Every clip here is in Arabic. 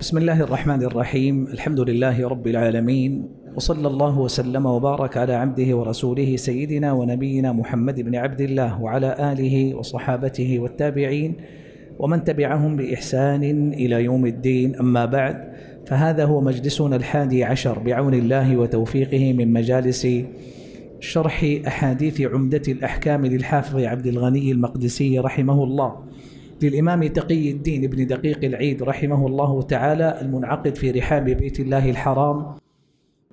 بسم الله الرحمن الرحيم الحمد لله رب العالمين وصلى الله وسلم وبارك على عبده ورسوله سيدنا ونبينا محمد بن عبد الله وعلى آله وصحابته والتابعين ومن تبعهم بإحسان إلى يوم الدين أما بعد فهذا هو مجلسنا الحادي عشر بعون الله وتوفيقه من مجالس شرح أحاديث عمدة الأحكام للحافظ عبد الغني المقدسي رحمه الله للإمام تقي الدين بن دقيق العيد رحمه الله تعالى المنعقد في رحاب بيت الله الحرام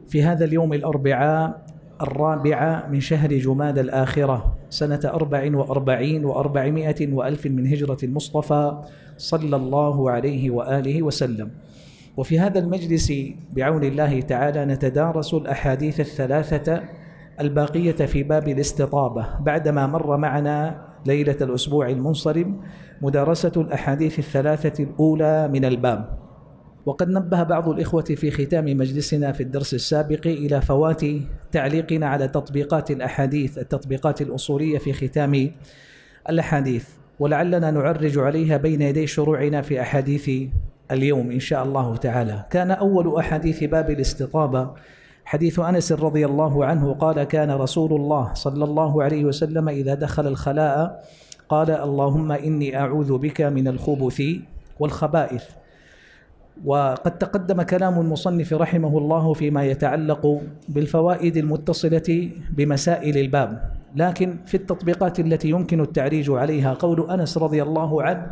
في هذا اليوم الأربعاء الرابعة من شهر جماد الآخرة سنة أربع وأربعين وأربعمائة وألف من هجرة المصطفى صلى الله عليه وآله وسلم وفي هذا المجلس بعون الله تعالى نتدارس الأحاديث الثلاثة الباقية في باب الاستطابة بعدما مر معنا ليلة الأسبوع المنصرم مدارسة الأحاديث الثلاثة الأولى من الباب وقد نبه بعض الإخوة في ختام مجلسنا في الدرس السابق إلى فوات تعليقنا على تطبيقات الأحاديث التطبيقات الأصولية في ختام الأحاديث ولعلنا نعرج عليها بين يدي شروعنا في أحاديث اليوم إن شاء الله تعالى كان أول أحاديث باب الاستطابة حديث انس رضي الله عنه قال كان رسول الله صلى الله عليه وسلم اذا دخل الخلاء قال اللهم اني اعوذ بك من الخبث والخبائث وقد تقدم كلام المصنف رحمه الله فيما يتعلق بالفوائد المتصله بمسائل الباب لكن في التطبيقات التي يمكن التعريج عليها قول انس رضي الله عنه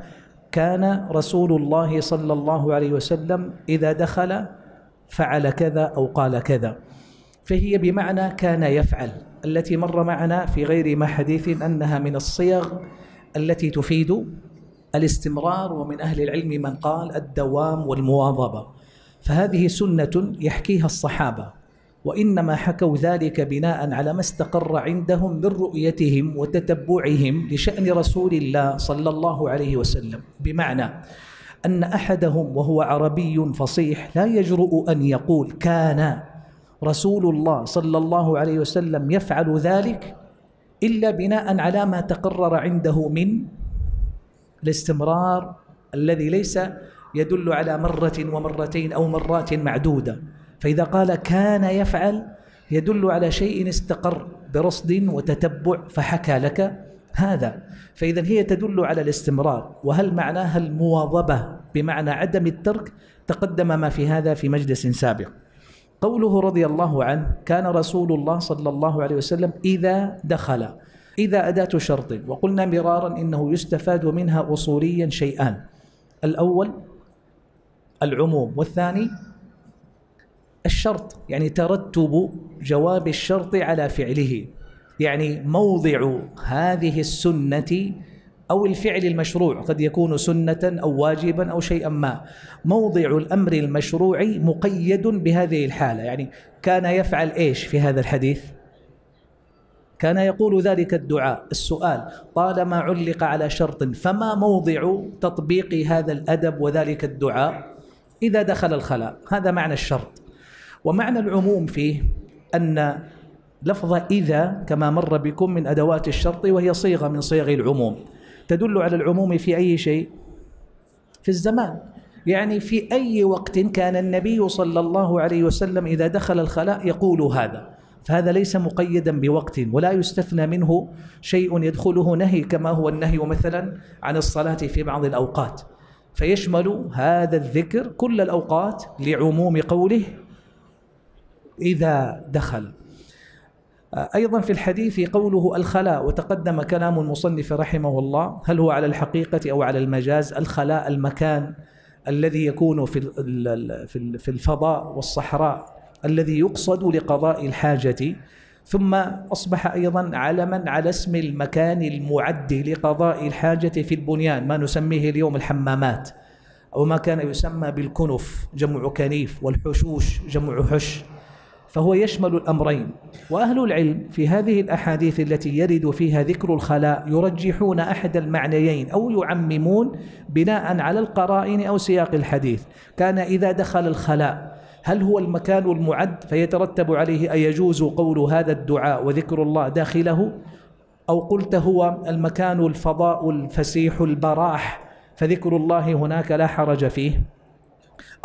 كان رسول الله صلى الله عليه وسلم اذا دخل فعل كذا أو قال كذا فهي بمعنى كان يفعل التي مر معنا في غير ما حديث أنها من الصيغ التي تفيد الاستمرار ومن أهل العلم من قال الدوام والمواظبة فهذه سنة يحكيها الصحابة وإنما حكوا ذلك بناء على ما استقر عندهم من رؤيتهم وتتبعهم لشأن رسول الله صلى الله عليه وسلم بمعنى أن أحدهم وهو عربي فصيح لا يجرؤ أن يقول كان رسول الله صلى الله عليه وسلم يفعل ذلك إلا بناء على ما تقرر عنده من الاستمرار الذي ليس يدل على مرة ومرتين أو مرات معدودة فإذا قال كان يفعل يدل على شيء استقر برصد وتتبع فحكى لك هذا فإذا هي تدل على الاستمرار وهل معناها المواظبة بمعنى عدم الترك تقدم ما في هذا في مجلس سابق قوله رضي الله عنه كان رسول الله صلى الله عليه وسلم إذا دخل إذا أداة شرط وقلنا مرارا إنه يستفاد منها أصوليا شيئان الأول العموم والثاني الشرط يعني ترتب جواب الشرط على فعله يعني موضع هذه السنه او الفعل المشروع قد يكون سنه او واجبا او شيئا ما موضع الامر المشروع مقيد بهذه الحاله يعني كان يفعل ايش في هذا الحديث كان يقول ذلك الدعاء السؤال طالما علق على شرط فما موضع تطبيق هذا الادب وذلك الدعاء اذا دخل الخلاء هذا معنى الشرط ومعنى العموم فيه ان لفظة إذا كما مر بكم من أدوات الشرط وهي صيغة من صيغ العموم تدل على العموم في أي شيء في الزمان يعني في أي وقت كان النبي صلى الله عليه وسلم إذا دخل الخلاء يقول هذا فهذا ليس مقيدا بوقت ولا يستثنى منه شيء يدخله نهي كما هو النهي مثلا عن الصلاة في بعض الأوقات فيشمل هذا الذكر كل الأوقات لعموم قوله إذا دخل أيضا في الحديث قوله الخلاء وتقدم كلام المصنف رحمه الله هل هو على الحقيقة أو على المجاز الخلاء المكان الذي يكون في في الفضاء والصحراء الذي يقصد لقضاء الحاجة ثم أصبح أيضا علما على اسم المكان المعد لقضاء الحاجة في البنيان ما نسميه اليوم الحمامات أو ما كان يسمى بالكنف جمع كنيف والحشوش جمع حش فهو يشمل الأمرين وأهل العلم في هذه الأحاديث التي يرد فيها ذكر الخلاء يرجحون أحد المعنيين أو يعممون بناء على القرائن أو سياق الحديث كان إذا دخل الخلاء هل هو المكان المعد فيترتب عليه أيجوز قول هذا الدعاء وذكر الله داخله أو قلت هو المكان الفضاء الفسيح البراح فذكر الله هناك لا حرج فيه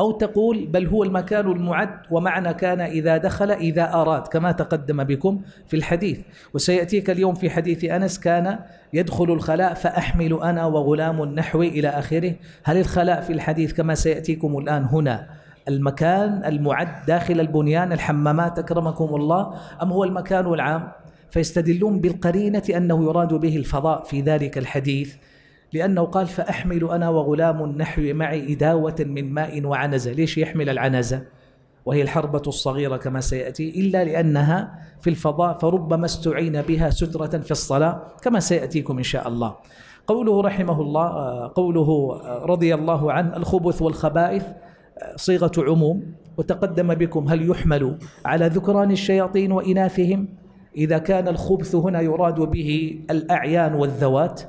أو تقول بل هو المكان المعد ومعنى كان إذا دخل إذا أراد كما تقدم بكم في الحديث وسيأتيك اليوم في حديث أنس كان يدخل الخلاء فأحمل أنا وغلام النحوي إلى آخره هل الخلاء في الحديث كما سيأتيكم الآن هنا المكان المعد داخل البنيان الحمامات أكرمكم الله أم هو المكان العام فيستدلون بالقرينة أنه يراد به الفضاء في ذلك الحديث لأنه قال فأحمل أنا وغلام النحو معي إداوة من ماء وعنزة ليش يحمل العنزة وهي الحربة الصغيرة كما سيأتي إلا لأنها في الفضاء فربما استعين بها سترة في الصلاة كما سيأتيكم إن شاء الله قوله رحمه الله آه، قوله آه، رضي الله عنه الخبث والخبائث آه، صيغة عموم وتقدم بكم هل يحمل على ذكران الشياطين وإناثهم إذا كان الخبث هنا يراد به الأعيان والذوات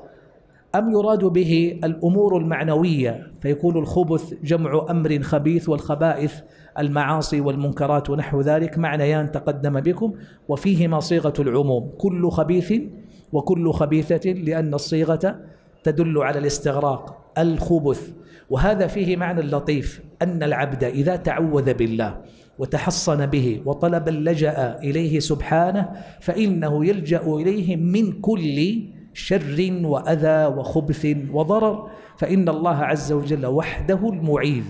أم يراد به الأمور المعنوية فيكون الخبث جمع أمر خبيث والخبائث المعاصي والمنكرات ونحو ذلك معنيان تقدم بكم وفيهما صيغة العموم كل خبيث وكل خبيثة لأن الصيغة تدل على الاستغراق الخبث وهذا فيه معنى لطيف أن العبد إذا تعوذ بالله وتحصن به وطلب اللجأ إليه سبحانه فإنه يلجأ إليه من كل شر واذى وخبث وضرر فان الله عز وجل وحده المعيذ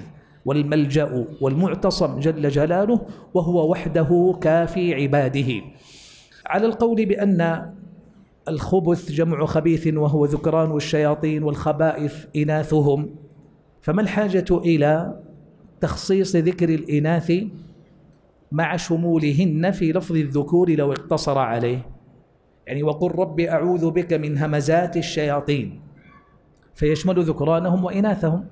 والملجا والمعتصم جل جلاله وهو وحده كافي عباده على القول بان الخبث جمع خبيث وهو ذكران الشياطين والخبائث اناثهم فما الحاجه الى تخصيص ذكر الاناث مع شمولهن في لفظ الذكور لو اقتصر عليه يعني وقل رب أعوذ بك من همزات الشياطين فيشمل ذكرانهم وإناثهم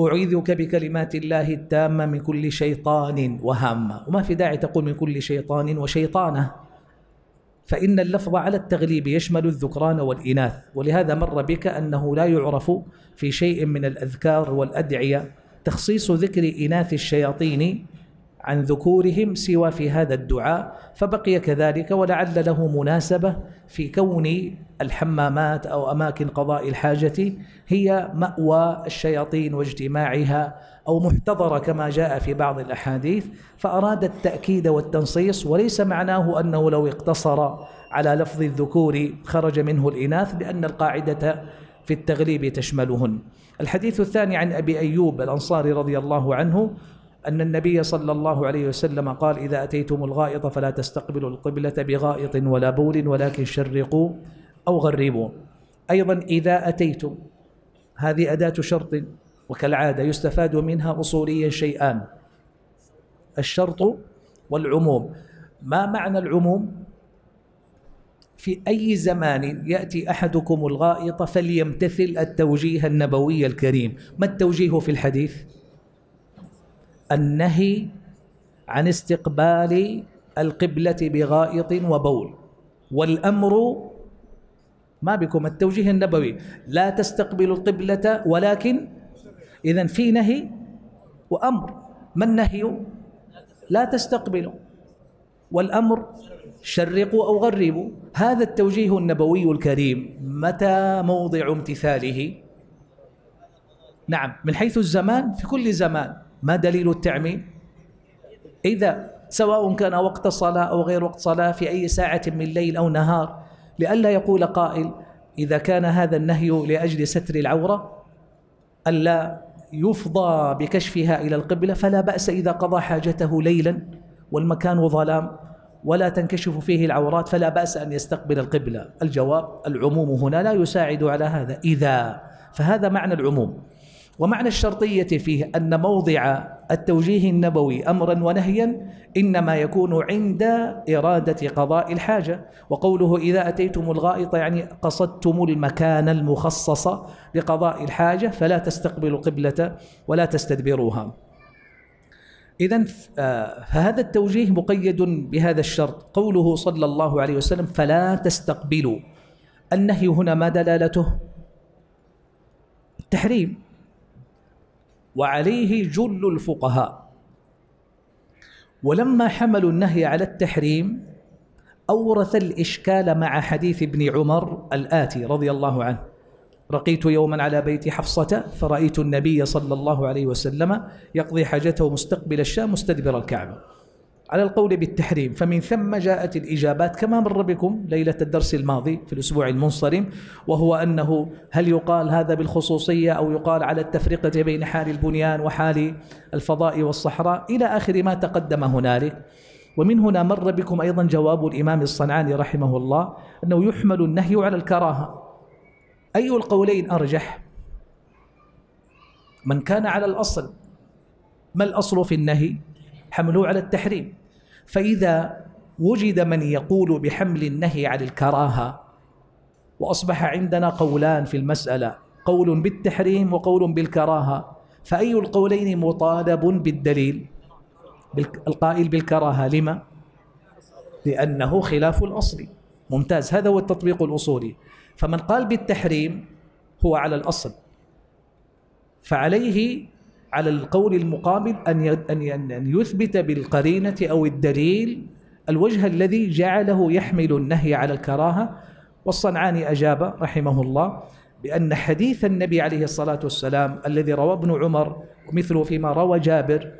أعيذك بكلمات الله التامة من كل شيطان وهامة وما في داعي تقول من كل شيطان وشيطانة فإن اللفظ على التغليب يشمل الذكران والإناث ولهذا مر بك أنه لا يعرف في شيء من الأذكار والأدعية تخصيص ذكر إناث الشياطين عن ذكورهم سوى في هذا الدعاء فبقي كذلك ولعل له مناسبة في كون الحمامات أو أماكن قضاء الحاجة هي مأوى الشياطين واجتماعها أو محتضرة كما جاء في بعض الأحاديث فأراد التأكيد والتنصيص وليس معناه أنه لو اقتصر على لفظ الذكور خرج منه الإناث لأن القاعدة في التغليب تشملهن الحديث الثاني عن أبي أيوب الأنصاري رضي الله عنه أن النبي صلى الله عليه وسلم قال إذا أتيتم الغائط فلا تستقبلوا القبلة بغائط ولا بول ولكن شرقوا أو غربوا أيضا إذا أتيتم هذه أداة شرط وكالعادة يستفاد منها أصوليا شيئان الشرط والعموم ما معنى العموم؟ في أي زمان يأتي أحدكم الغائط فليمتثل التوجيه النبوي الكريم ما التوجيه في الحديث؟ النهي عن استقبال القبلة بغائط وبول والأمر ما بكم التوجيه النبوي لا تستقبلوا القبلة ولكن إذا في نهي وأمر ما النهي لا تستقبلوا والأمر شرقوا أو غربوا هذا التوجيه النبوي الكريم متى موضع امتثاله نعم من حيث الزمان في كل زمان ما دليل التعميم إذا سواء كان وقت صلاة أو غير وقت صلاة في أي ساعة من ليل أو نهار لئلا يقول قائل إذا كان هذا النهي لأجل ستر العورة ألا يفضى بكشفها إلى القبلة فلا بأس إذا قضى حاجته ليلا والمكان ظلام ولا تنكشف فيه العورات فلا بأس أن يستقبل القبلة الجواب العموم هنا لا يساعد على هذا إذا فهذا معنى العموم ومعنى الشرطية فيه أن موضع التوجيه النبوي أمرا ونهيا إنما يكون عند إرادة قضاء الحاجة وقوله إذا أتيتم الغائط يعني قصدتم المكان المخصص لقضاء الحاجة فلا تستقبلوا قبلة ولا تستدبروها إذا آه، فهذا التوجيه مقيد بهذا الشرط قوله صلى الله عليه وسلم فلا تستقبلوا النهي هنا ما دلالته التحريم وعليه جل الفقهاء ولما حملوا النهي على التحريم أورث الإشكال مع حديث ابن عمر الآتي رضي الله عنه رقيت يوما على بيت حفصة فرأيت النبي صلى الله عليه وسلم يقضي حاجته مستقبل الشام مستدبر الكعبة على القول بالتحريم فمن ثم جاءت الإجابات كما مر بكم ليلة الدرس الماضي في الأسبوع المنصرم وهو أنه هل يقال هذا بالخصوصية أو يقال على التفرقة بين حال البنيان وحال الفضاء والصحراء إلى آخر ما تقدم هنالك ومن هنا مر بكم أيضا جواب الإمام الصنعاني رحمه الله أنه يحمل النهي على الكراهة أي القولين أرجح من كان على الأصل ما الأصل في النهي حمله على التحريم فإذا وجد من يقول بحمل النهي على الكراهة وأصبح عندنا قولان في المسألة قول بالتحريم وقول بالكراهة فأي القولين مطالب بالدليل القائل بالكراهة لما؟ لأنه خلاف الأصل ممتاز هذا هو التطبيق الأصولي فمن قال بالتحريم هو على الأصل فعليه على القول المقابل أن أن يثبت بالقرينة أو الدليل الوجه الذي جعله يحمل النهي على الكراهة والصنعاني أجاب رحمه الله بأن حديث النبي عليه الصلاة والسلام الذي روى ابن عمر ومثله فيما روى جابر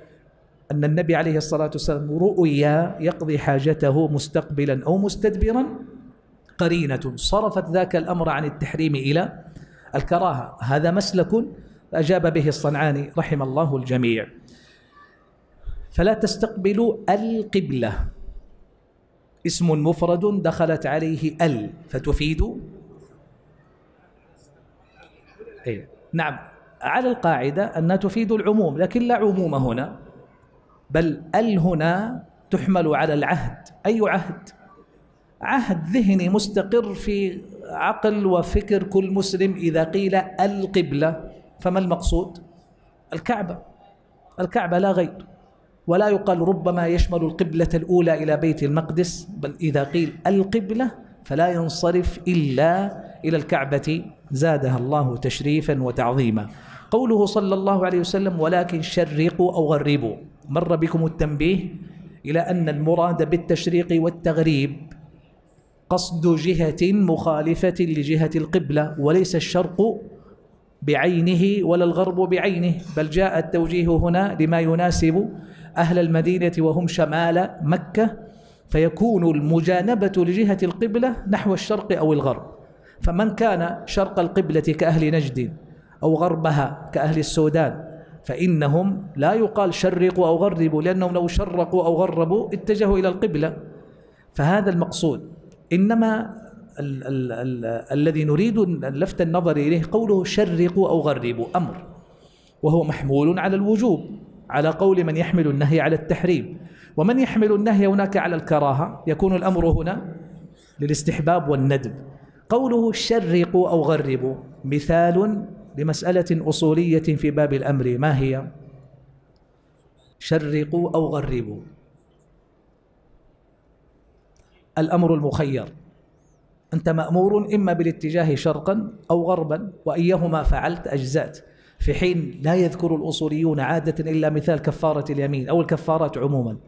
أن النبي عليه الصلاة والسلام رؤيا يقضي حاجته مستقبلا أو مستدبرا قرينة صرفت ذاك الأمر عن التحريم إلى الكراهة هذا مسلك فأجاب به الصنعاني رحم الله الجميع فلا تستقبلوا القبلة اسم مفرد دخلت عليه ال فتفيد أي نعم على القاعدة أنها تفيد العموم لكن لا عموم هنا بل ال هنا تحمل على العهد أي عهد عهد ذهني مستقر في عقل وفكر كل مسلم إذا قيل القبلة فما المقصود الكعبة الكعبة لا غير ولا يقال ربما يشمل القبلة الأولى إلى بيت المقدس بل إذا قيل القبلة فلا ينصرف إلا إلى الكعبة زادها الله تشريفا وتعظيما قوله صلى الله عليه وسلم ولكن شرقوا أو غربوا مر بكم التنبيه إلى أن المراد بالتشريق والتغريب قصد جهة مخالفة لجهة القبلة وليس الشرق بعينه ولا الغرب بعينه بل جاء التوجيه هنا لما يناسب أهل المدينة وهم شمال مكة فيكون المجانبة لجهة القبلة نحو الشرق أو الغرب فمن كان شرق القبلة كأهل نجد أو غربها كأهل السودان فإنهم لا يقال شرقوا أو غربوا لأنهم لو شرقوا أو غربوا اتجهوا إلى القبلة فهذا المقصود إنما ال ال ال الذي نريد لفت النظر إليه قوله شرقوا أو غربوا أمر وهو محمول على الوجوب على قول من يحمل النهي على التحريم ومن يحمل النهي هناك على الكراهة يكون الأمر هنا للاستحباب والندب قوله شرقوا أو غربوا مثال لمسألة أصولية في باب الأمر ما هي؟ شرقوا أو غربوا الأمر المخير أنت مأمور إما بالاتجاه شرقا أو غربا وإيهما فعلت أجزأت في حين لا يذكر الأصوليون عادة إلا مثال كفارة اليمين أو الكفارات عموما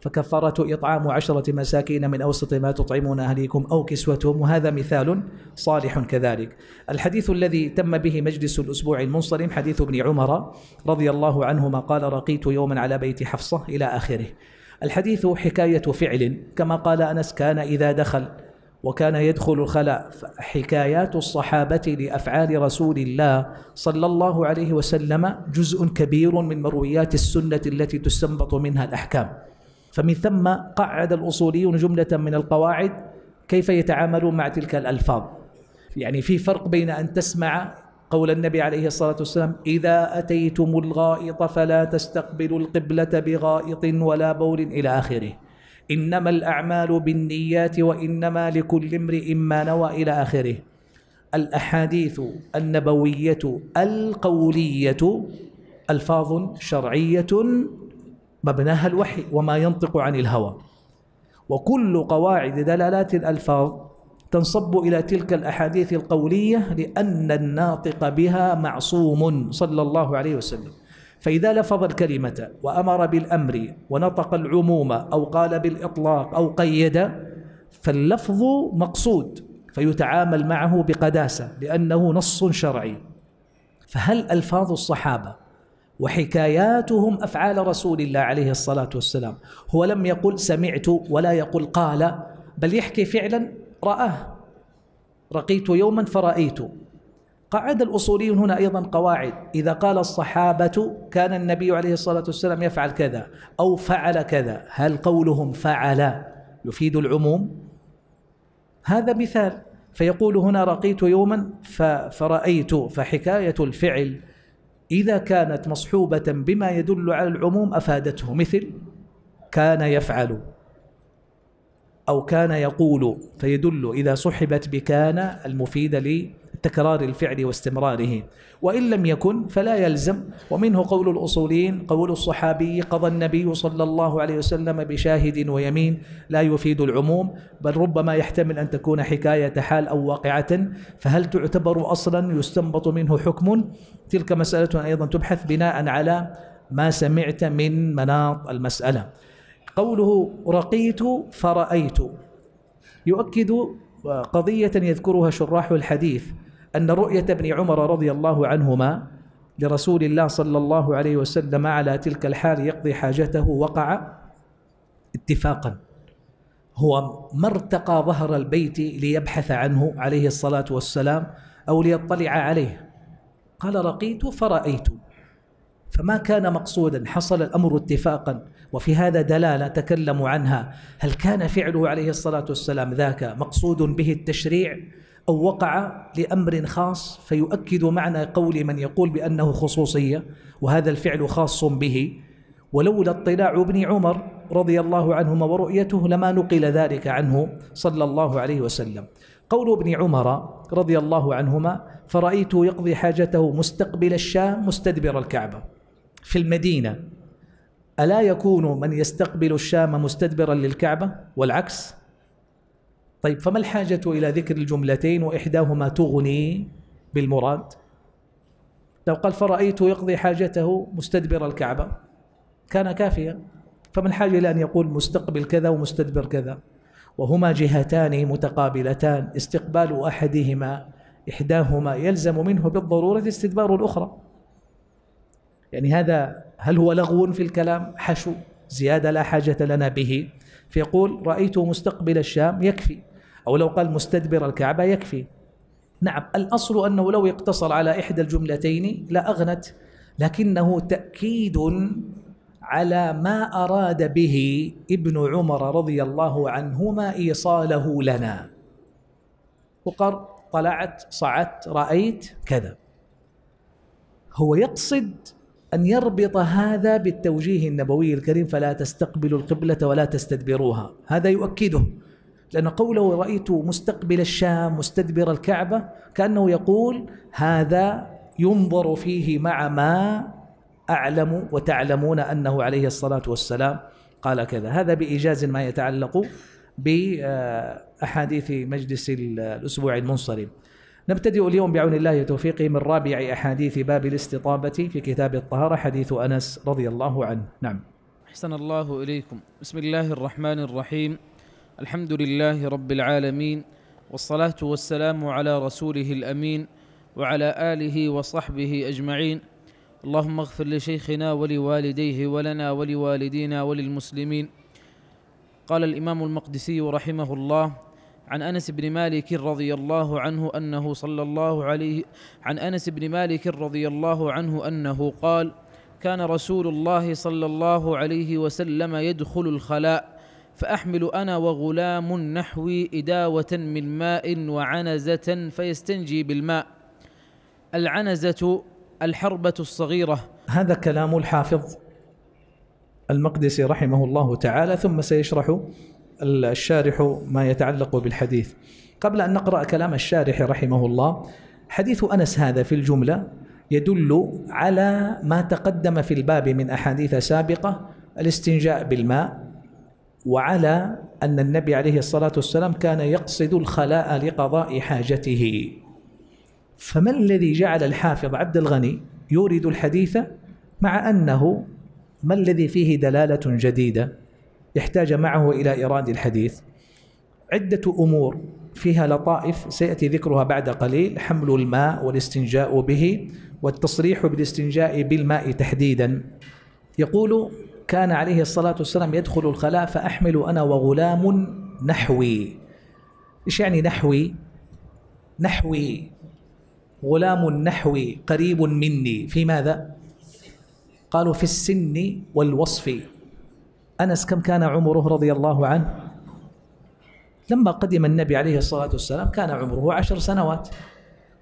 فكفارة إطعام عشرة مساكين من أوسط ما تطعمون أهليكم أو كسوتهم وهذا مثال صالح كذلك الحديث الذي تم به مجلس الأسبوع المنصرم حديث ابن عمر رضي الله عنهما قال رقيت يوما على بيت حفصة إلى آخره الحديث حكاية فعل كما قال أنس كان إذا دخل وكان يدخل الخلاء حكايات الصحابة لأفعال رسول الله صلى الله عليه وسلم جزء كبير من مرويات السنة التي تستنبط منها الأحكام فمن ثم قعد الأصوليون جملة من القواعد كيف يتعاملون مع تلك الألفاظ يعني في فرق بين أن تسمع قول النبي عليه الصلاة والسلام إذا أتيتم الغائط فلا تستقبلوا القبلة بغائط ولا بول إلى آخره إنما الأعمال بالنيات وإنما لكل امرئ ما نوى إلى آخره الأحاديث النبوية القولية ألفاظ شرعية مبناها الوحي وما ينطق عن الهوى وكل قواعد دلالات الألفاظ تنصب إلى تلك الأحاديث القولية لأن الناطق بها معصوم صلى الله عليه وسلم فإذا لفظ الكلمة وأمر بالأمر ونطق العموم أو قال بالإطلاق أو قيد فاللفظ مقصود فيتعامل معه بقداسة لأنه نص شرعي فهل ألفاظ الصحابة وحكاياتهم أفعال رسول الله عليه الصلاة والسلام هو لم يقل سمعت ولا يقل قال بل يحكي فعلا رآه رقيت يوما فرأيت قعد الأصوليون هنا أيضا قواعد إذا قال الصحابة كان النبي عليه الصلاة والسلام يفعل كذا أو فعل كذا هل قولهم فعل يفيد العموم هذا مثال فيقول هنا رقيت يوما فرأيت فحكاية الفعل إذا كانت مصحوبة بما يدل على العموم أفادته مثل كان يفعل أو كان يقول فيدل إذا صحبت بكان المفيدة التكرار الفعل واستمراره وإن لم يكن فلا يلزم ومنه قول الأصولين قول الصحابي قضى النبي صلى الله عليه وسلم بشاهد ويمين لا يفيد العموم بل ربما يحتمل أن تكون حكاية حال أو واقعة فهل تعتبر أصلا يستنبط منه حكم تلك مسألة أيضا تبحث بناء على ما سمعت من مناط المسألة قوله رقيت فرأيت يؤكد قضية يذكرها شراح الحديث أن رؤية ابن عمر رضي الله عنهما لرسول الله صلى الله عليه وسلم على تلك الحال يقضي حاجته وقع اتفاقا هو ما ارتقى ظهر البيت ليبحث عنه عليه الصلاة والسلام أو ليطلع عليه قال رقيت فرأيت فما كان مقصودا حصل الأمر اتفاقا وفي هذا دلالة تكلموا عنها هل كان فعله عليه الصلاة والسلام ذاك مقصود به التشريع أو وقع لأمر خاص فيؤكد معنى قول من يقول بأنه خصوصية وهذا الفعل خاص به ولولا اطلاع ابن عمر رضي الله عنهما ورؤيته لما نقل ذلك عنه صلى الله عليه وسلم قول ابن عمر رضي الله عنهما فرأيته يقضي حاجته مستقبل الشام مستدبر الكعبة في المدينة ألا يكون من يستقبل الشام مستدبرا للكعبة والعكس؟ طيب فما الحاجة إلى ذكر الجملتين وإحداهما تغني بالمراد لو قال فرأيت يقضي حاجته مستدبر الكعبة كان كافيا فما الحاجة إلى أن يقول مستقبل كذا ومستدبر كذا وهما جهتان متقابلتان استقبال أحدهما إحداهما يلزم منه بالضرورة استدبار الأخرى يعني هذا هل هو لغو في الكلام حشو زيادة لا حاجة لنا به فيقول رأيت مستقبل الشام يكفي أو لو قال مستدبر الكعبة يكفي نعم الأصل أنه لو اقتصر على إحدى الجملتين لأغنت أغنت لكنه تأكيد على ما أراد به ابن عمر رضي الله عنهما إيصاله لنا وقر طلعت صعدت رأيت كذا هو يقصد أن يربط هذا بالتوجيه النبوي الكريم فلا تستقبلوا القبلة ولا تستدبروها هذا يؤكده لأن قوله رأيت مستقبل الشام مستدبر الكعبة كأنه يقول هذا ينظر فيه مع ما أعلم وتعلمون أنه عليه الصلاة والسلام قال كذا هذا بإيجاز ما يتعلق بأحاديث مجلس الأسبوع المنصرم نبتدئ اليوم بعون الله وتوفيقه من رابع أحاديث باب الاستطابة في كتاب الطهارة حديث أنس رضي الله عنه نعم أحسن الله إليكم بسم الله الرحمن الرحيم الحمد لله رب العالمين والصلاة والسلام على رسوله الأمين وعلى آله وصحبه أجمعين اللهم اغفر لشيخنا ولوالديه ولنا ولوالدينا وللمسلمين قال الإمام المقدسي رحمه الله عن أنس بن مالك رضي الله عنه أنه صلى الله عليه عن أنس بن مالك رضي الله عنه أنه قال كان رسول الله صلى الله عليه وسلم يدخل الخلاء فأحمل أنا وغلام نحوي إداوة من ماء وعنزة فيستنجي بالماء العنزة الحربة الصغيرة هذا كلام الحافظ المقدسي رحمه الله تعالى ثم سيشرح الشارح ما يتعلق بالحديث قبل أن نقرأ كلام الشارح رحمه الله حديث أنس هذا في الجملة يدل على ما تقدم في الباب من أحاديث سابقة الاستنجاء بالماء وعلى أن النبي عليه الصلاة والسلام كان يقصد الخلاء لقضاء حاجته فما الذي جعل الحافظ عبد الغني يورد الحديث مع أنه ما الذي فيه دلالة جديدة يحتاج معه إلى إيراد الحديث عدة أمور فيها لطائف سيأتي ذكرها بعد قليل حمل الماء والاستنجاء به والتصريح بالاستنجاء بالماء تحديدا يقول كان عليه الصلاة والسلام يدخل الخلاء فأحمل أنا وغلام نحوي إيش يعني نحوي؟ نحوي غلام نحوي قريب مني في ماذا؟ قالوا في السن والوصف أنس كم كان عمره رضي الله عنه؟ لما قدم النبي عليه الصلاة والسلام كان عمره عشر سنوات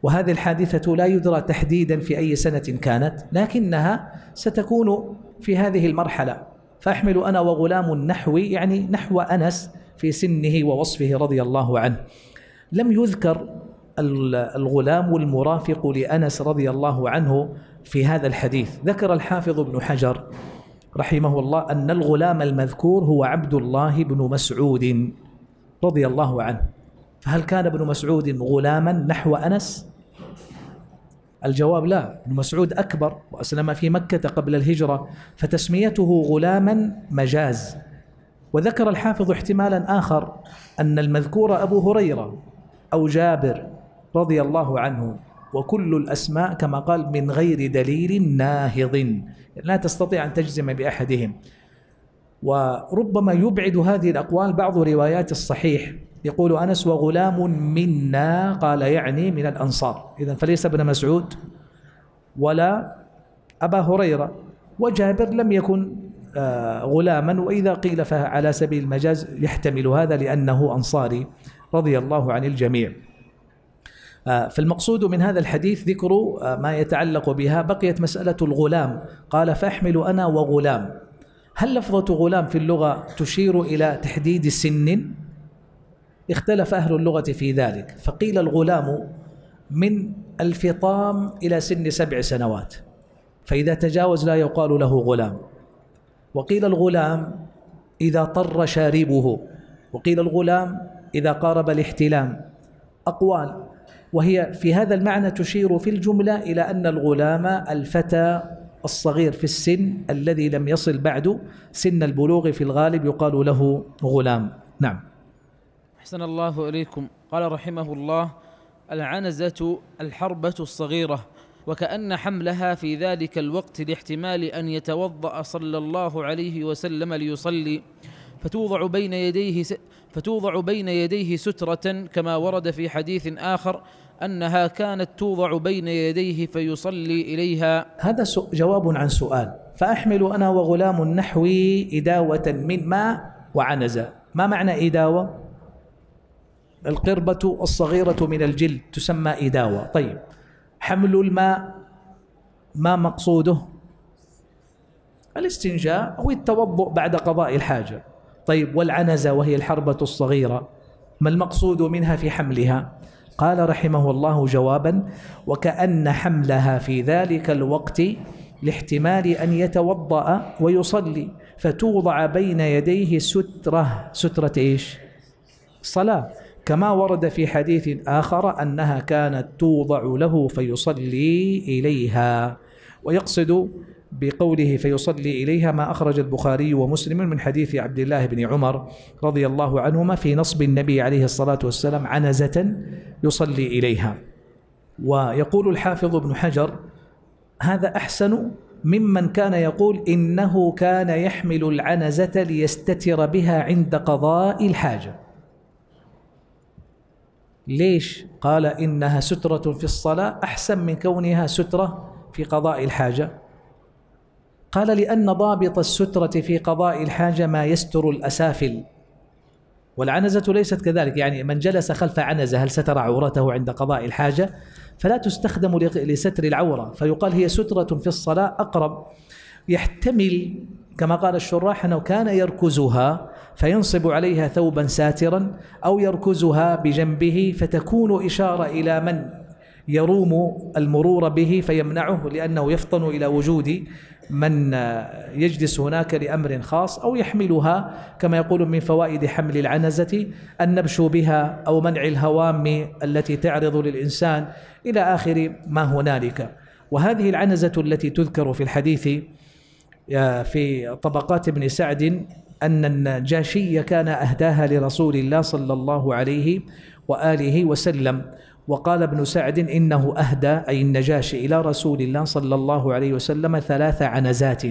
وهذه الحادثة لا يدرى تحديدا في أي سنة كانت لكنها ستكون في هذه المرحلة فأحمل أنا وغلام نحوي يعني نحو أنس في سنه ووصفه رضي الله عنه لم يذكر الغلام المرافق لأنس رضي الله عنه في هذا الحديث ذكر الحافظ ابن حجر رحمه الله أن الغلام المذكور هو عبد الله بن مسعود رضي الله عنه فهل كان ابن مسعود غلاما نحو أنس؟ الجواب لا ابن مسعود أكبر وأسلم في مكة قبل الهجرة فتسميته غلاما مجاز وذكر الحافظ احتمالا آخر أن المذكور أبو هريرة أو جابر رضي الله عنه وكل الأسماء كما قال من غير دليل ناهض لا تستطيع أن تجزم بأحدهم وربما يبعد هذه الأقوال بعض روايات الصحيح يقول أنس وغلام منا قال يعني من الأنصار إذا فليس ابن مسعود ولا أبا هريرة وجابر لم يكن آه، غلاما وإذا قيل فعلى سبيل المجاز يحتمل هذا لأنه أنصاري رضي الله عن الجميع آه، فالمقصود من هذا الحديث ذكر آه، ما يتعلق بها بقيت مسألة الغلام قال فأحمل أنا وغلام هل لفظة غلام في اللغة تشير إلى تحديد سن اختلف أهل اللغة في ذلك فقيل الغلام من الفطام إلى سن سبع سنوات فإذا تجاوز لا يقال له غلام وقيل الغلام إذا طر شاربه وقيل الغلام إذا قارب الاحتلام أقوال وهي في هذا المعنى تشير في الجملة إلى أن الغلام الفتى الصغير في السن الذي لم يصل بعد سن البلوغ في الغالب يقال له غلام نعم أحسن الله إليكم قال رحمه الله العنزة الحربة الصغيرة وكأن حملها في ذلك الوقت لاحتمال أن يتوضأ صلى الله عليه وسلم ليصلي فتوضع بين يديه فتوضع بين يديه سترة كما ورد في حديث آخر أنها كانت توضع بين يديه فيصلي إليها هذا جواب عن سؤال فأحمل أنا وغلام نحوي إداوة من ماء وعنزة ما معنى إداوة؟ القربة الصغيرة من الجلد تسمى إداوة طيب حمل الماء ما مقصوده الاستنجاء أو التوضؤ بعد قضاء الحاجة طيب والعنزة وهي الحربة الصغيرة ما المقصود منها في حملها قال رحمه الله جوابا وكأن حملها في ذلك الوقت لاحتمال أن يتوضأ ويصلي فتوضع بين يديه سترة سترة إيش؟ صلاة كما ورد في حديث آخر أنها كانت توضع له فيصلي إليها ويقصد بقوله فيصلي إليها ما أخرج البخاري ومسلم من حديث عبد الله بن عمر رضي الله عنهما في نصب النبي عليه الصلاة والسلام عنزة يصلي إليها ويقول الحافظ ابن حجر هذا أحسن ممن كان يقول إنه كان يحمل العنزة ليستتر بها عند قضاء الحاجة ليش قال إنها سترة في الصلاة أحسن من كونها سترة في قضاء الحاجة قال لأن ضابط السترة في قضاء الحاجة ما يستر الأسافل والعنزة ليست كذلك يعني من جلس خلف عنزة هل ستر عورته عند قضاء الحاجة فلا تستخدم لستر العورة فيقال هي سترة في الصلاة أقرب يحتمل كما قال الشراح أنه كان يركزها فينصب عليها ثوبا ساترا أو يركزها بجنبه فتكون إشارة إلى من يروم المرور به فيمنعه لأنه يفطن إلى وجود من يجلس هناك لأمر خاص أو يحملها كما يقول من فوائد حمل العنزة النبش بها أو منع الهوام التي تعرض للإنسان إلى آخر ما هنالك وهذه العنزة التي تذكر في الحديث آه، في طبقات ابن سعد أن النجاشي كان أهداها لرسول الله صلى الله عليه وآله وسلم وقال ابن سعد إنه أهدى أي النجاشي إلى رسول الله صلى الله عليه وسلم ثلاث عنزات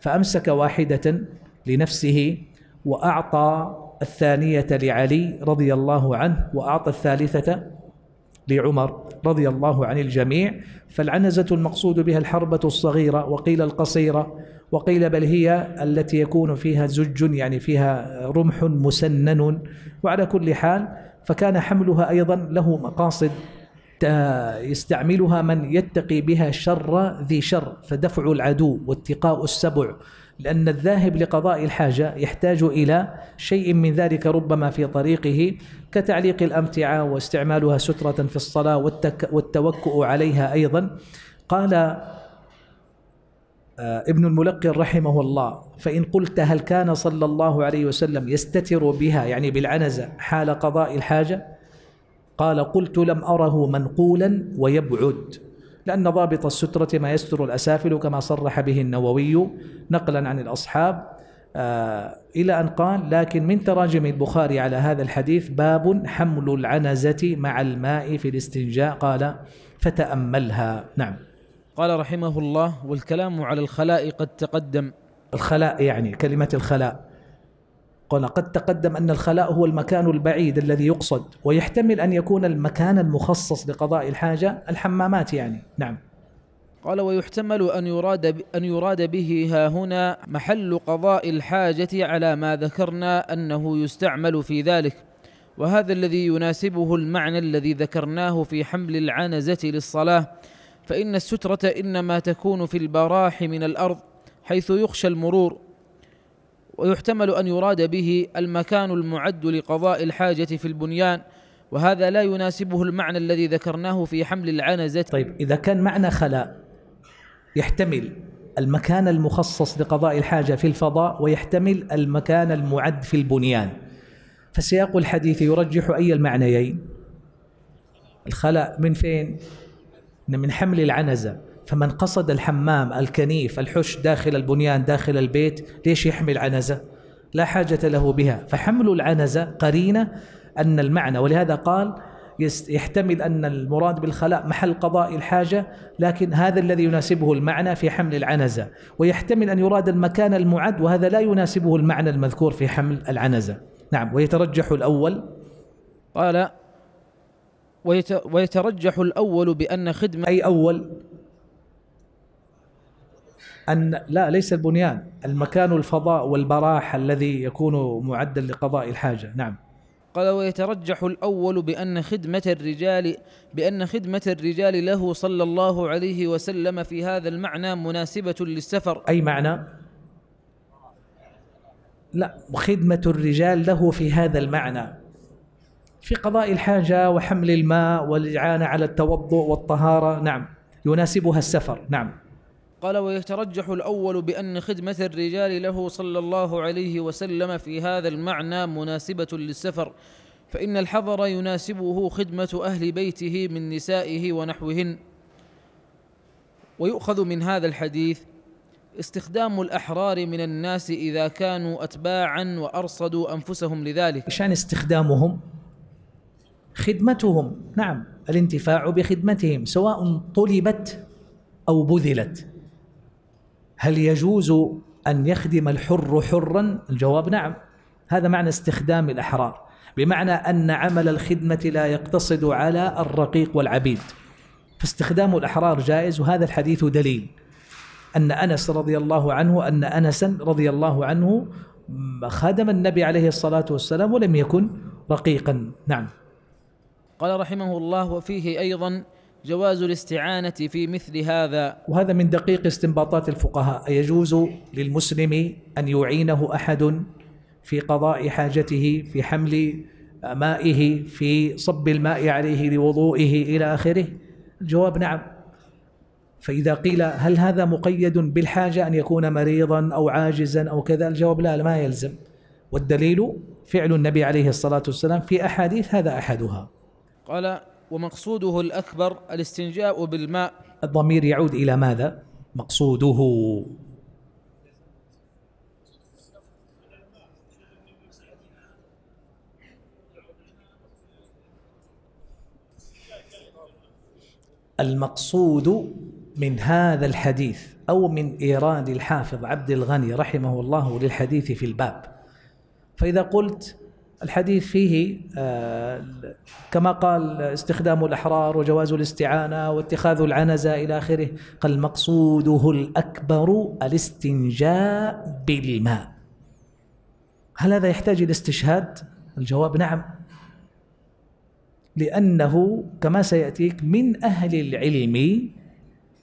فأمسك واحدة لنفسه وأعطى الثانية لعلي رضي الله عنه وأعطى الثالثة لعمر رضي الله عن الجميع فالعنزة المقصود بها الحربة الصغيرة وقيل القصيرة وقيل بل هي التي يكون فيها زج يعني فيها رمح مسنن وعلى كل حال فكان حملها أيضا له مقاصد يستعملها من يتقي بها شر ذي شر فدفع العدو واتقاء السبع لأن الذاهب لقضاء الحاجة يحتاج إلى شيء من ذلك ربما في طريقه كتعليق الأمتعة واستعمالها سترة في الصلاة والتوكؤ عليها أيضا قال آه، ابن الملقن رحمه الله فإن قلت هل كان صلى الله عليه وسلم يستتر بها يعني بالعنزة حال قضاء الحاجة قال قلت لم أره منقولا ويبعد لأن ضابط السترة ما يستر الأسافل كما صرح به النووي نقلا عن الأصحاب آه، إلى أن قال لكن من تراجم البخاري على هذا الحديث باب حمل العنزة مع الماء في الاستنجاء قال فتأملها نعم قال رحمه الله والكلام على الخلاء قد تقدم الخلاء يعني كلمة الخلاء قال قد تقدم أن الخلاء هو المكان البعيد الذي يقصد ويحتمل أن يكون المكان المخصص لقضاء الحاجة الحمامات يعني نعم قال ويحتمل أن يراد أن يراد به ها هنا محل قضاء الحاجة على ما ذكرنا أنه يستعمل في ذلك وهذا الذي يناسبه المعنى الذي ذكرناه في حمل العنزة للصلاة فإن السترة إنما تكون في البراح من الأرض حيث يخشى المرور ويحتمل أن يراد به المكان المعد لقضاء الحاجة في البنيان وهذا لا يناسبه المعنى الذي ذكرناه في حمل العنزة طيب إذا كان معنى خلاء يحتمل المكان المخصص لقضاء الحاجة في الفضاء ويحتمل المكان المعد في البنيان فسياق الحديث يرجح أي المعنيين الخلاء من فين من حمل العنزة فمن قصد الحمام الكنيف الحش داخل البنيان داخل البيت ليش يحمل عنزة لا حاجة له بها فحمل العنزة قرينة أن المعنى ولهذا قال يحتمل أن المراد بالخلاء محل قضاء الحاجة لكن هذا الذي يناسبه المعنى في حمل العنزة ويحتمل أن يراد المكان المعد وهذا لا يناسبه المعنى المذكور في حمل العنزة نعم ويترجح الأول قال ويترجح الأول بأن خدمة أي أول أن لا ليس البنيان المكان الفضاء والبراح الذي يكون معدا لقضاء الحاجة نعم قال ويترجح الأول بأن خدمة الرجال بأن خدمة الرجال له صلى الله عليه وسلم في هذا المعنى مناسبة للسفر أي معنى؟ لا خدمة الرجال له في هذا المعنى في قضاء الحاجة وحمل الماء والإعانة على التوضؤ والطهارة نعم يناسبها السفر نعم قال ويترجح الأول بأن خدمة الرجال له صلى الله عليه وسلم في هذا المعنى مناسبة للسفر فإن الحضر يناسبه خدمة أهل بيته من نسائه ونحوهن ويؤخذ من هذا الحديث استخدام الأحرار من الناس إذا كانوا أتباعا وأرصدوا أنفسهم لذلك شأن استخدامهم خدمتهم نعم الانتفاع بخدمتهم سواء طلبت او بذلت هل يجوز ان يخدم الحر حرا الجواب نعم هذا معنى استخدام الاحرار بمعنى ان عمل الخدمه لا يقتصد على الرقيق والعبيد فاستخدام الاحرار جائز وهذا الحديث دليل ان انس رضي الله عنه ان انسا رضي الله عنه خدم النبي عليه الصلاه والسلام ولم يكن رقيقا نعم قال رحمه الله وفيه أيضا جواز الاستعانة في مثل هذا وهذا من دقيق استنباطات الفقهاء يجوز للمسلم أن يعينه أحد في قضاء حاجته في حمل مائه في صب الماء عليه لوضوئه إلى آخره الجواب نعم فإذا قيل هل هذا مقيد بالحاجة أن يكون مريضا أو عاجزا أو كذا الجواب لا ما يلزم والدليل فعل النبي عليه الصلاة والسلام في أحاديث هذا أحدها قال ومقصوده الأكبر الاستنجاء بالماء الضمير يعود إلى ماذا؟ مقصوده المقصود من هذا الحديث أو من إيراد الحافظ عبد الغني رحمه الله للحديث في الباب فإذا قلت الحديث فيه آه، كما قال استخدام الأحرار وجواز الاستعانة واتخاذ العنزة إلى آخره قال مقصوده الأكبر الاستنجاء بالماء هل هذا يحتاج إلى استشهاد؟ الجواب نعم لأنه كما سيأتيك من أهل العلم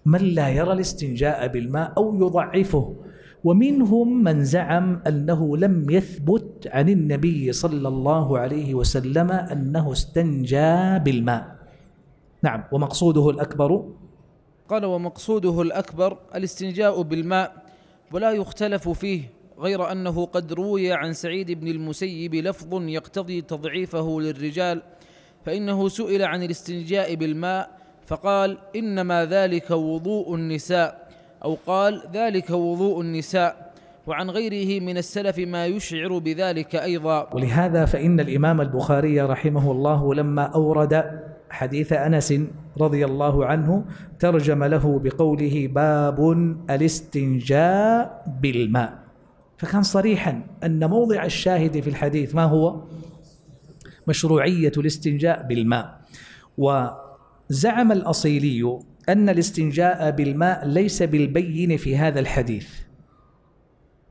من لا يرى الاستنجاء بالماء أو يضعفه ومنهم من زعم أنه لم يثبت عن النبي صلى الله عليه وسلم أنه استنجى بالماء نعم ومقصوده الأكبر قال ومقصوده الأكبر الاستنجاء بالماء ولا يختلف فيه غير أنه قد روي عن سعيد بن المسيب لفظ يقتضي تضعيفه للرجال فإنه سئل عن الاستنجاء بالماء فقال إنما ذلك وضوء النساء أو قال ذلك وضوء النساء وعن غيره من السلف ما يشعر بذلك أيضا ولهذا فإن الإمام البخاري رحمه الله لما أورد حديث أنس رضي الله عنه ترجم له بقوله باب الاستنجاء بالماء فكان صريحا أن موضع الشاهد في الحديث ما هو؟ مشروعية الاستنجاء بالماء وزعم الأصيلي أن الاستنجاء بالماء ليس بالبين في هذا الحديث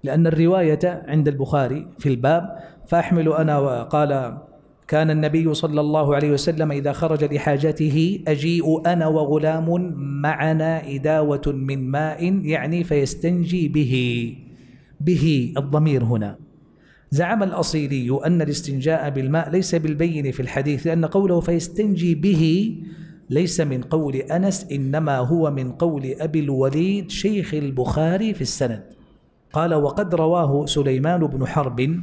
لأن الرواية عند البخاري في الباب فأحمل أنا وقال كان النبي صلى الله عليه وسلم إذا خرج لحاجته أجيء أنا وغلام معنا إداوة من ماء يعني فيستنجي به به الضمير هنا زعم الأصيلي أن الاستنجاء بالماء ليس بالبين في الحديث لأن قوله فيستنجي به ليس من قول أنس إنما هو من قول أبي الوليد شيخ البخاري في السند قال وقد رواه سليمان بن حرب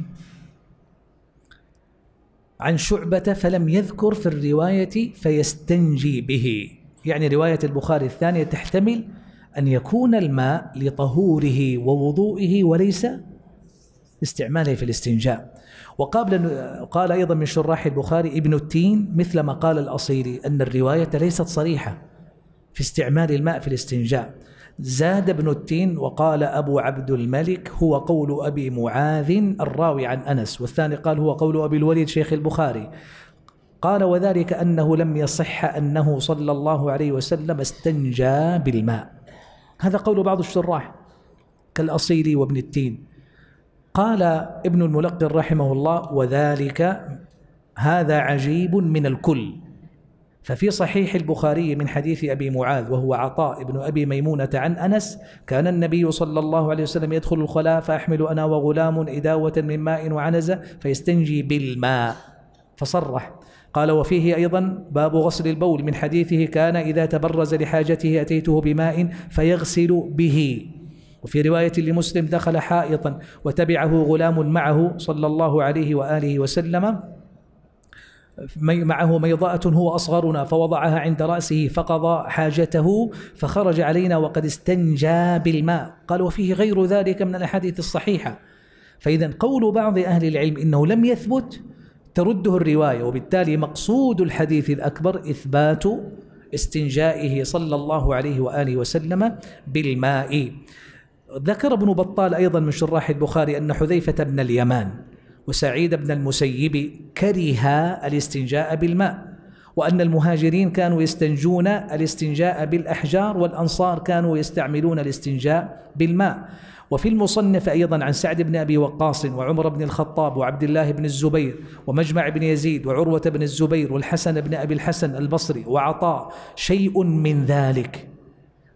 عن شعبة فلم يذكر في الرواية فيستنجي به يعني رواية البخاري الثانية تحتمل أن يكون الماء لطهوره ووضوئه وليس استعماله في الاستنجاء وقال قال أيضا من شراح البخاري ابن التين مثل ما قال الأصيلي أن الرواية ليست صريحة في استعمال الماء في الاستنجاء زاد ابن التين وقال أبو عبد الملك هو قول أبي معاذ الراوي عن أنس والثاني قال هو قول أبي الوليد شيخ البخاري قال وذلك أنه لم يصح أنه صلى الله عليه وسلم استنجى بالماء هذا قول بعض الشراح كالأصيلي وابن التين قال ابن الملقن رحمه الله وذلك هذا عجيب من الكل ففي صحيح البخاري من حديث أبي معاذ وهو عطاء بن أبي ميمونة عن أنس كان النبي صلى الله عليه وسلم يدخل الخلاء فأحمل أنا وغلام إداوة من ماء وعنزة فيستنجي بالماء فصرح قال وفيه أيضا باب غسل البول من حديثه كان إذا تبرز لحاجته أتيته بماء فيغسل به وفي رواية لمسلم دخل حائطا وتبعه غلام معه صلى الله عليه وآله وسلم معه ميضاءة هو أصغرنا فوضعها عند رأسه فقضى حاجته فخرج علينا وقد استنجى بالماء قال وفيه غير ذلك من الأحاديث الصحيحة فإذا قول بعض أهل العلم إنه لم يثبت ترده الرواية وبالتالي مقصود الحديث الأكبر إثبات استنجائه صلى الله عليه وآله وسلم بالماء ذكر ابن بطال أيضا من شراح البخاري أن حذيفة بن اليمان وسعيد بن المسيب كرها الاستنجاء بالماء وأن المهاجرين كانوا يستنجون الاستنجاء بالأحجار والأنصار كانوا يستعملون الاستنجاء بالماء وفي المصنف أيضا عن سعد بن أبي وقاص وعمر بن الخطاب وعبد الله بن الزبير ومجمع بن يزيد وعروة بن الزبير والحسن بن أبي الحسن البصري وعطاء شيء من ذلك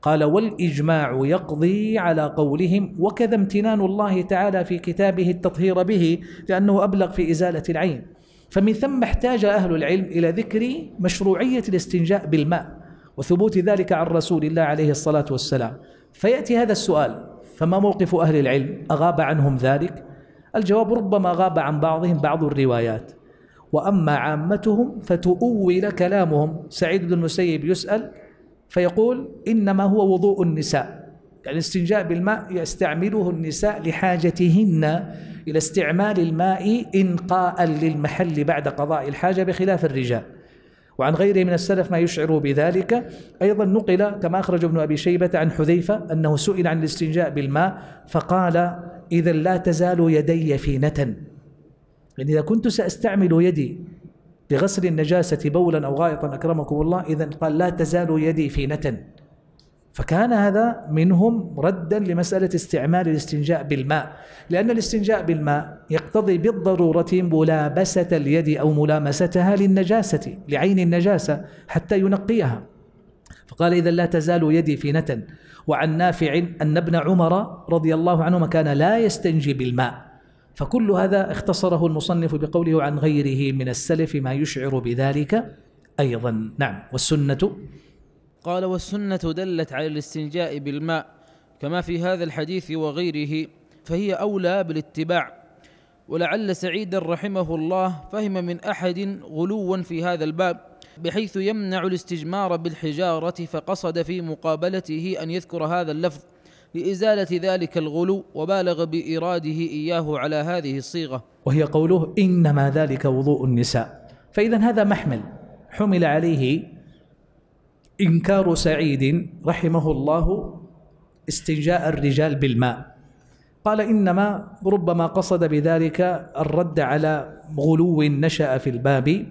قال والإجماع يقضي على قولهم وكذا امتنان الله تعالى في كتابه التطهير به لأنه أبلغ في إزالة العين فمن ثم احتاج أهل العلم إلى ذكر مشروعية الاستنجاء بالماء وثبوت ذلك عن رسول الله عليه الصلاة والسلام فيأتي هذا السؤال فما موقف أهل العلم أغاب عنهم ذلك الجواب ربما غاب عن بعضهم بعض الروايات وأما عامتهم فتؤول كلامهم سعيد بن المسيب يسأل فيقول إنما هو وضوء النساء يعني الاستنجاء بالماء يستعمله النساء لحاجتهن إلى استعمال الماء إنقاء للمحل بعد قضاء الحاجة بخلاف الرجال وعن غيره من السلف ما يشعر بذلك أيضا نقل كما أخرج ابن أبي شيبة عن حذيفة أنه سئل عن الاستنجاء بالماء فقال إذا لا تزال يدي في نتن يعني إذا كنت سأستعمل يدي بغسل النجاسة بولا أو غائطا أكرمكم الله إذا قال لا تزال يدي في نتن فكان هذا منهم ردا لمسألة استعمال الاستنجاء بالماء لأن الاستنجاء بالماء يقتضي بالضرورة ملابسة اليد أو ملامستها للنجاسة لعين النجاسة حتى ينقيها فقال إذا لا تزال يدي في نتن وعن نافع أن ابن عمر رضي الله عنهما كان لا يستنجي بالماء فكل هذا اختصره المصنف بقوله عن غيره من السلف ما يشعر بذلك أيضا نعم والسنة قال والسنة دلت على الاستنجاء بالماء كما في هذا الحديث وغيره فهي أولى بالاتباع ولعل سعيدا رحمه الله فهم من أحد غلوا في هذا الباب بحيث يمنع الاستجمار بالحجارة فقصد في مقابلته أن يذكر هذا اللفظ لإزالة ذلك الغلو وبالغ بإيراده إياه على هذه الصيغة وهي قوله إنما ذلك وضوء النساء فإذا هذا محمل حمل عليه إنكار سعيد رحمه الله استنجاء الرجال بالماء قال إنما ربما قصد بذلك الرد على غلو نشأ في الباب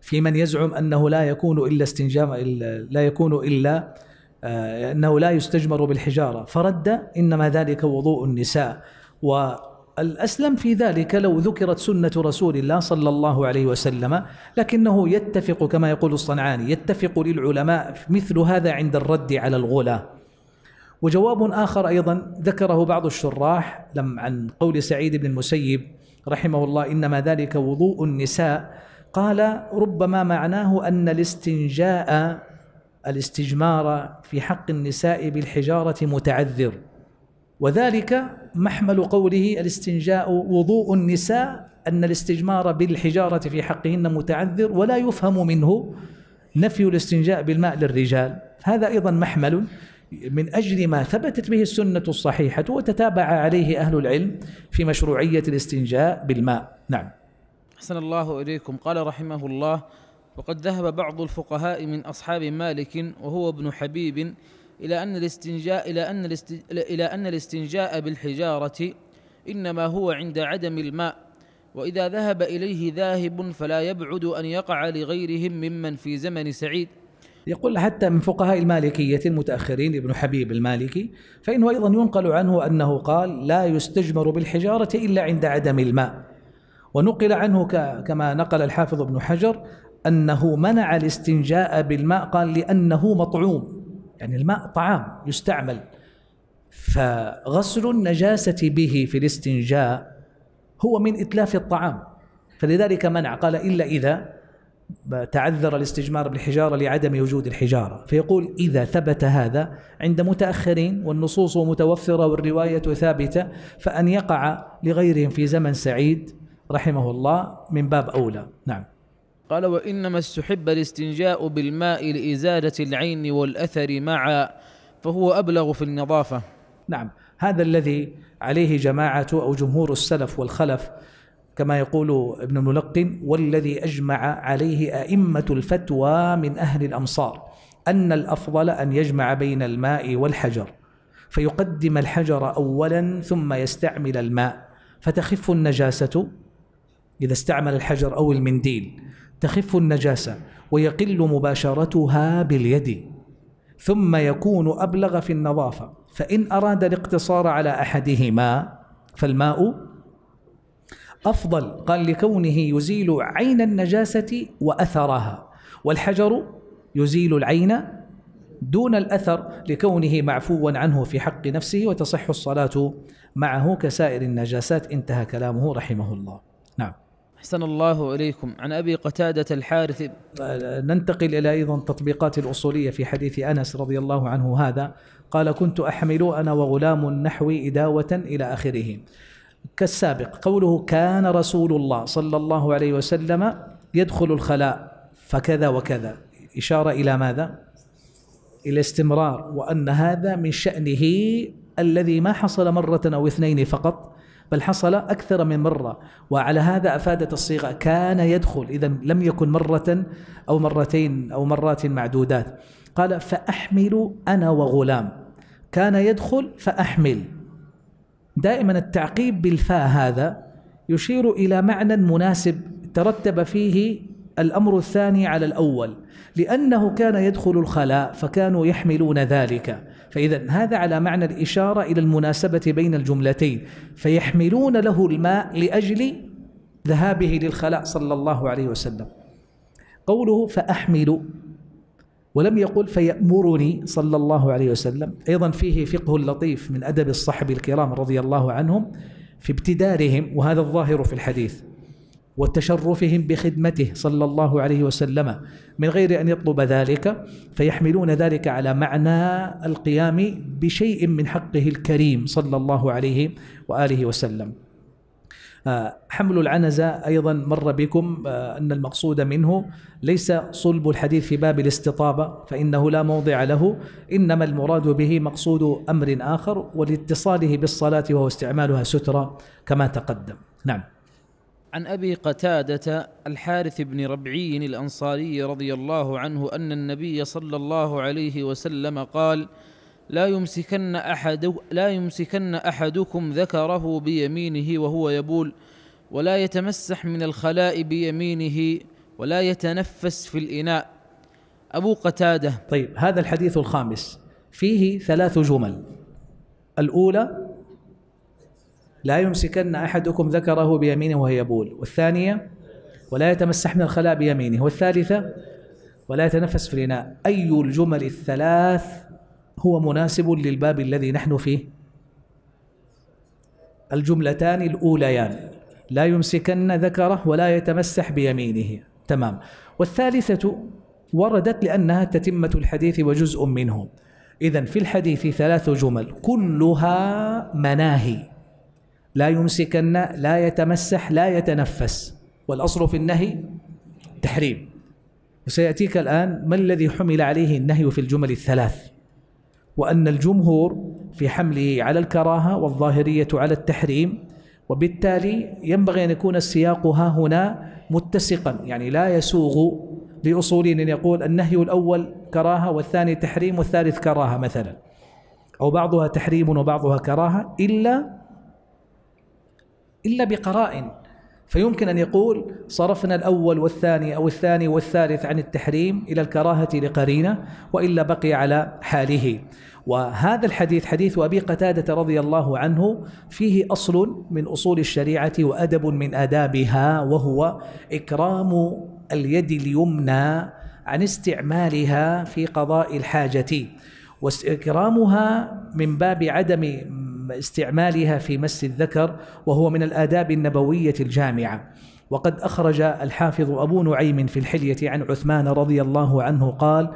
في من يزعم أنه لا يكون إلا استنجاء لا يكون إلا آه، أنه لا يستجمر بالحجارة فرد إنما ذلك وضوء النساء و الأسلم في ذلك لو ذكرت سنة رسول الله صلى الله عليه وسلم لكنه يتفق كما يقول الصنعاني يتفق للعلماء مثل هذا عند الرد على الغلاة وجواب آخر أيضا ذكره بعض الشراح لم عن قول سعيد بن المسيب رحمه الله إنما ذلك وضوء النساء قال ربما معناه أن الاستنجاء الاستجمار في حق النساء بالحجارة متعذر وذلك محمل قوله الاستنجاء وضوء النساء أن الاستجمار بالحجارة في حقهن متعذر ولا يفهم منه نفي الاستنجاء بالماء للرجال هذا أيضا محمل من أجل ما ثبتت به السنة الصحيحة وتتابع عليه أهل العلم في مشروعية الاستنجاء بالماء نعم أحسن الله إليكم قال رحمه الله وقد ذهب بعض الفقهاء من أصحاب مالك وهو ابن حبيب إلى أن الاستنجاء إلى أن إلى أن الاستنجاء بالحجارة إنما هو عند عدم الماء وإذا ذهب إليه ذاهب فلا يبعد أن يقع لغيرهم ممن في زمن سعيد يقول حتى من فقهاء المالكية المتأخرين ابن حبيب المالكي فإنه أيضا ينقل عنه أنه قال لا يستجمر بالحجارة إلا عند عدم الماء ونقل عنه كما نقل الحافظ ابن حجر أنه منع الاستنجاء بالماء قال لأنه مطعوم يعني الماء طعام يستعمل فغسل النجاسة به في الاستنجاء هو من إتلاف الطعام فلذلك منع قال إلا إذا تعذر الاستجمار بالحجارة لعدم وجود الحجارة فيقول إذا ثبت هذا عند متأخرين والنصوص متوفرة والرواية ثابتة فأن يقع لغيرهم في زمن سعيد رحمه الله من باب أولى نعم قال وإنما استحب الاستنجاء بالماء لإزالة العين والأثر معا فهو أبلغ في النظافة نعم هذا الذي عليه جماعة أو جمهور السلف والخلف كما يقول ابن ملقن والذي أجمع عليه أئمة الفتوى من أهل الأمصار أن الأفضل أن يجمع بين الماء والحجر فيقدم الحجر أولا ثم يستعمل الماء فتخف النجاسة إذا استعمل الحجر أو المنديل تخف النجاسة ويقل مباشرتها باليد ثم يكون أبلغ في النظافة فإن أراد الاقتصار على أحدهما فالماء أفضل قال لكونه يزيل عين النجاسة وأثرها والحجر يزيل العين دون الأثر لكونه معفوا عنه في حق نفسه وتصح الصلاة معه كسائر النجاسات انتهى كلامه رحمه الله أحسن الله إليكم عن أبي قتادة الحارث ننتقل إلى أيضا تطبيقات الأصولية في حديث أنس رضي الله عنه هذا قال كنت أحمل أنا وغلام نحوي إداوة إلى آخره كالسابق قوله كان رسول الله صلى الله عليه وسلم يدخل الخلاء فكذا وكذا إشارة إلى ماذا؟ إلى استمرار وأن هذا من شأنه الذي ما حصل مرة أو اثنين فقط بل حصل أكثر من مرة وعلى هذا أفادت الصيغة كان يدخل إذا لم يكن مرة أو مرتين أو مرات معدودات قال فأحمل أنا وغلام كان يدخل فأحمل دائما التعقيب بالفاء هذا يشير إلى معنى مناسب ترتب فيه الأمر الثاني على الأول لأنه كان يدخل الخلاء فكانوا يحملون ذلك فإذا هذا على معنى الإشارة إلى المناسبة بين الجملتين فيحملون له الماء لأجل ذهابه للخلاء صلى الله عليه وسلم قوله فأحمل ولم يقل فيأمرني صلى الله عليه وسلم أيضا فيه فقه لطيف من أدب الصحب الكرام رضي الله عنهم في ابتدارهم وهذا الظاهر في الحديث وتشرفهم بخدمته صلى الله عليه وسلم من غير ان يطلب ذلك فيحملون ذلك على معنى القيام بشيء من حقه الكريم صلى الله عليه واله وسلم. آه، حمل العنزة أيضا مر بكم آه، أن المقصود منه ليس صلب الحديث في باب الاستطابة فإنه لا موضع له إنما المراد به مقصود أمر آخر ولاتصاله بالصلاة وهو استعمالها سترة كما تقدم نعم عن ابي قتاده الحارث بن ربعي الانصاري رضي الله عنه ان النبي صلى الله عليه وسلم قال لا يمسكن احد لا يمسكن احدكم ذكره بيمينه وهو يبول ولا يتمسح من الخلاء بيمينه ولا يتنفس في الاناء ابو قتاده طيب هذا الحديث الخامس فيه ثلاث جمل الاولى لا يمسكن أحدكم ذكره بيمينه وهي يبول والثانية ولا يتمسح من الخلاء بيمينه والثالثة ولا يتنفس في الإناء أي الجمل الثلاث هو مناسب للباب الذي نحن فيه الجملتان الأوليان لا يمسكن ذكره ولا يتمسح بيمينه تمام والثالثة وردت لأنها تتمة الحديث وجزء منه إذا في الحديث ثلاث جمل كلها مناهي لا يمسكن لا يتمسح لا يتنفس والأصل في النهي تحريم وسيأتيك الآن ما الذي حمل عليه النهي في الجمل الثلاث وأن الجمهور في حمله على الكراهة والظاهرية على التحريم وبالتالي ينبغي أن يكون السياق ها هنا متسقا يعني لا يسوغ لأصولين أن يقول النهي الأول كراهة والثاني تحريم والثالث كراهة مثلا أو بعضها تحريم وبعضها كراهة إلا إلا بقرائن فيمكن أن يقول صرفنا الأول والثاني أو الثاني والثالث عن التحريم إلى الكراهة لقرينة وإلا بقي على حاله وهذا الحديث حديث أبي قتادة رضي الله عنه فيه أصل من أصول الشريعة وأدب من آدابها وهو إكرام اليد اليمنى عن استعمالها في قضاء الحاجة واستكرامها من باب عدم استعمالها في مس الذكر وهو من الآداب النبوية الجامعة وقد أخرج الحافظ أبو نعيم في الحلية عن عثمان رضي الله عنه قال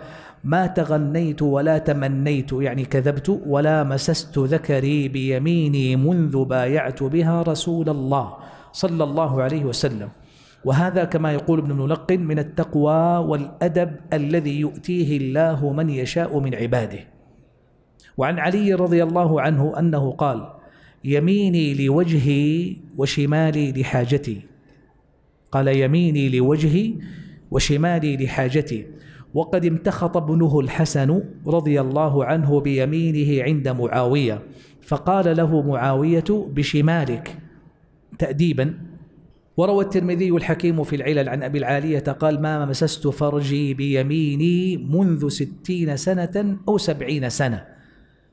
ما تغنيت ولا تمنيت يعني كذبت ولا مسست ذكري بيميني منذ بايعت بها رسول الله صلى الله عليه وسلم وهذا كما يقول ابن ملقن من التقوى والأدب الذي يؤتيه الله من يشاء من عباده وعن علي رضي الله عنه أنه قال يميني لوجهي وشمالي لحاجتي قال يميني لوجهي وشمالي لحاجتي وقد امتخط ابنه الحسن رضي الله عنه بيمينه عند معاوية فقال له معاوية بشمالك تأديبا وروى الترمذي الحكيم في العلل عن أبي العالية قال ما مسست فرجي بيميني منذ ستين سنة أو سبعين سنة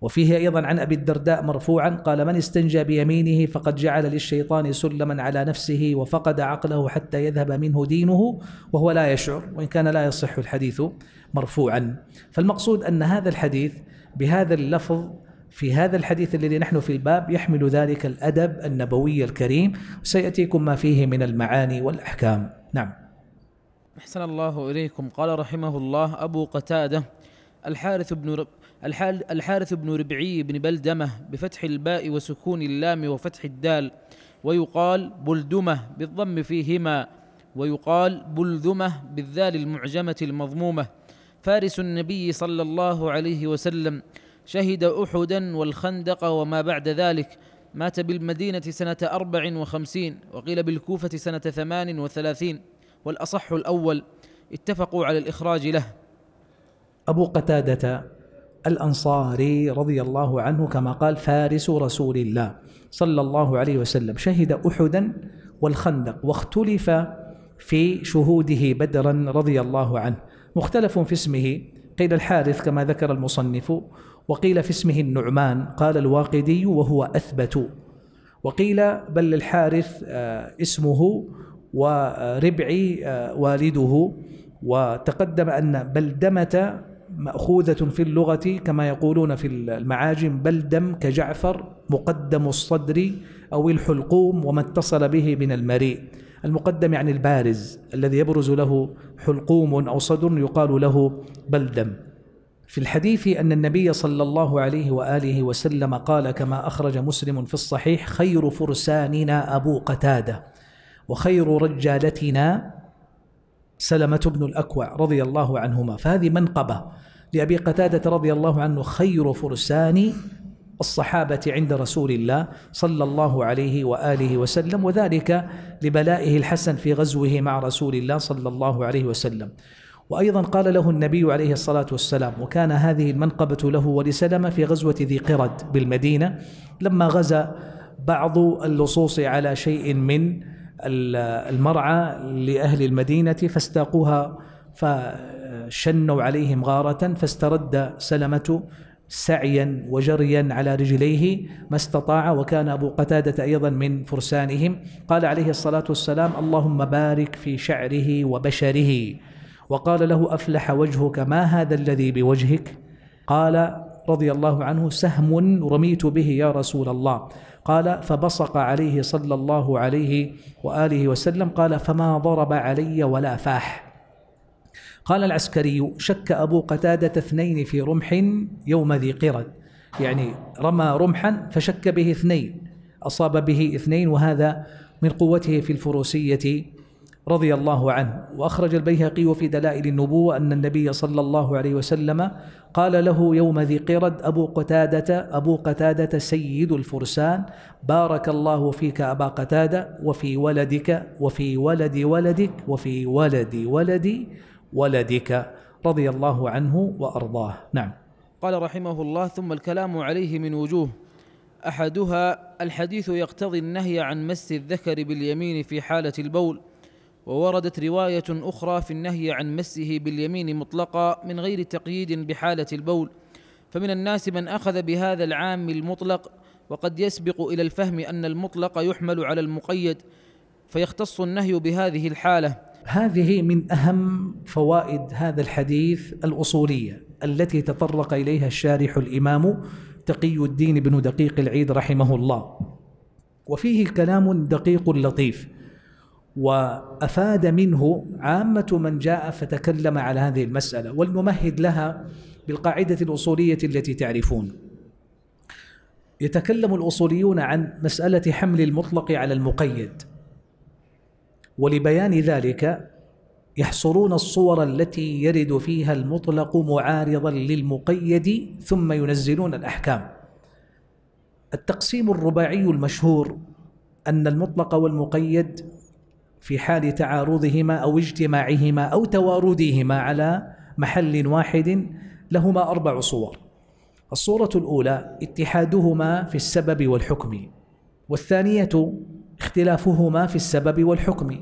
وفيه أيضا عن أبي الدرداء مرفوعا قال من استنجى بيمينه فقد جعل للشيطان سلما على نفسه وفقد عقله حتى يذهب منه دينه وهو لا يشعر وإن كان لا يصح الحديث مرفوعا فالمقصود أن هذا الحديث بهذا اللفظ في هذا الحديث الذي نحن في الباب يحمل ذلك الأدب النبوي الكريم سيأتيكم ما فيه من المعاني والأحكام نعم أحسن الله إليكم قال رحمه الله أبو قتادة الحارث بن الحارث بن ربعي بن بلدمة بفتح الباء وسكون اللام وفتح الدال ويقال بلدمة بالضم فيهما ويقال بلذمة بالذال المعجمة المضمومة فارس النبي صلى الله عليه وسلم شهد أحدا والخندق وما بعد ذلك مات بالمدينة سنة أربع وخمسين وقيل بالكوفة سنة ثمان وثلاثين والأصح الأول اتفقوا على الإخراج له أبو قتادة الأنصاري رضي الله عنه كما قال فارس رسول الله صلى الله عليه وسلم شهد أحدا والخندق واختلف في شهوده بدرا رضي الله عنه مختلف في اسمه قيل الحارث كما ذكر المصنف وقيل في اسمه النعمان قال الواقدي وهو أثبت وقيل بل الحارث آه، اسمه وربعي آه، والده وتقدم أن بلدمة مأخوذة في اللغة كما يقولون في المعاجم بل دم كجعفر مقدم الصدر أو الحلقوم وما اتصل به من المريء المقدم يعني البارز الذي يبرز له حلقوم أو صدر يقال له بلدم في الحديث أن النبي صلى الله عليه وآله وسلم قال كما أخرج مسلم في الصحيح خير فرساننا أبو قتادة وخير رجالتنا سلمة بن الأكوع رضي الله عنهما فهذه منقبة لأبي قتادة رضي الله عنه خير فرسان الصحابة عند رسول الله صلى الله عليه وآله وسلم وذلك لبلائه الحسن في غزوه مع رسول الله صلى الله عليه وسلم وأيضا قال له النبي عليه الصلاة والسلام وكان هذه المنقبة له ولسلمة في غزوة ذي قرد بالمدينة لما غزا بعض اللصوص على شيء من المرعى لأهل المدينة فاستاقوها فشنوا عليهم غارة فاسترد سلمة سعيا وجريا على رجليه ما استطاع وكان أبو قتادة أيضا من فرسانهم قال عليه الصلاة والسلام اللهم بارك في شعره وبشره وقال له أفلح وجهك ما هذا الذي بوجهك قال رضي الله عنه سهم رميت به يا رسول الله قال فبصق عليه صلى الله عليه وآله وسلم قال فما ضرب علي ولا فاح قال العسكري شك أبو قتادة اثنين في رمح يوم ذي قرد يعني رمى رمحا فشك به اثنين أصاب به اثنين وهذا من قوته في الفروسية رضي الله عنه وأخرج البيهقي في دلائل النبوة أن النبي صلى الله عليه وسلم قال له يوم ذي قرد أبو قتادة أبو قتادة سيد الفرسان بارك الله فيك أبا قتادة وفي ولدك وفي ولد ولدك وفي ولد ولد ولدك رضي الله عنه وأرضاه نعم قال رحمه الله ثم الكلام عليه من وجوه أحدها الحديث يقتضي النهي عن مس الذكر باليمين في حالة البول ووردت روايه اخرى في النهي عن مسه باليمين مطلقا من غير تقييد بحاله البول فمن الناس من اخذ بهذا العام المطلق وقد يسبق الى الفهم ان المطلق يحمل على المقيد فيختص النهي بهذه الحاله هذه من اهم فوائد هذا الحديث الاصوليه التي تطرق اليها الشارح الامام تقي الدين بن دقيق العيد رحمه الله وفيه كلام دقيق لطيف وأفاد منه عامة من جاء فتكلم على هذه المسألة والممهد لها بالقاعدة الأصولية التي تعرفون يتكلم الأصوليون عن مسألة حمل المطلق على المقيد ولبيان ذلك يحصرون الصور التي يرد فيها المطلق معارضا للمقيد ثم ينزلون الأحكام التقسيم الرباعي المشهور أن المطلق والمقيد في حال تعارضهما أو اجتماعهما أو تواردهما على محل واحد لهما أربع صور الصورة الأولى اتحادهما في السبب والحكم والثانية اختلافهما في السبب والحكم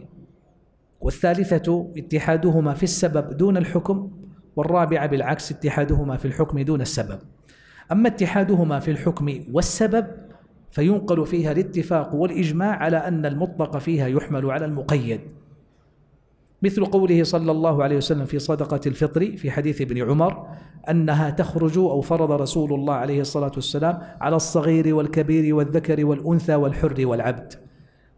والثالثة اتحادهما في السبب دون الحكم والرابعة بالعكس اتحادهما في الحكم دون السبب أما اتحادهما في الحكم والسبب فينقل فيها الاتفاق والإجماع على أن المطلق فيها يحمل على المقيد مثل قوله صلى الله عليه وسلم في صدقة الفطر في حديث ابن عمر أنها تخرج أو فرض رسول الله عليه الصلاة والسلام على الصغير والكبير والذكر والأنثى والحر والعبد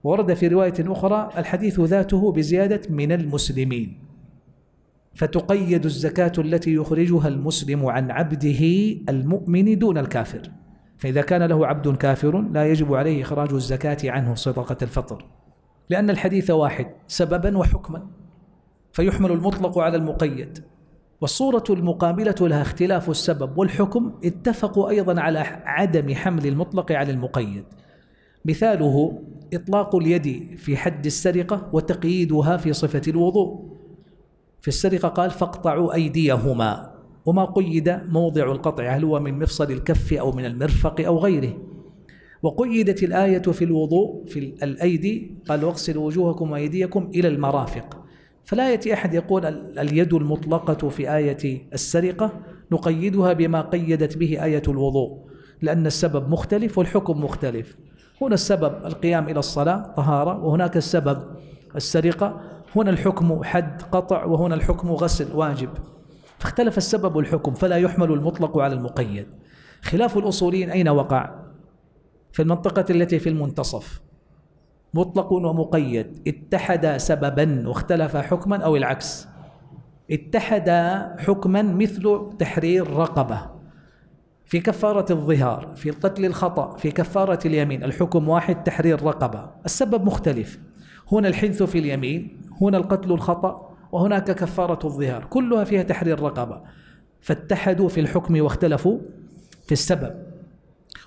ورد في رواية أخرى الحديث ذاته بزيادة من المسلمين فتقيد الزكاة التي يخرجها المسلم عن عبده المؤمن دون الكافر فإذا كان له عبد كافر لا يجب عليه إخراج الزكاة عنه صدقة الفطر لأن الحديث واحد سببا وحكما فيحمل المطلق على المقيد والصورة المقابلة لها اختلاف السبب والحكم اتفقوا أيضا على عدم حمل المطلق على المقيد مثاله إطلاق اليد في حد السرقة وتقييدها في صفة الوضوء في السرقة قال فاقطعوا أيديهما وما قيد موضع القطع هل هو من مفصل الكف أو من المرفق أو غيره وقيدت الآية في الوضوء في الأيدي قال واغسلوا وجوهكم وأيديكم إلى المرافق فلا يأتي أحد يقول اليد المطلقة في آية السرقة نقيدها بما قيدت به آية الوضوء لأن السبب مختلف والحكم مختلف هنا السبب القيام إلى الصلاة طهارة وهناك السبب السرقة هنا الحكم حد قطع وهنا الحكم غسل واجب فاختلف السبب والحكم فلا يحمل المطلق على المقيد خلاف الأصوليين أين وقع؟ في المنطقة التي في المنتصف مطلق ومقيد اتحدا سببا واختلف حكما أو العكس اتحدا حكما مثل تحرير رقبة في كفارة الظهار في قتل الخطأ في كفارة اليمين الحكم واحد تحرير رقبة السبب مختلف هنا الحنث في اليمين هنا القتل الخطأ وهناك كفارة الظهار كلها فيها تحرير رقبة فاتحدوا في الحكم واختلفوا في السبب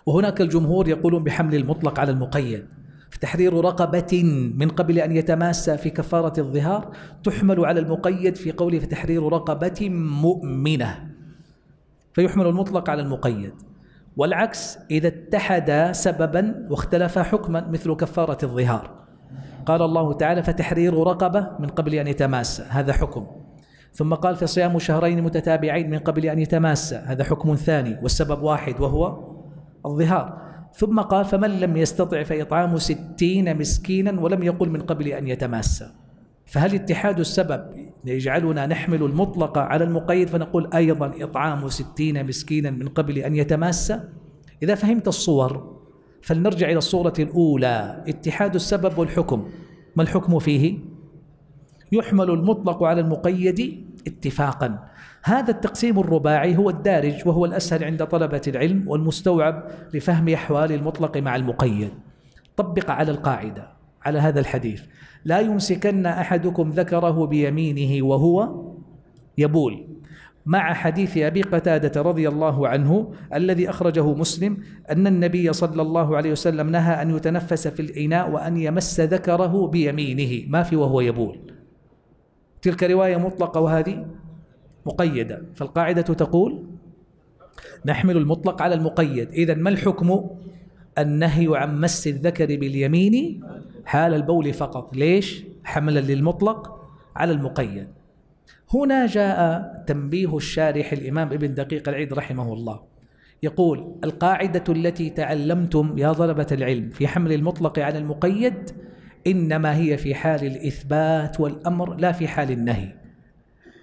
وهناك الجمهور يقولون بحمل المطلق على المقيد فتحرير رقبة من قبل أن يتماسى في كفارة الظهار تحمل على المقيد في قوله فتحرير رقبة مؤمنة فيحمل المطلق على المقيد والعكس إذا اتحدا سببا واختلفا حكما مثل كفارة الظهار قال الله تعالى فتحرير رقبة من قبل أن يتماس هذا حكم ثم قال فصيام شهرين متتابعين من قبل أن يتماس هذا حكم ثاني والسبب واحد وهو الظهار ثم قال فمن لم يستطع فإطعام ستين مسكينا ولم يقل من قبل أن يتماس فهل اتحاد السبب يجعلنا نحمل المطلق على المقيد فنقول أيضا إطعام ستين مسكينا من قبل أن يتماس إذا فهمت الصور فلنرجع إلى الصورة الأولى اتحاد السبب والحكم ما الحكم فيه؟ يحمل المطلق على المقيد اتفاقا هذا التقسيم الرباعي هو الدارج وهو الأسهل عند طلبة العلم والمستوعب لفهم أحوال المطلق مع المقيد طبق على القاعدة على هذا الحديث لا يمسكن أحدكم ذكره بيمينه وهو يبول مع حديث أبي قتادة رضي الله عنه الذي أخرجه مسلم أن النبي صلى الله عليه وسلم نهى أن يتنفس في الإناء وأن يمس ذكره بيمينه ما في وهو يبول تلك رواية مطلقة وهذه مقيدة فالقاعدة تقول نحمل المطلق على المقيد إذا ما الحكم النهي عن مس الذكر باليمين حال البول فقط ليش حملا للمطلق على المقيد هنا جاء تنبيه الشارح الإمام ابن دقيق العيد رحمه الله يقول القاعدة التي تعلمتم يا ضربه العلم في حمل المطلق على المقيد إنما هي في حال الإثبات والأمر لا في حال النهي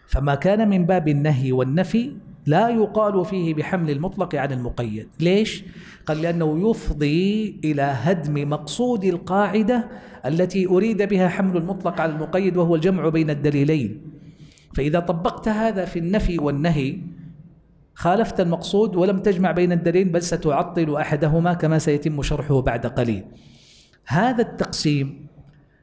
فما كان من باب النهي والنفي لا يقال فيه بحمل المطلق على المقيد ليش؟ قال لأنه يفضي إلى هدم مقصود القاعدة التي أريد بها حمل المطلق على المقيد وهو الجمع بين الدليلين فإذا طبقت هذا في النفي والنهي خالفت المقصود ولم تجمع بين الدليل بل ستعطل أحدهما كما سيتم شرحه بعد قليل هذا التقسيم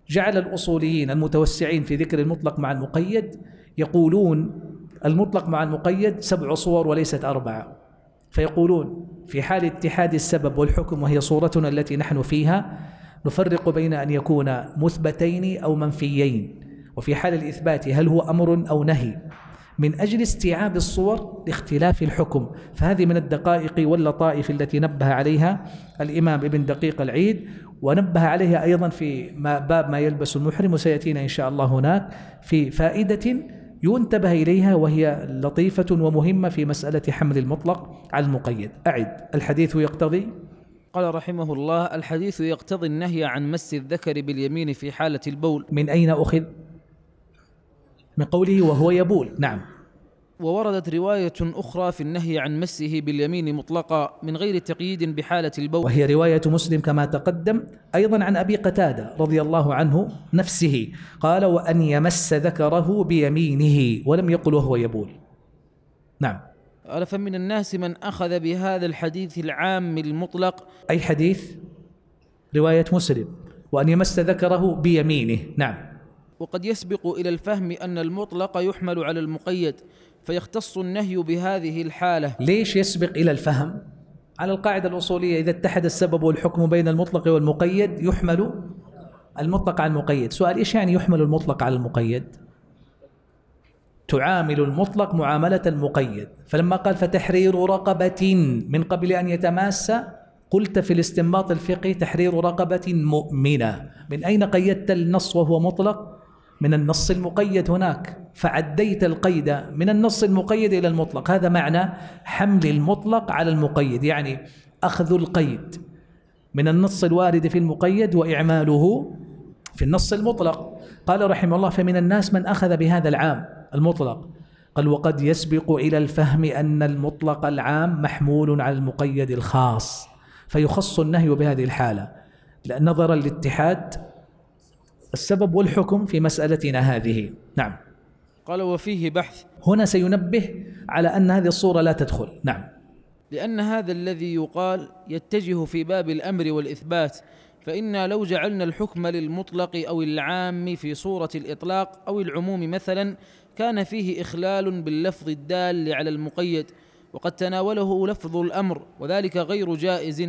جعل الأصوليين المتوسعين في ذكر المطلق مع المقيد يقولون المطلق مع المقيد سبع صور وليست أربعة فيقولون في حال اتحاد السبب والحكم وهي صورتنا التي نحن فيها نفرق بين أن يكون مثبتين أو منفيين وفي حال الإثبات هل هو أمر أو نهي من أجل استيعاب الصور لاختلاف الحكم فهذه من الدقائق واللطائف التي نبه عليها الإمام ابن دقيق العيد ونبه عليها أيضا في ما باب ما يلبس المحرم وسيأتينا إن شاء الله هناك في فائدة ينتبه إليها وهي لطيفة ومهمة في مسألة حمل المطلق على المقيد أعد الحديث يقتضي قال رحمه الله الحديث يقتضي النهي عن مس الذكر باليمين في حالة البول من أين أخذ؟ من قوله وهو يبول نعم ووردت رواية أخرى في النهي عن مسه باليمين مطلقا من غير تقييد بحالة البول وهي رواية مسلم كما تقدم أيضا عن أبي قتادة رضي الله عنه نفسه قال وأن يمس ذكره بيمينه ولم يقل وهو يبول نعم قال فمن الناس من أخذ بهذا الحديث العام المطلق أي حديث رواية مسلم وأن يمس ذكره بيمينه نعم وقد يسبق الى الفهم ان المطلق يحمل على المقيد فيختص النهي بهذه الحاله ليش يسبق الى الفهم على القاعده الاصوليه اذا اتحد السبب والحكم بين المطلق والمقيد يحمل المطلق على المقيد سؤال ايش يعني يحمل المطلق على المقيد تعامل المطلق معامله المقيد فلما قال فتحرير رقبه من قبل ان يتماس قلت في الاستنباط الفقهي تحرير رقبة مؤمنة من أين قيدت النص وهو مطلق من النص المقيد هناك فعديت القيد من النص المقيد إلى المطلق هذا معنى حمل المطلق على المقيد يعني أخذ القيد من النص الوارد في المقيد وإعماله في النص المطلق قال رحمه الله فمن الناس من أخذ بهذا العام المطلق قال وقد يسبق إلى الفهم أن المطلق العام محمول على المقيد الخاص فيخص النهي بهذه الحالة نظرا لاتحاد السبب والحكم في مسألتنا هذه نعم قال وفيه بحث هنا سينبه على أن هذه الصورة لا تدخل نعم لأن هذا الذي يقال يتجه في باب الأمر والإثبات فإنا لو جعلنا الحكم للمطلق أو العام في صورة الإطلاق أو العموم مثلا كان فيه إخلال باللفظ الدال على المقيد وقد تناوله لفظ الأمر وذلك غير جائز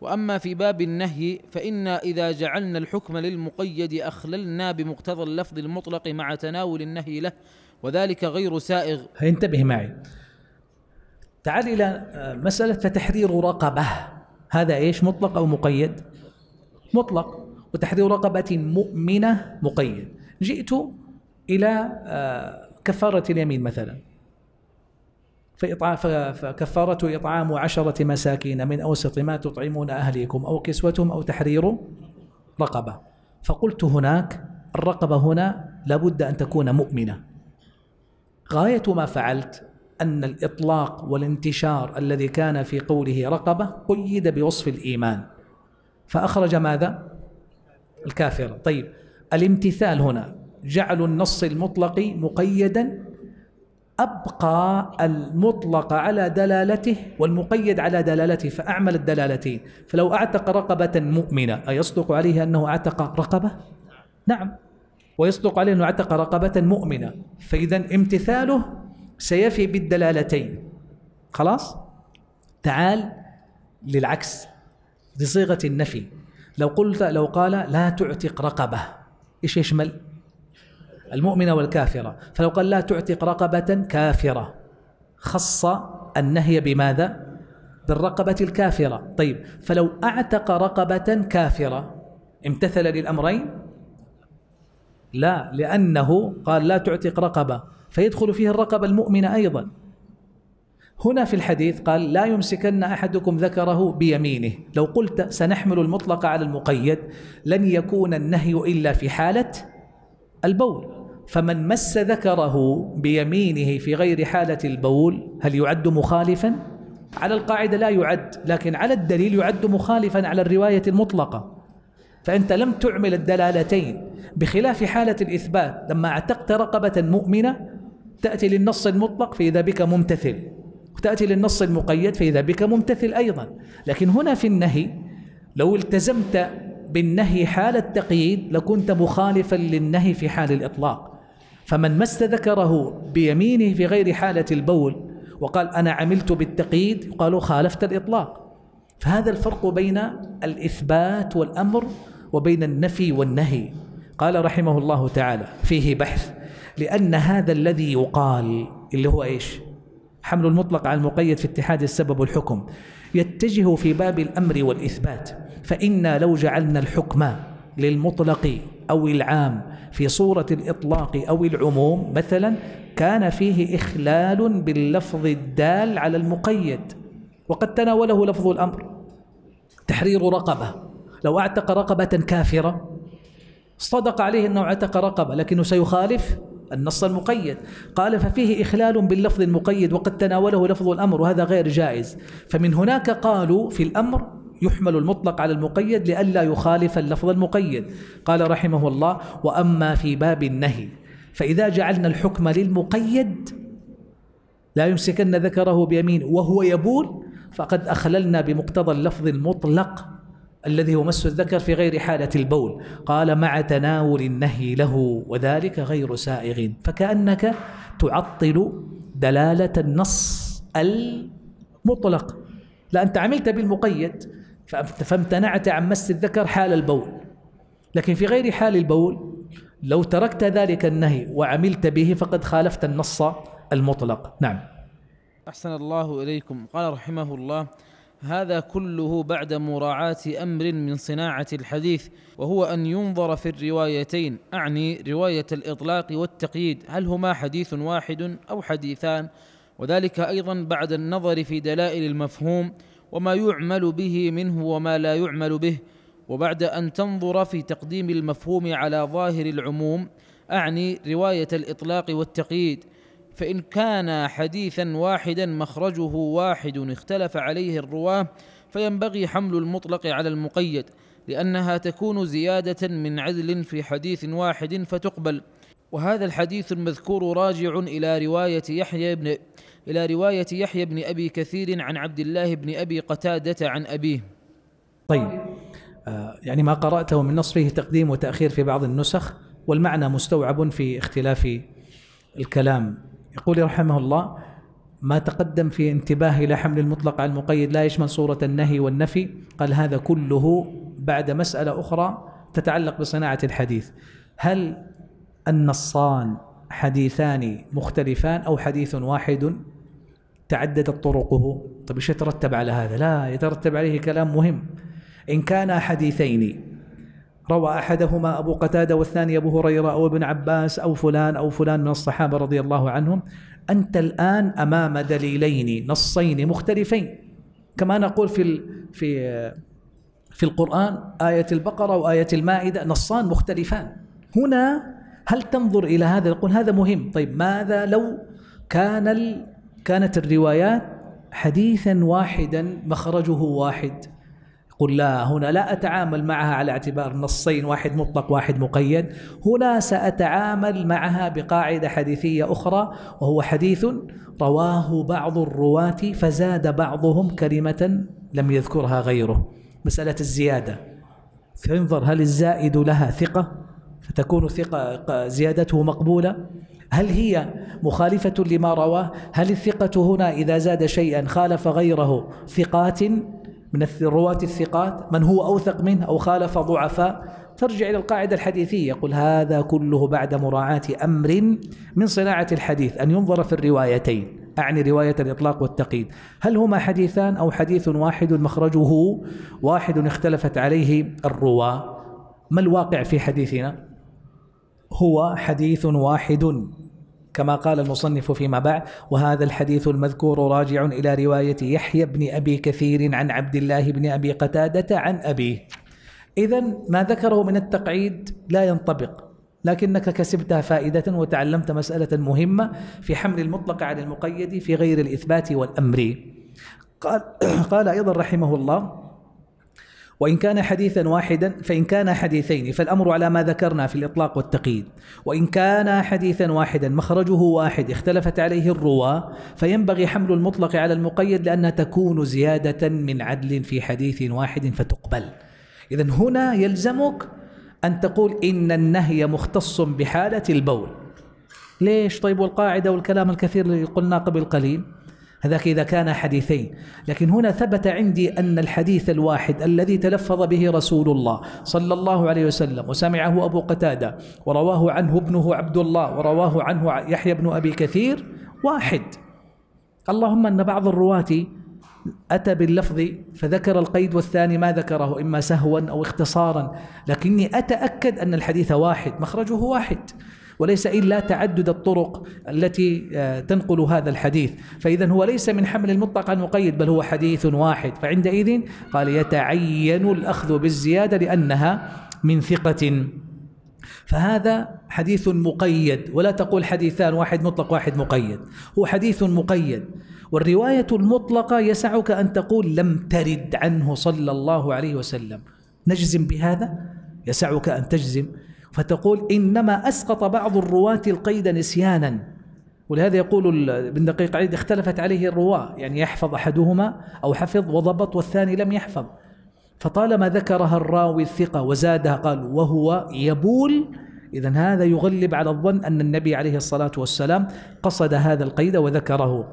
واما في باب النهي فانا اذا جعلنا الحكم للمقيد اخللنا بمقتضى اللفظ المطلق مع تناول النهي له وذلك غير سائغ انتبه معي تعال الى مساله تحرير رقبه هذا ايش مطلق او مقيد مطلق وتحرير رقبه مؤمنه مقيد جئت الى آه، كفاره اليمين مثلا فكفارة إطعام عشرة مساكين من أوسط ما تطعمون أهليكم أو كسوتهم أو تحرير رقبة فقلت هناك الرقبة هنا لابد أن تكون مؤمنة غاية ما فعلت أن الإطلاق والانتشار الذي كان في قوله رقبة قيد بوصف الإيمان فأخرج ماذا؟ الكافرة طيب الامتثال هنا جعل النص المطلق مقيدا أبقى المطلق على دلالته والمقيد على دلالته فأعمل الدلالتين فلو أعتق رقبة مؤمنة أيصدق عليه أنه أعتق رقبة؟ نعم ويصدق عليه أنه أعتق رقبة مؤمنة فإذا امتثاله سيفي بالدلالتين خلاص؟ تعال للعكس لصيغة النفي لو قلت لو قال لا تعتق رقبة إيش يشمل؟ المؤمنة والكافرة فلو قال لا تعتق رقبة كافرة خص النهي بماذا؟ بالرقبة الكافرة طيب فلو أعتق رقبة كافرة امتثل للأمرين لا لأنه قال لا تعتق رقبة فيدخل فيه الرقبة المؤمنة أيضا هنا في الحديث قال لا يمسكن أحدكم ذكره بيمينه لو قلت سنحمل المطلق على المقيد لن يكون النهي إلا في حالة البول فمن مس ذكره بيمينه في غير حالة البول هل يعد مخالفا؟ على القاعدة لا يعد لكن على الدليل يعد مخالفا على الرواية المطلقة فأنت لم تعمل الدلالتين بخلاف حالة الإثبات لما اعتقت رقبة مؤمنة تأتي للنص المطلق فإذا بك ممتثل وتأتي للنص المقيد فإذا بك ممتثل أيضا لكن هنا في النهي لو التزمت بالنهي حال التقييد لكنت مخالفا للنهي في حال الإطلاق فمن مس ذكره بيمينه في غير حالة البول وقال أنا عملت بالتقييد قالوا خالفت الإطلاق فهذا الفرق بين الإثبات والأمر وبين النفي والنهي قال رحمه الله تعالى فيه بحث لأن هذا الذي يقال اللي هو إيش حمل المطلق على المقيد في اتحاد السبب والحكم يتجه في باب الأمر والإثبات فإنا لو جعلنا الحكم للمطلق أو العام في صورة الإطلاق أو العموم مثلا كان فيه إخلال باللفظ الدال على المقيد وقد تناوله لفظ الأمر تحرير رقبة لو أعتق رقبة كافرة صدق عليه أنه اعتق رقبة لكنه سيخالف النص المقيد قال ففيه إخلال باللفظ المقيد وقد تناوله لفظ الأمر وهذا غير جائز فمن هناك قالوا في الأمر يحمل المطلق على المقيد لئلا يخالف اللفظ المقيد قال رحمه الله وأما في باب النهي فإذا جعلنا الحكم للمقيد لا يمسكن ذكره بيمين وهو يبول فقد أخللنا بمقتضى اللفظ المطلق الذي هو مس الذكر في غير حالة البول قال مع تناول النهي له وذلك غير سائغ فكأنك تعطل دلالة النص المطلق لا أنت عملت بالمقيد فامتنعت عن مس الذكر حال البول لكن في غير حال البول لو تركت ذلك النهي وعملت به فقد خالفت النص المطلق نعم أحسن الله إليكم قال رحمه الله هذا كله بعد مراعاة أمر من صناعة الحديث وهو أن ينظر في الروايتين أعني رواية الإطلاق والتقييد هل هما حديث واحد أو حديثان وذلك أيضا بعد النظر في دلائل المفهوم وما يعمل به منه وما لا يعمل به وبعد ان تنظر في تقديم المفهوم على ظاهر العموم اعني روايه الاطلاق والتقييد فان كان حديثا واحدا مخرجه واحد اختلف عليه الرواه فينبغي حمل المطلق على المقيد لانها تكون زياده من عدل في حديث واحد فتقبل وهذا الحديث المذكور راجع الى روايه يحيى بن إلى رواية يحيى بن أبي كثير عن عبد الله بن أبي قتادة عن أبيه طيب آه، يعني ما قرأته من نص فيه تقديم وتأخير في بعض النسخ والمعنى مستوعب في اختلاف الكلام يقول رحمه الله ما تقدم في انتباه إلى حمل المطلق على المقيد لا يشمل صورة النهي والنفي قال هذا كله بعد مسألة أخرى تتعلق بصناعة الحديث هل النصان حديثان مختلفان أو حديث واحد تعددت طرقه طيب ايش يترتب على هذا لا يترتب عليه كلام مهم إن كان حديثين روى أحدهما أبو قتادة والثاني أبو هريرة أو ابن عباس أو فلان أو فلان من الصحابة رضي الله عنهم أنت الآن أمام دليلين نصين مختلفين كما نقول في في في القرآن آية البقرة وآية المائدة نصان مختلفان هنا هل تنظر إلى هذا تقول هذا مهم طيب ماذا لو كان كانت الروايات حديثا واحدا مخرجه واحد يقول لا هنا لا أتعامل معها على اعتبار نصين واحد مطلق واحد مقيد هنا سأتعامل معها بقاعدة حديثية أخرى وهو حديث رواه بعض الرواة فزاد بعضهم كلمة لم يذكرها غيره مسألة الزيادة فينظر هل الزائد لها ثقة فتكون ثقة زيادته مقبولة هل هي مخالفة لما رواه هل الثقة هنا إذا زاد شيئا خالف غيره ثقات من الرواة الثقات من هو أوثق منه أو خالف ضعفاء ترجع إلى القاعدة الحديثية يقول هذا كله بعد مراعاة أمر من صناعة الحديث أن ينظر في الروايتين أعني رواية الإطلاق والتقييد هل هما حديثان أو حديث واحد مخرجه واحد اختلفت عليه الرواة ما الواقع في حديثنا هو حديث واحد كما قال المصنف فيما بعد وهذا الحديث المذكور راجع إلى رواية يحيى بن أبي كثير عن عبد الله بن أبي قتادة عن أبيه إذا ما ذكره من التقعيد لا ينطبق لكنك كسبت فائدة وتعلمت مسألة مهمة في حمل المطلق على المقيد في غير الإثبات والأمر قال, قال أيضا رحمه الله وإن كان حديثا واحدا فإن كان حديثين فالأمر على ما ذكرنا في الإطلاق والتقييد وإن كان حديثا واحدا مخرجه واحد اختلفت عليه الرواة فينبغي حمل المطلق على المقيد لأنها تكون زيادة من عدل في حديث واحد فتقبل إذا هنا يلزمك أن تقول إن النهي مختص بحالة البول ليش طيب والقاعدة والكلام الكثير اللي قلناه قبل قليل هذاك إذا كان حديثين لكن هنا ثبت عندي أن الحديث الواحد الذي تلفظ به رسول الله صلى الله عليه وسلم وسمعه أبو قتادة ورواه عنه ابنه عبد الله ورواه عنه يحيى بن أبي كثير واحد اللهم أن بعض الرواة أتى باللفظ فذكر القيد والثاني ما ذكره إما سهوا أو اختصارا لكني أتأكد أن الحديث واحد مخرجه واحد وليس إلا تعدد الطرق التي آه، تنقل هذا الحديث فإذا هو ليس من حمل المطلق على المقيد بل هو حديث واحد فعندئذ قال يتعين الأخذ بالزيادة لأنها من ثقة فهذا حديث مقيد ولا تقول حديثان واحد مطلق واحد مقيد هو حديث مقيد والرواية المطلقة يسعك أن تقول لم ترد عنه صلى الله عليه وسلم نجزم بهذا يسعك أن تجزم فتقول إنما أسقط بعض الرواة القيد نسيانا ولهذا يقول ابن دقيق عيد اختلفت عليه الرواة يعني يحفظ أحدهما أو حفظ وضبط والثاني لم يحفظ فطالما ذكرها الراوي الثقة وزادها قال وهو يبول إذا هذا يغلب على الظن أن النبي عليه الصلاة والسلام قصد هذا القيد وذكره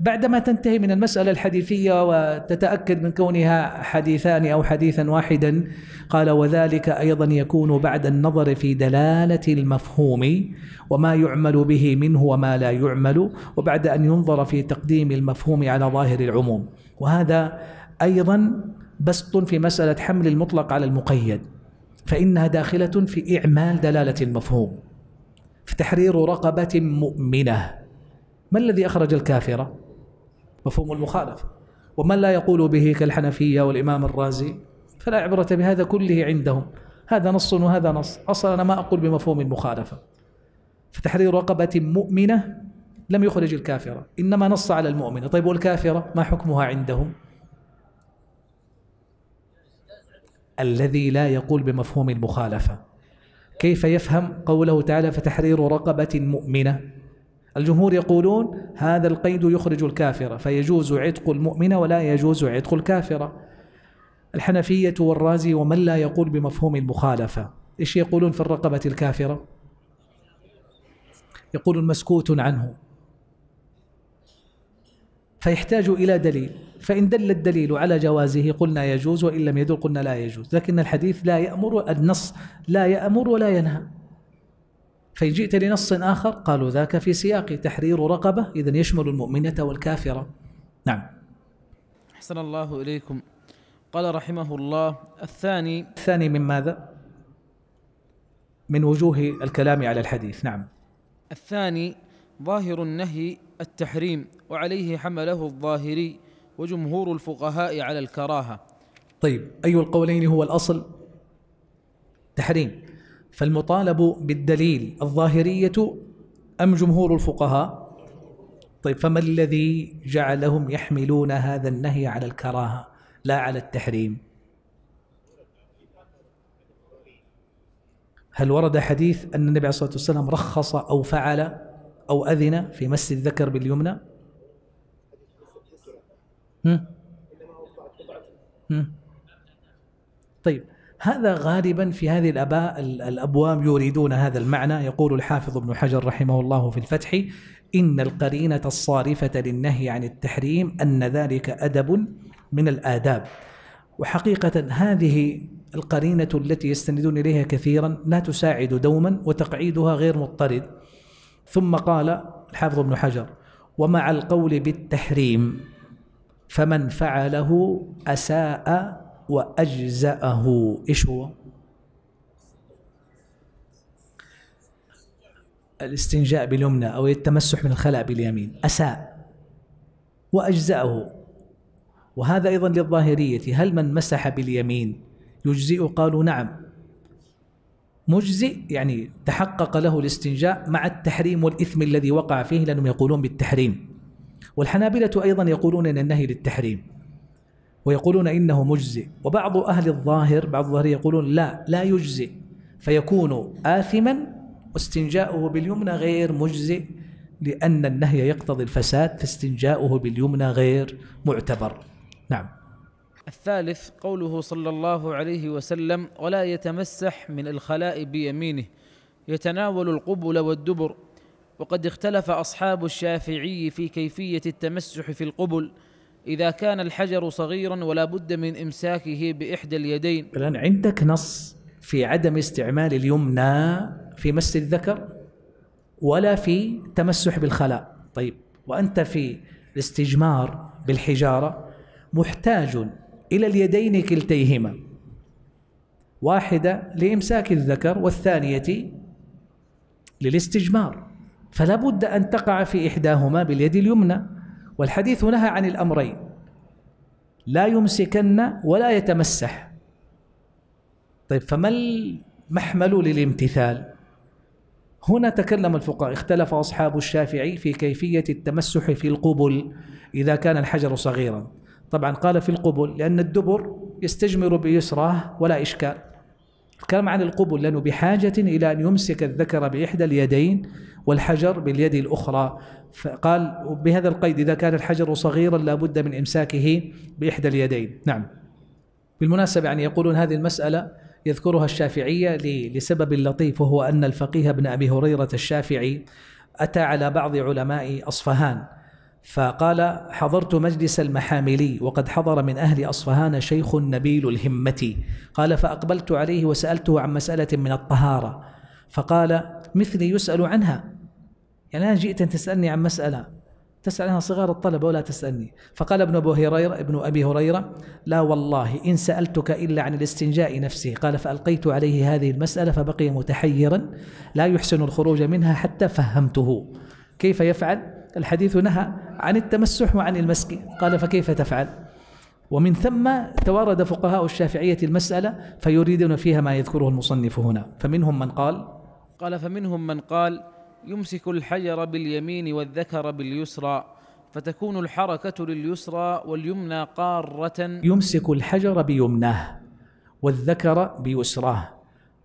بعدما تنتهي من المسألة الحديثية وتتأكد من كونها حديثان أو حديثا واحدا قال وذلك أيضا يكون بعد النظر في دلالة المفهوم وما يعمل به منه وما لا يعمل وبعد أن ينظر في تقديم المفهوم على ظاهر العموم وهذا أيضا بسط في مسألة حمل المطلق على المقيد فإنها داخلة في إعمال دلالة المفهوم في تحرير رقبة مؤمنة ما الذي أخرج الكافرة؟ مفهوم المخالفة ومن لا يقول به كالحنفية والإمام الرازي فلا عبرة بهذا كله عندهم هذا نص وهذا نص أصلا أنا ما أقول بمفهوم المخالفة فتحرير رقبة مؤمنة لم يخرج الكافرة إنما نص على المؤمنة طيب والكافرة ما حكمها عندهم الذي لا يقول بمفهوم المخالفة كيف يفهم قوله تعالى فتحرير رقبة مؤمنة الجمهور يقولون هذا القيد يخرج الكافرة فيجوز عتق المؤمنة ولا يجوز عتق الكافرة الحنفية والرازي ومن لا يقول بمفهوم المخالفة إيش يقولون في الرقبة الكافرة يقولون مسكوت عنه فيحتاج إلى دليل فإن دل الدليل على جوازه قلنا يجوز وإن لم يدل قلنا لا يجوز لكن الحديث لا يأمر النص لا يأمر ولا ينهى فإن جئت لنص آخر قالوا ذاك في سياق تحرير رقبة إذا يشمل المؤمنة والكافرة نعم أحسن الله إليكم قال رحمه الله الثاني الثاني من ماذا؟ من وجوه الكلام على الحديث نعم الثاني ظاهر النهي التحريم وعليه حمله الظاهري وجمهور الفقهاء على الكراهة طيب أي القولين هو الأصل؟ تحريم فالمطالب بالدليل الظاهرية أم جمهور الفقهاء طيب فما الذي جعلهم يحملون هذا النهي على الكراهة لا على التحريم هل ورد حديث أن النبي عليه الصلاة والسلام رخص أو فعل أو أذن في مس الذكر باليمنى هم؟ هم؟ طيب هذا غالبا في هذه الأباء الأبواب يريدون هذا المعنى يقول الحافظ ابن حجر رحمه الله في الفتح إن القرينة الصارفة للنهي عن التحريم أن ذلك أدب من الآداب وحقيقة هذه القرينة التي يستندون إليها كثيرا لا تساعد دوما وتقعيدها غير مضطرد ثم قال الحافظ ابن حجر ومع القول بالتحريم فمن فعله أساء وأجزأه إيش هو؟ الاستنجاء باليمنى أو التمسح من الخلاء باليمين أساء وأجزأه وهذا أيضا للظاهرية هل من مسح باليمين يجزئ قالوا نعم مجزئ يعني تحقق له الاستنجاء مع التحريم والإثم الذي وقع فيه لأنهم يقولون بالتحريم والحنابلة أيضا يقولون أن النهي للتحريم ويقولون إنه مجزئ وبعض أهل الظاهر بعض الظاهر يقولون لا لا يجزئ فيكون آثما واستنجاؤه باليمنى غير مجزئ لأن النهي يقتضي الفساد فاستنجاؤه باليمنى غير معتبر نعم الثالث قوله صلى الله عليه وسلم ولا يتمسح من الخلاء بيمينه يتناول القبل والدبر وقد اختلف أصحاب الشافعي في كيفية التمسح في القبل إذا كان الحجر صغيرا ولا بد من إمساكه بإحدى اليدين الآن عندك نص في عدم استعمال اليمنى في مس الذكر ولا في تمسح بالخلاء طيب وأنت في الاستجمار بالحجارة محتاج إلى اليدين كلتيهما واحدة لإمساك الذكر والثانية للاستجمار فلا بد أن تقع في إحداهما باليد اليمنى والحديث نهى عن الأمرين لا يمسكن ولا يتمسح طيب فما المحمل للامتثال هنا تكلم الفقهاء اختلف أصحاب الشافعي في كيفية التمسح في القبل إذا كان الحجر صغيرا طبعا قال في القبل لأن الدبر يستجمر بيسراه ولا إشكال الكلام عن القبل لأنه بحاجة إلى أن يمسك الذكر بإحدى اليدين والحجر باليد الأخرى فقال بهذا القيد إذا كان الحجر صغيرا لا بد من إمساكه بإحدى اليدين نعم بالمناسبة يعني يقولون هذه المسألة يذكرها الشافعية لسبب لطيف وهو أن الفقيه ابن أبي هريرة الشافعي أتى على بعض علماء أصفهان فقال حضرت مجلس المحاملي وقد حضر من أهل أصفهان شيخ نبيل الهمة قال فأقبلت عليه وسألته عن مسألة من الطهارة فقال مثلي يسأل عنها يعني أنا جئت أن تسألني عن مسألة تسأل عنها صغار الطلبة ولا تسألني فقال ابن أبو هريرة ابن أبي هريرة لا والله إن سألتك إلا عن الاستنجاء نفسه قال فألقيت عليه هذه المسألة فبقي متحيرا لا يحسن الخروج منها حتى فهمته كيف يفعل الحديث نهى عن التمسح وعن المسك قال فكيف تفعل ومن ثم توارد فقهاء الشافعية المسألة فيريدون فيها ما يذكره المصنف هنا فمنهم من قال قال فمنهم من قال يمسك الحجر باليمين والذكر باليسرى فتكون الحركة لليسرى واليمنى قارة يمسك الحجر بيمناه والذكر بيسراه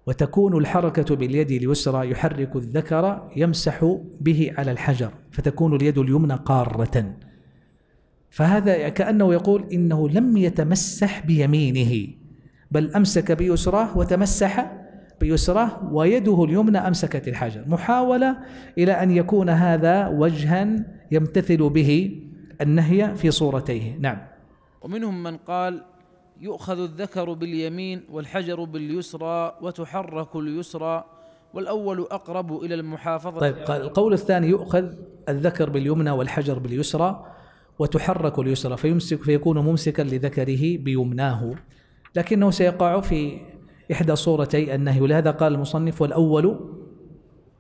وتكون الحركة باليد اليسرى يحرك الذكر يمسح به على الحجر فتكون اليد اليمنى قارة فهذا كأنه يقول إنه لم يتمسح بيمينه بل أمسك بيسراه وتمسح بيسره ويده اليمنى أمسكت الحجر محاولة إلى أن يكون هذا وجها يمتثل به النهي في صورتيه نعم ومنهم من قال يؤخذ الذكر باليمين والحجر باليسرى وتحرك اليسرى والأول أقرب إلى المحافظة طيب القول الثاني يؤخذ الذكر باليمنى والحجر باليسرى وتحرك اليسرى فيمسك فيكون ممسكا لذكره بيمناه لكنه سيقع في إحدى صورتي النهي ولهذا قال المصنف والأول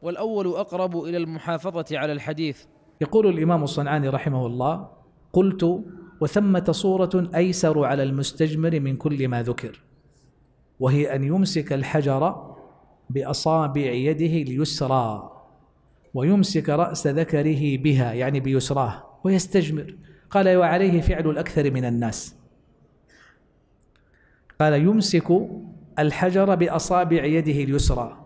والأول أقرب إلى المحافظة على الحديث يقول الإمام الصنعاني رحمه الله قلت وثمة صورة أيسر على المستجمر من كل ما ذكر وهي أن يمسك الحجر بأصابع يده اليسرى ويمسك رأس ذكره بها يعني بيسراه ويستجمر قال وعليه فعل الأكثر من الناس قال يمسك الحجر بأصابع يده اليسرى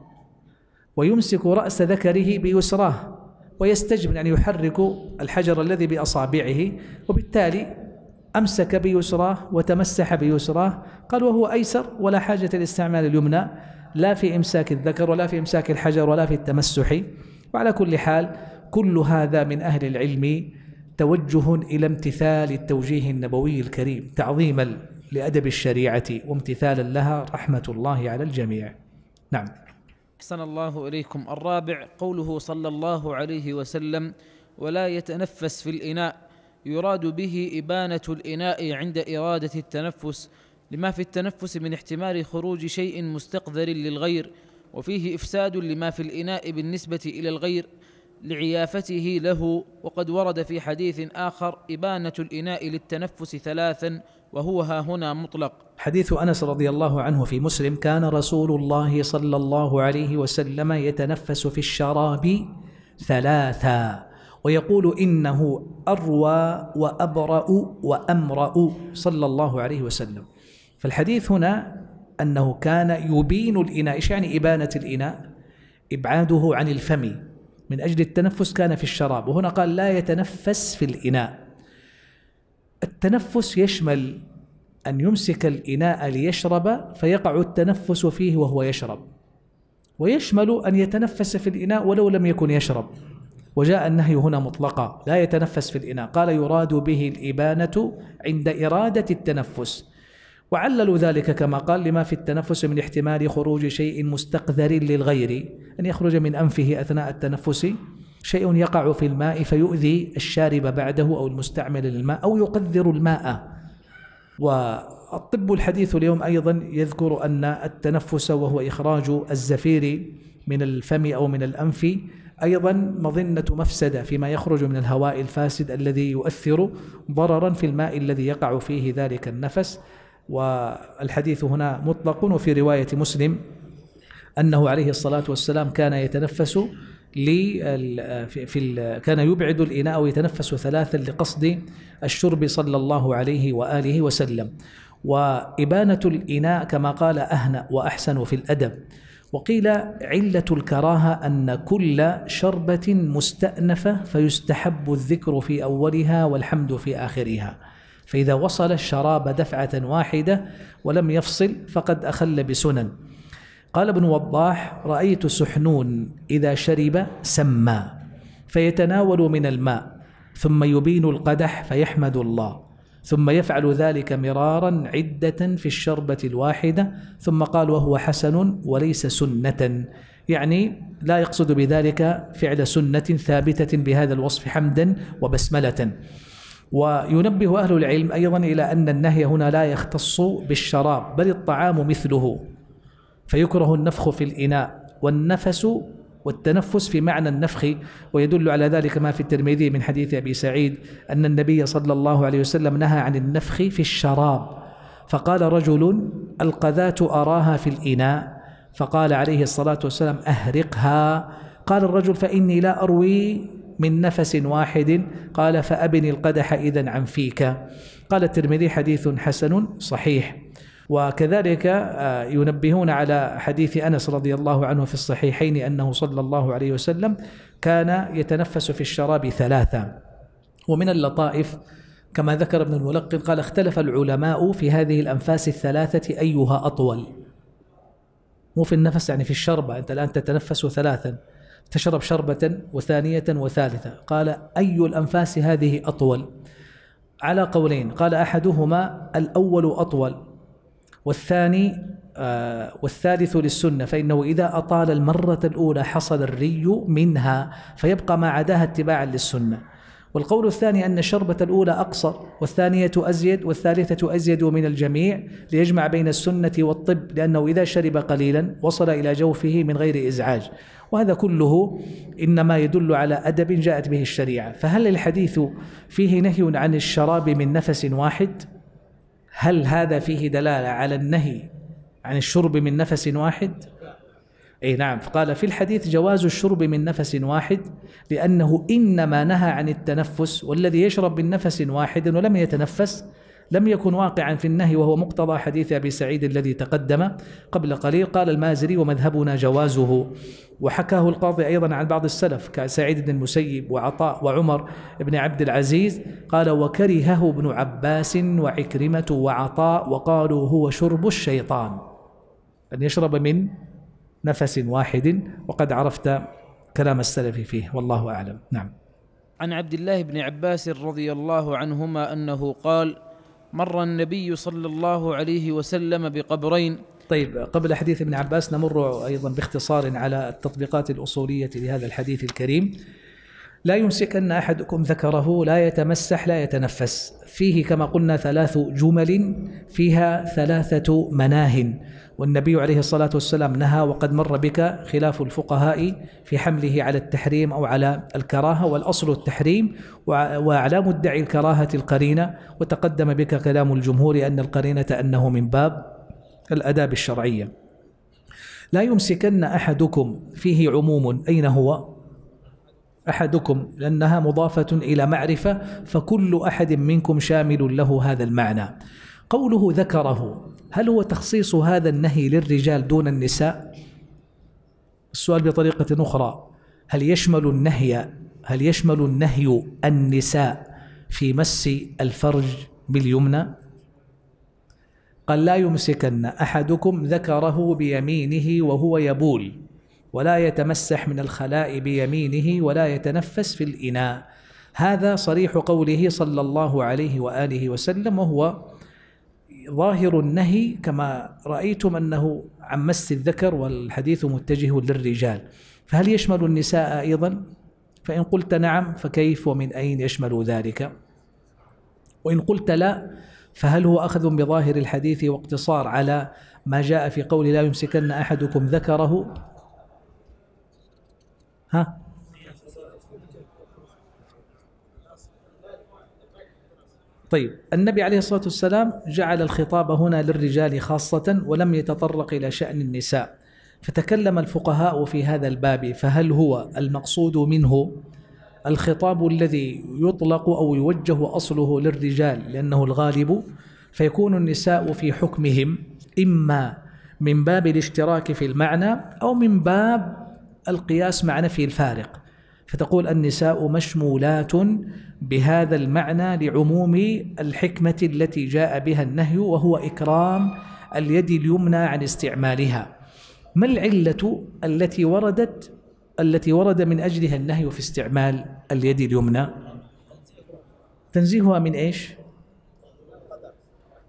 ويمسك رأس ذكره بيسراه ويستجمل يعني يحرك الحجر الذي بأصابعه وبالتالي أمسك بيسراه وتمسح بيسراه قال وهو أيسر ولا حاجة لاستعمال اليمنى لا في إمساك الذكر ولا في إمساك الحجر ولا في التمسح وعلى كل حال كل هذا من أهل العلم توجه إلى امتثال التوجيه النبوي الكريم تعظيما لأدب الشريعة وامتثالا لها رحمة الله على الجميع نعم أحسن الله إليكم الرابع قوله صلى الله عليه وسلم ولا يتنفس في الإناء يراد به إبانة الإناء عند إرادة التنفس لما في التنفس من احتمال خروج شيء مستقذر للغير وفيه إفساد لما في الإناء بالنسبة إلى الغير لعيافته له وقد ورد في حديث آخر إبانة الإناء للتنفس ثلاثا وهو ها هنا مطلق حديث انس رضي الله عنه في مسلم كان رسول الله صلى الله عليه وسلم يتنفس في الشراب ثلاثا ويقول انه اروى وابرا وامرا صلى الله عليه وسلم فالحديث هنا انه كان يبين الاناء ايش يعني ابانه الاناء ابعاده عن الفم من اجل التنفس كان في الشراب وهنا قال لا يتنفس في الاناء التنفس يشمل أن يمسك الإناء ليشرب فيقع التنفس فيه وهو يشرب ويشمل أن يتنفس في الإناء ولو لم يكن يشرب وجاء النهي هنا مطلقا لا يتنفس في الإناء قال يراد به الإبانة عند إرادة التنفس وعللوا ذلك كما قال لما في التنفس من احتمال خروج شيء مستقذر للغير أن يخرج من أنفه أثناء التنفس شيء يقع في الماء فيؤذي الشارب بعده أو المستعمل للماء أو يقذر الماء والطب الحديث اليوم أيضا يذكر أن التنفس وهو إخراج الزفير من الفم أو من الأنف أيضا مظنة مفسدة فيما يخرج من الهواء الفاسد الذي يؤثر ضررا في الماء الذي يقع فيه ذلك النفس والحديث هنا مطلق وفي رواية مسلم أنه عليه الصلاة والسلام كان يتنفس آه، في, في كان يبعد الإناء ويتنفس ثلاثا لقصد الشرب صلى الله عليه وآله وسلم وإبانة الإناء كما قال أهنأ وأحسن في الأدب وقيل علة الكراهة أن كل شربة مستأنفة فيستحب الذكر في أولها والحمد في آخرها فإذا وصل الشراب دفعة واحدة ولم يفصل فقد أخل بسنن قال ابن وضاح رأيت سحنون إذا شرب سمى فيتناول من الماء ثم يبين القدح فيحمد الله ثم يفعل ذلك مرارا عدة في الشربة الواحدة ثم قال وهو حسن وليس سنة يعني لا يقصد بذلك فعل سنة ثابتة بهذا الوصف حمدا وبسملة وينبه أهل العلم أيضا إلى أن النهي هنا لا يختص بالشراب بل الطعام مثله فيكره النفخ في الإناء والنفس والتنفس في معنى النفخ ويدل على ذلك ما في الترمذي من حديث أبي سعيد أن النبي صلى الله عليه وسلم نهى عن النفخ في الشراب فقال رجل القذاة أراها في الإناء فقال عليه الصلاة والسلام أهرقها قال الرجل فإني لا أروي من نفس واحد قال فأبني القدح إذا عن فيك قال الترمذي حديث حسن صحيح وكذلك آه، ينبهون على حديث انس رضي الله عنه في الصحيحين انه صلى الله عليه وسلم كان يتنفس في الشراب ثلاثا ومن اللطائف كما ذكر ابن الملقن قال اختلف العلماء في هذه الانفاس الثلاثه ايها اطول مو في النفس يعني في الشربه انت الان تتنفس ثلاثا تشرب شربه وثانيه وثالثه قال اي الانفاس هذه اطول على قولين قال احدهما الاول اطول والثاني آه، والثالث للسنة فإنه إذا أطال المرة الأولى حصل الري منها فيبقى ما عداها اتباعا للسنة والقول الثاني أن الشربة الأولى أقصر والثانية أزيد والثالثة أزيد من الجميع ليجمع بين السنة والطب لأنه إذا شرب قليلا وصل إلى جوفه من غير إزعاج وهذا كله إنما يدل على أدب جاءت به الشريعة فهل الحديث فيه نهي عن الشراب من نفس واحد؟ هل هذا فيه دلالة على النهي عن الشرب من نفس واحد؟ أي نعم فقال في الحديث جواز الشرب من نفس واحد لأنه إنما نهى عن التنفس والذي يشرب من نفس واحد ولم يتنفس لم يكن واقعا في النهي وهو مقتضى حديث أبي سعيد الذي تقدم قبل قليل قال المازري ومذهبنا جوازه وحكاه القاضي أيضا عن بعض السلف كسعيد بن المسيب وعطاء وعمر بن عبد العزيز قال وكرهه ابن عباس وعكرمة وعطاء وقالوا هو شرب الشيطان أن يشرب من نفس واحد وقد عرفت كلام السلف فيه والله أعلم نعم عن عبد الله بن عباس رضي الله عنهما أنه قال مر النبي صلى الله عليه وسلم بقبرين طيب قبل حديث ابن عباس نمر ايضا باختصار على التطبيقات الاصوليه لهذا الحديث الكريم لا يمسكن احدكم ذكره لا يتمسح لا يتنفس فيه كما قلنا ثلاث جمل فيها ثلاثة مناه والنبي عليه الصلاة والسلام نهى وقد مر بك خلاف الفقهاء في حمله على التحريم أو على الكراهة والأصل التحريم وأعلام مدعي الكراهة القرينة وتقدم بك كلام الجمهور أن القرينة أنه من باب الأداب الشرعية لا يمسكن أحدكم فيه عموم أين هو؟ أحدكم لأنها مضافة إلى معرفة فكل أحد منكم شامل له هذا المعنى قوله ذكره هل هو تخصيص هذا النهي للرجال دون النساء؟ السؤال بطريقة أخرى هل يشمل النهي هل يشمل النهي النساء في مس الفرج باليمنى؟ قال لا يمسكن أحدكم ذكره بيمينه وهو يبول ولا يتمسح من الخلاء بيمينه ولا يتنفس في الإناء هذا صريح قوله صلى الله عليه وآله وسلم وهو ظاهر النهي كما رأيتم أنه عن مس الذكر والحديث متجه للرجال فهل يشمل النساء أيضا؟ فإن قلت نعم فكيف ومن أين يشمل ذلك؟ وإن قلت لا فهل هو أخذ بظاهر الحديث واقتصار على ما جاء في قول لا يمسكن أحدكم ذكره ها طيب النبي عليه الصلاة والسلام جعل الخطاب هنا للرجال خاصة ولم يتطرق إلى شأن النساء فتكلم الفقهاء في هذا الباب فهل هو المقصود منه الخطاب الذي يطلق أو يوجه أصله للرجال لأنه الغالب فيكون النساء في حكمهم إما من باب الاشتراك في المعنى أو من باب القياس مع نفي الفارق فتقول النساء مشمولات بهذا المعنى لعموم الحكمة التي جاء بها النهي وهو إكرام اليد اليمنى عن استعمالها ما العلة التي وردت التي ورد من أجلها النهي في استعمال اليد اليمنى تنزيهها من إيش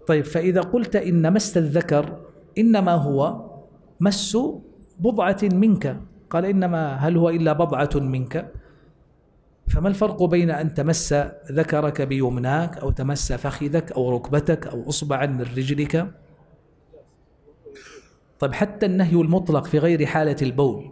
طيب فإذا قلت إن مس الذكر إنما هو مس بضعة منك قال إنما هل هو إلا بضعة منك فما الفرق بين أن تمس ذكرك بيمناك أو تمس فخذك أو ركبتك أو أصبعا من رجلك طيب حتى النهي المطلق في غير حالة البول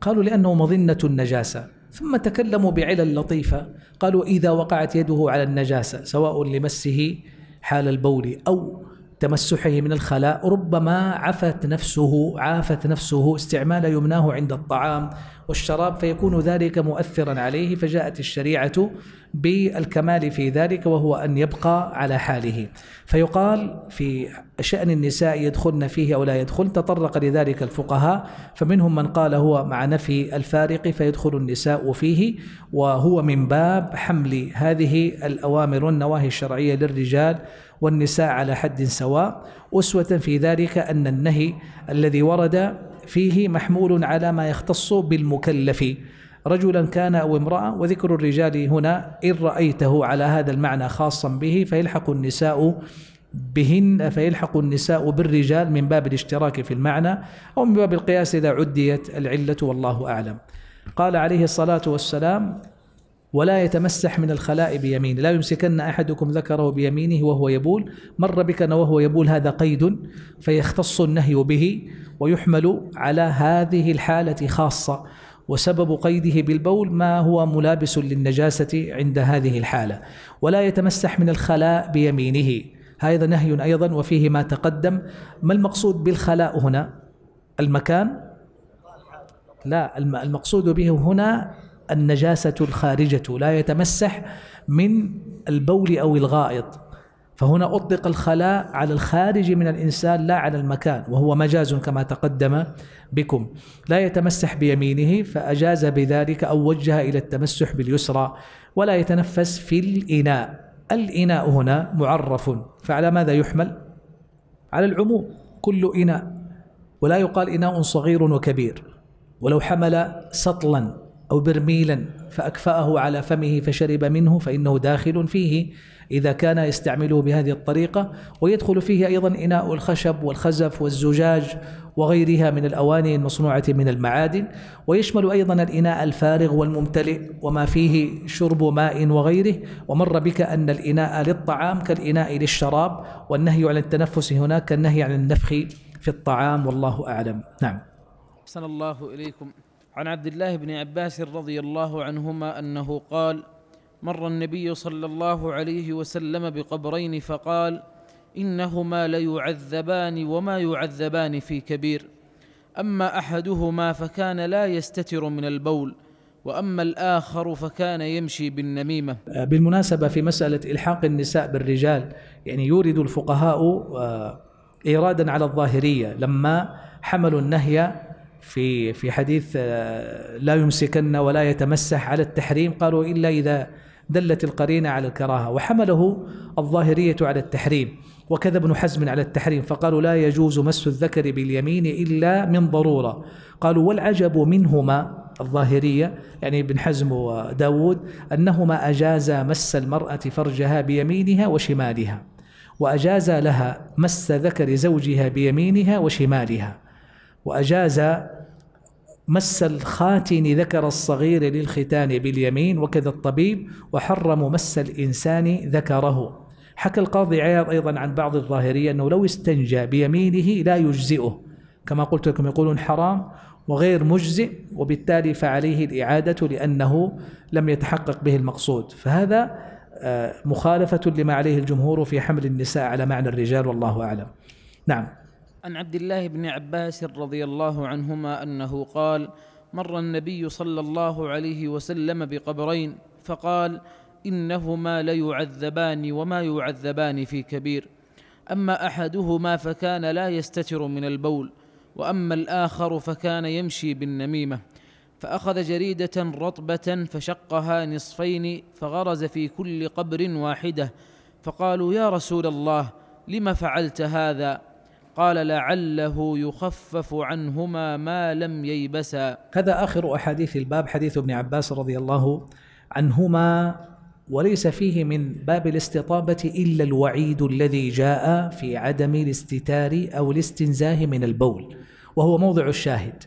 قالوا لأنه مظنة النجاسة ثم تكلموا بعلل لطيفة قالوا إذا وقعت يده على النجاسة سواء لمسه حال البول أو تمسحه من الخلاء ربما عفت نفسه عافت نفسه استعمال يمناه عند الطعام والشراب فيكون ذلك مؤثرا عليه فجاءت الشريعة بالكمال في ذلك وهو أن يبقى على حاله فيقال في شأن النساء يدخلن فيه أو لا يدخل تطرق لذلك الفقهاء فمنهم من قال هو مع نفي الفارق فيدخل النساء فيه وهو من باب حمل هذه الأوامر والنواهي الشرعية للرجال والنساء على حد سواء أسوة في ذلك أن النهي الذي ورد فيه محمول على ما يختص بالمكلف رجلا كان أو امرأة وذكر الرجال هنا إن رأيته على هذا المعنى خاصا به فيلحق النساء بهن فيلحق النساء بالرجال من باب الاشتراك في المعنى أو من باب القياس إذا عديت العلة والله أعلم قال عليه الصلاة والسلام ولا يتمسح من الخلاء بيمينه لا يمسكن أحدكم ذكره بيمينه وهو يبول مر بكن وهو يبول هذا قيد فيختص النهي به ويحمل على هذه الحالة خاصة وسبب قيده بالبول ما هو ملابس للنجاسة عند هذه الحالة ولا يتمسح من الخلاء بيمينه هذا نهي أيضا وفيه ما تقدم ما المقصود بالخلاء هنا المكان لا المقصود به هنا النجاسة الخارجة لا يتمسح من البول أو الغائط فهنا أطلق الخلاء على الخارج من الإنسان لا على المكان وهو مجاز كما تقدم بكم لا يتمسح بيمينه فأجاز بذلك أو وجه إلى التمسح باليسرى ولا يتنفس في الإناء الإناء هنا معرف فعلى ماذا يحمل؟ على العموم كل إناء ولا يقال إناء صغير وكبير ولو حمل سطلا أو برميلا فأكفأه على فمه فشرب منه فإنه داخل فيه إذا كان يستعمله بهذه الطريقة ويدخل فيه أيضا إناء الخشب والخزف والزجاج وغيرها من الأواني المصنوعة من المعادن ويشمل أيضا الإناء الفارغ والممتلئ وما فيه شرب ماء وغيره ومر بك أن الإناء للطعام كالإناء للشراب والنهي عن التنفس هناك كالنهي عن النفخ في الطعام والله أعلم نعم أحسن الله إليكم عن عبد الله بن عباس رضي الله عنهما انه قال مر النبي صلى الله عليه وسلم بقبرين فقال انهما ليعذبان وما يعذبان في كبير اما احدهما فكان لا يستتر من البول واما الاخر فكان يمشي بالنميمه. بالمناسبه في مساله الحاق النساء بالرجال يعني يورد الفقهاء آه، ايرادا على الظاهريه لما حملوا النهي في في حديث آه، لا يمسكن ولا يتمسح على التحريم قالوا الا اذا دلت القرينه على الكراهه وحمله الظاهريه على التحريم وكذا ابن حزم على التحريم فقالوا لا يجوز مس الذكر باليمين الا من ضروره قالوا والعجب منهما الظاهرية يعني ابن حزم وداود أنهما أجازا مس المرأة فرجها بيمينها وشمالها واجازا لها مس ذكر زوجها بيمينها وشمالها وأجاز مس الخاتن ذكر الصغير للختان باليمين وكذا الطبيب وحرم مس الإنسان ذكره حكى القاضي عياض أيضا عن بعض الظاهرية أنه لو استنجى بيمينه لا يجزئه كما قلت لكم يقولون حرام وغير مجزئ وبالتالي فعليه الإعادة لأنه لم يتحقق به المقصود فهذا آه، مخالفة لما عليه الجمهور في حمل النساء على معنى الرجال والله أعلم نعم عن عبد الله بن عباس رضي الله عنهما انه قال مر النبي صلى الله عليه وسلم بقبرين فقال انهما ليعذبان وما يعذبان في كبير اما احدهما فكان لا يستتر من البول واما الاخر فكان يمشي بالنميمه فاخذ جريده رطبه فشقها نصفين فغرز في كل قبر واحده فقالوا يا رسول الله لم فعلت هذا قال لعله يخفف عنهما ما لم ييبسا هذا آخر أحاديث الباب حديث ابن عباس رضي الله عنهما وليس فيه من باب الاستطابة إلا الوعيد الذي جاء في عدم الاستتار أو الاستنزاه من البول وهو موضع الشاهد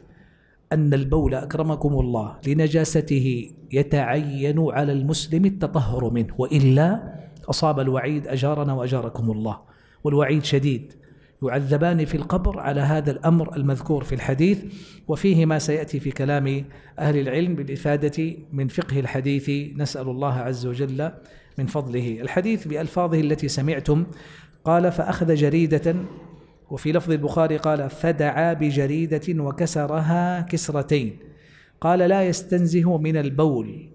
أن البول أكرمكم الله لنجاسته يتعين على المسلم التطهر منه وإلا أصاب الوعيد أجارنا وأجاركم الله والوعيد شديد يعذبان في القبر على هذا الأمر المذكور في الحديث وفيه ما سيأتي في كلام أهل العلم بالإفادة من فقه الحديث نسأل الله عز وجل من فضله الحديث بألفاظه التي سمعتم قال فأخذ جريدة وفي لفظ البخاري قال فدعا بجريدة وكسرها كسرتين قال لا يستنزه من البول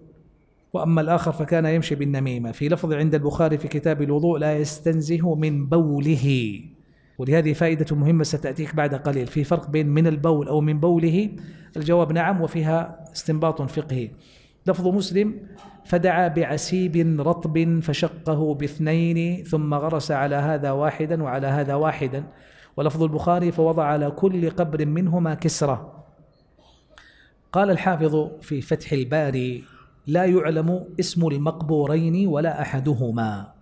وأما الآخر فكان يمشي بالنميمة في لفظ عند البخاري في كتاب الوضوء لا يستنزه من بوله ولهذه فائدة مهمة ستأتيك بعد قليل في فرق بين من البول أو من بوله الجواب نعم وفيها استنباط فقهي لفظ مسلم فدعا بعسيب رطب فشقه باثنين ثم غرس على هذا واحدا وعلى هذا واحدا ولفظ البخاري فوضع على كل قبر منهما كسرة قال الحافظ في فتح الباري لا يعلم اسم المقبورين ولا أحدهما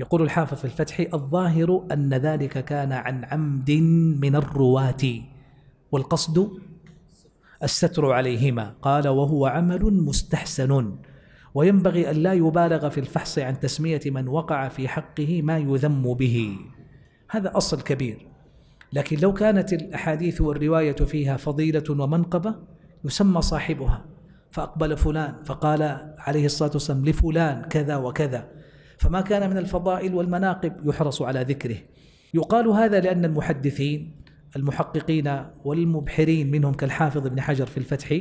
يقول الحافظ في الفتح الظاهر أن ذلك كان عن عمد من الرواة والقصد الستر عليهما قال وهو عمل مستحسن وينبغي أن لا يبالغ في الفحص عن تسمية من وقع في حقه ما يذم به هذا أصل كبير لكن لو كانت الأحاديث والرواية فيها فضيلة ومنقبة يسمى صاحبها فأقبل فلان فقال عليه الصلاة والسلام لفلان كذا وكذا فما كان من الفضائل والمناقب يحرص على ذكره يقال هذا لأن المحدثين المحققين والمبحرين منهم كالحافظ ابن حجر في الفتح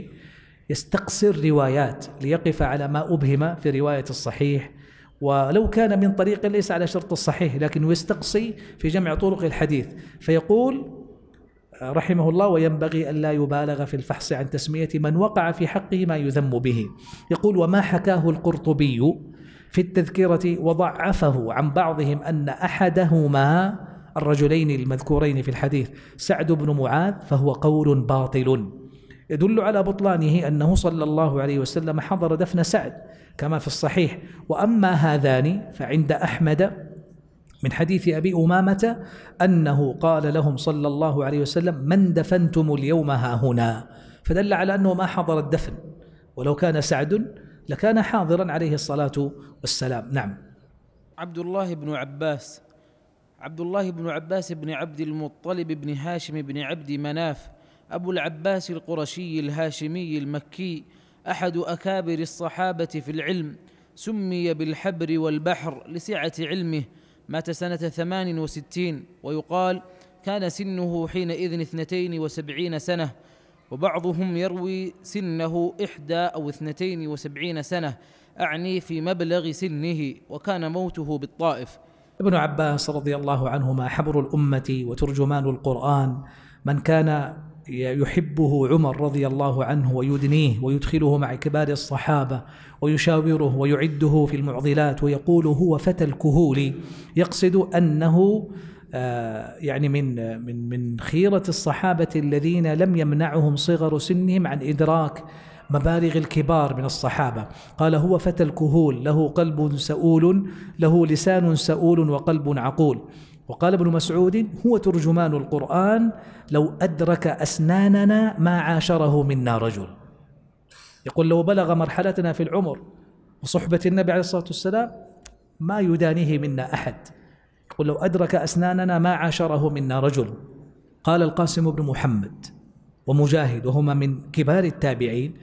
يستقصر روايات ليقف على ما أبهم في رواية الصحيح ولو كان من طريق ليس على شرط الصحيح لكن يستقصي في جمع طرق الحديث فيقول رحمه الله وينبغي ألا يبالغ في الفحص عن تسمية من وقع في حقه ما يذم به يقول وما حكاه القرطبي في التذكرة وضعفه عن بعضهم أن أحدهما الرجلين المذكورين في الحديث سعد بن معاذ فهو قول باطل يدل على بطلانه أنه صلى الله عليه وسلم حضر دفن سعد كما في الصحيح وأما هذان فعند أحمد من حديث أبي أمامة أنه قال لهم صلى الله عليه وسلم من دفنتم اليوم ها هنا فدل على أنه ما حضر الدفن ولو كان سعد لكان حاضرا عليه الصلاة والسلام نعم عبد الله بن عباس عبد الله بن عباس بن عبد المطلب بن هاشم بن عبد مناف أبو العباس القرشي الهاشمي المكي أحد أكابر الصحابة في العلم سمي بالحبر والبحر لسعة علمه مات سنة ثمان وستين ويقال كان سنه حينئذ اثنتين وسبعين سنة وبعضهم يروي سنه إحدى أو اثنتين وسبعين سنة أعني في مبلغ سنه وكان موته بالطائف ابن عباس رضي الله عنهما حبر الأمة وترجمان القرآن من كان يحبه عمر رضي الله عنه ويدنيه ويدخله مع كبار الصحابة ويشاوره ويعده في المعضلات ويقول هو فتى الكهول يقصد أنه آه، يعني من من من خيرة الصحابة الذين لم يمنعهم صغر سنهم عن إدراك مبالغ الكبار من الصحابة قال هو فتى الكهول له قلب سؤول له لسان سؤول وقلب عقول وقال ابن مسعود هو ترجمان القرآن لو أدرك أسناننا ما عاشره منا رجل يقول لو بلغ مرحلتنا في العمر وصحبة النبي عليه الصلاة والسلام ما يدانيه منا أحد ولو أدرك أسناننا ما عاشره منا رجل قال القاسم بن محمد ومجاهد وهما من كبار التابعين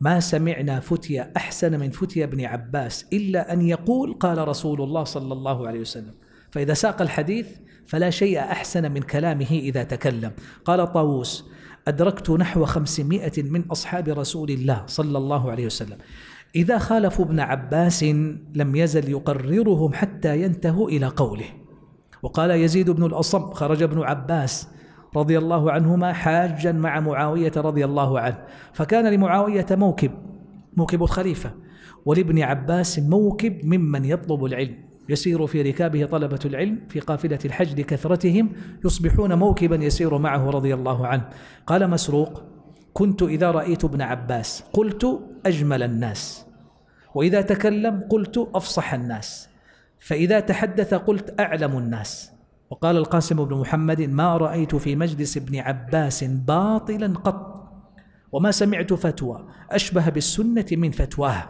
ما سمعنا فتيا أحسن من فتيا بن عباس إلا أن يقول قال رسول الله صلى الله عليه وسلم فإذا ساق الحديث فلا شيء أحسن من كلامه إذا تكلم قال طاووس أدركت نحو خمسمائة من أصحاب رسول الله صلى الله عليه وسلم إذا خالفوا ابن عباس لم يزل يقررهم حتى ينتهوا إلى قوله وقال يزيد بن الأصم خرج ابن عباس رضي الله عنهما حاجا مع معاوية رضي الله عنه فكان لمعاوية موكب موكب الخليفة ولابن عباس موكب ممن يطلب العلم يسير في ركابه طلبة العلم في قافلة الحج لكثرتهم يصبحون موكبا يسير معه رضي الله عنه قال مسروق كنت إذا رأيت ابن عباس قلت أجمل الناس وإذا تكلم قلت أفصح الناس فإذا تحدث قلت أعلم الناس وقال القاسم بن محمد ما رأيت في مجلس ابن عباس باطلا قط وما سمعت فتوى أشبه بالسنة من فتواه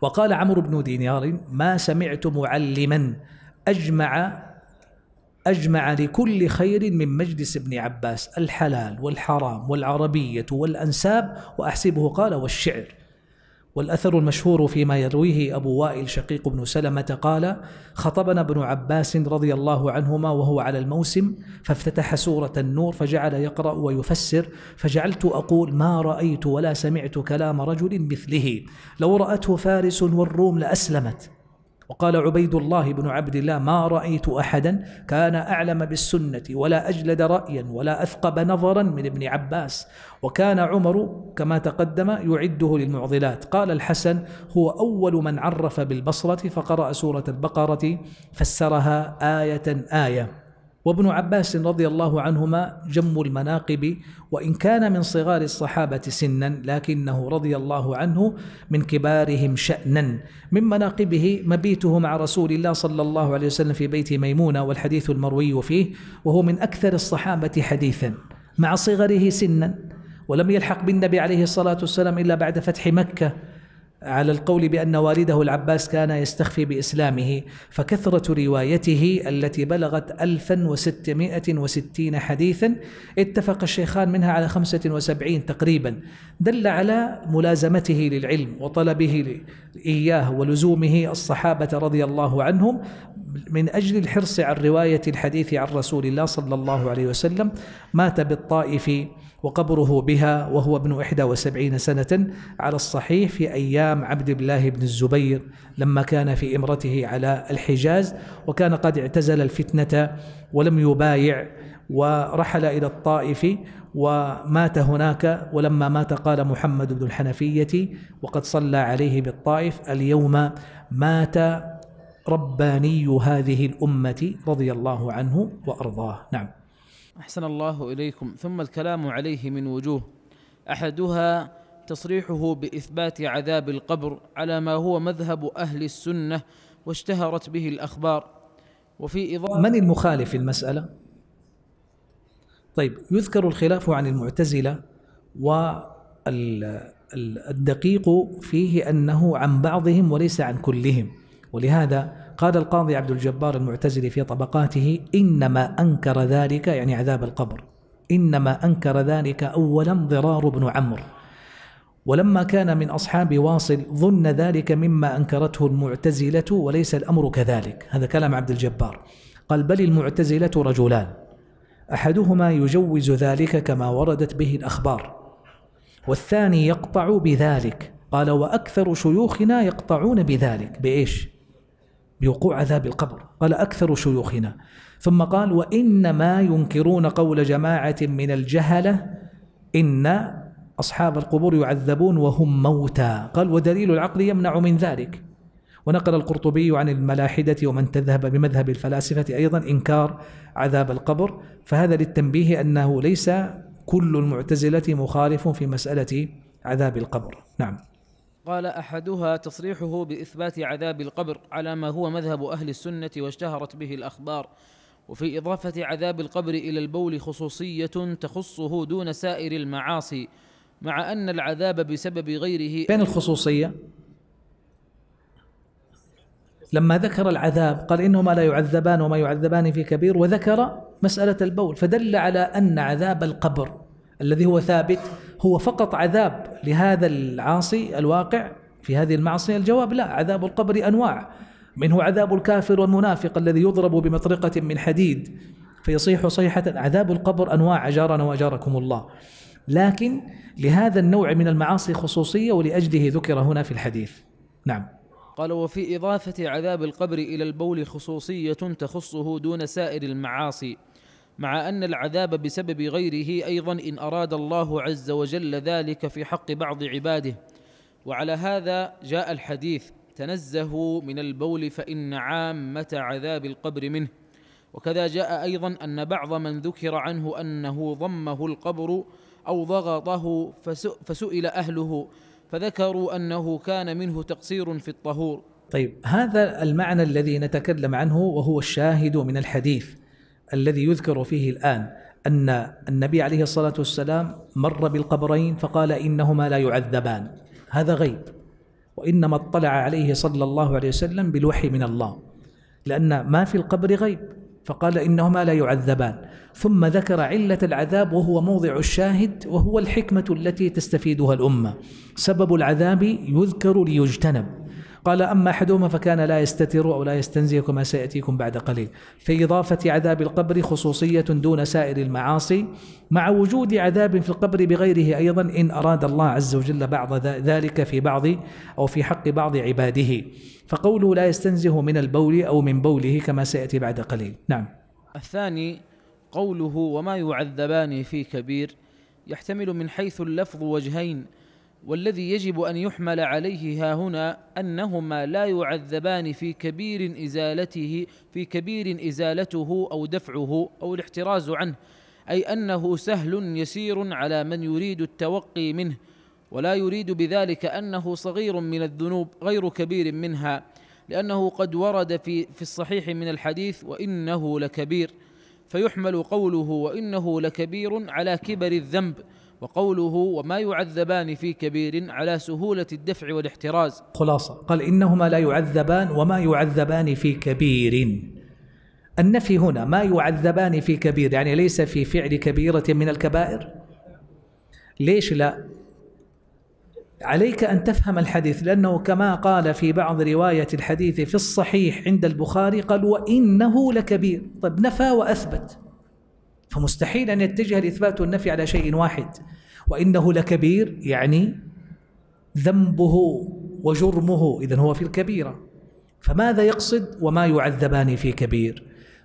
وقال عمرو بن دينار ما سمعت معلما أجمع أجمع لكل خير من مجلس ابن عباس الحلال والحرام والعربية والأنساب وأحسبه قال والشعر والأثر المشهور فيما يرويه أبو وائل شقيق بن سلمة قال خطبنا ابن عباس رضي الله عنهما وهو على الموسم فافتتح سورة النور فجعل يقرأ ويفسر فجعلت أقول ما رأيت ولا سمعت كلام رجل مثله لو رأته فارس والروم لأسلمت وقال عبيد الله بن عبد الله ما رأيت أحدا كان أعلم بالسنة ولا أجلد رأيا ولا أثقب نظرا من ابن عباس وكان عمر كما تقدم يعده للمعضلات قال الحسن هو أول من عرف بالبصرة فقرأ سورة البقرة فسرها آية آية وابن عباس رضي الله عنهما جم المناقب وإن كان من صغار الصحابة سنا لكنه رضي الله عنه من كبارهم شأنا من مناقبه مبيته مع رسول الله صلى الله عليه وسلم في بيت ميمونة والحديث المروي فيه وهو من أكثر الصحابة حديثا مع صغره سنا ولم يلحق بالنبي عليه الصلاة والسلام إلا بعد فتح مكة على القول بأن والده العباس كان يستخفي بإسلامه فكثرة روايته التي بلغت 1660 حديثا اتفق الشيخان منها على 75 تقريبا دل على ملازمته للعلم وطلبه إياه ولزومه الصحابة رضي الله عنهم من أجل الحرص عن رواية الحديث عن رسول الله صلى الله عليه وسلم مات بالطائف وقبره بها وهو ابن 71 سنة على الصحيح في أيام عبد الله بن الزبير لما كان في إمرته على الحجاز وكان قد اعتزل الفتنة ولم يبايع ورحل إلى الطائف ومات هناك ولما مات قال محمد بن الحنفية وقد صلى عليه بالطائف اليوم مات رباني هذه الأمة رضي الله عنه وأرضاه نعم أحسن الله إليكم ثم الكلام عليه من وجوه أحدها تصريحه بإثبات عذاب القبر على ما هو مذهب أهل السنة واشتهرت به الأخبار وفي إضافة من المخالف في المسألة؟ طيب يذكر الخلاف عن المعتزلة والدقيق فيه أنه عن بعضهم وليس عن كلهم ولهذا قال القاضي عبد الجبار المعتزلي في طبقاته إنما أنكر ذلك يعني عذاب القبر إنما أنكر ذلك أولا ضرار بن عمرو ولما كان من أصحاب واصل ظن ذلك مما أنكرته المعتزلة وليس الأمر كذلك هذا كلام عبد الجبار قال بل المعتزلة رجلان أحدهما يجوز ذلك كما وردت به الأخبار والثاني يقطع بذلك قال وأكثر شيوخنا يقطعون بذلك بإيش؟ بوقوع عذاب القبر قال أكثر شيوخنا ثم قال وإنما ينكرون قول جماعة من الجهلة إن أصحاب القبور يعذبون وهم موتى قال ودليل العقل يمنع من ذلك ونقل القرطبي عن الملاحدة ومن تذهب بمذهب الفلاسفة أيضا إنكار عذاب القبر فهذا للتنبيه أنه ليس كل المعتزلة مخالف في مسألة عذاب القبر نعم قال احدها تصريحه باثبات عذاب القبر على ما هو مذهب اهل السنه واشتهرت به الاخبار وفي اضافه عذاب القبر الى البول خصوصيه تخصه دون سائر المعاصي مع ان العذاب بسبب غيره بين الخصوصيه لما ذكر العذاب قال انهما لا يعذبان وما يعذبان في كبير وذكر مساله البول فدل على ان عذاب القبر الذي هو ثابت هو فقط عذاب لهذا العاصي الواقع في هذه المعصية الجواب لا عذاب القبر أنواع منه عذاب الكافر والمنافق الذي يضرب بمطرقة من حديد فيصيح صيحة عذاب القبر أنواع أجارنا وأجاركم الله لكن لهذا النوع من المعاصي خصوصية ولأجله ذكر هنا في الحديث نعم قال وفي إضافة عذاب القبر إلى البول خصوصية تخصه دون سائر المعاصي مع ان العذاب بسبب غيره ايضا ان اراد الله عز وجل ذلك في حق بعض عباده وعلى هذا جاء الحديث تنزهوا من البول فان عامه عذاب القبر منه وكذا جاء ايضا ان بعض من ذكر عنه انه ضمه القبر او ضغطه فسئل اهله فذكروا انه كان منه تقصير في الطهور. طيب هذا المعنى الذي نتكلم عنه وهو الشاهد من الحديث. الذي يذكر فيه الآن أن النبي عليه الصلاة والسلام مر بالقبرين فقال إنهما لا يعذبان هذا غيب وإنما اطلع عليه صلى الله عليه وسلم بالوحي من الله لأن ما في القبر غيب فقال إنهما لا يعذبان ثم ذكر علة العذاب وهو موضع الشاهد وهو الحكمة التي تستفيدها الأمة سبب العذاب يذكر ليجتنب قال أما أحدهما فكان لا يستتر أو لا يستنزه كما سيأتيكم بعد قليل في إضافة عذاب القبر خصوصية دون سائر المعاصي مع وجود عذاب في القبر بغيره أيضا إن أراد الله عز وجل بعض ذلك في بعض أو في حق بعض عباده فقوله لا يستنزه من البول أو من بوله كما سيأتي بعد قليل نعم الثاني قوله وما يعذبان في كبير يحتمل من حيث اللفظ وجهين والذي يجب ان يحمل عليه ها هنا انهما لا يعذبان في كبير ازالته في كبير ازالته او دفعه او الاحتراز عنه اي انه سهل يسير على من يريد التوقي منه ولا يريد بذلك انه صغير من الذنوب غير كبير منها لانه قد ورد في في الصحيح من الحديث وانه لكبير فيحمل قوله وانه لكبير على كبر الذنب وقوله وما يعذبان في كبير على سهولة الدفع والاحتراز خلاصة قال إنهما لا يعذبان وما يعذبان في كبير النفي هنا ما يعذبان في كبير يعني ليس في فعل كبيرة من الكبائر ليش لا عليك أن تفهم الحديث لأنه كما قال في بعض رواية الحديث في الصحيح عند البخاري قال وإنه لكبير طب نفى وأثبت فمستحيل أن يتجه الإثبات والنفي على شيء واحد وإنه لكبير يعني ذنبه وجرمه إذا هو في الكبيرة فماذا يقصد وما يعذبان في كبير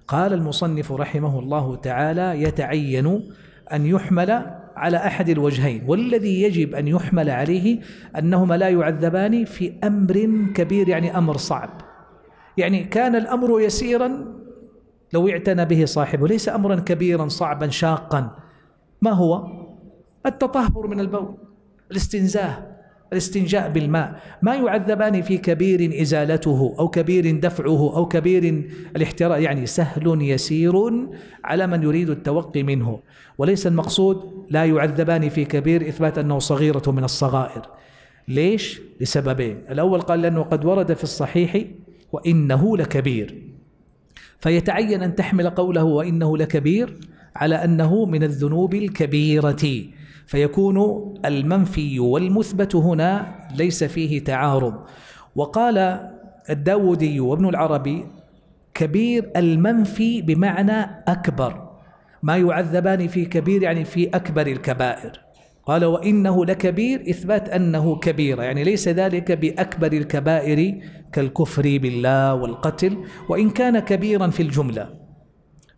قال المصنف رحمه الله تعالى يتعين أن يحمل على أحد الوجهين والذي يجب أن يحمل عليه أنهما لا يعذبان في أمر كبير يعني أمر صعب يعني كان الأمر يسيرا لو اعتنى به صاحبه ليس أمرا كبيرا صعبا شاقا ما هو التطهر من البول الاستنزاه الاستنجاء بالماء ما يعذبان في كبير إزالته أو كبير دفعه أو كبير الاحتراء يعني سهل يسير على من يريد التوقي منه وليس المقصود لا يعذبان في كبير إثبات أنه صغيرة من الصغائر ليش؟ لسببين الأول قال لأنه قد ورد في الصحيح وإنه لكبير فيتعين أن تحمل قوله وإنه لكبير على أنه من الذنوب الكبيرة فيكون المنفي والمثبت هنا ليس فيه تعارض وقال الداودي وابن العربي كبير المنفي بمعنى أكبر ما يعذبان في كبير يعني في أكبر الكبائر قال وإنه لكبير إثبات أنه كبير يعني ليس ذلك بأكبر الكبائر كالكفر بالله والقتل وإن كان كبيرا في الجملة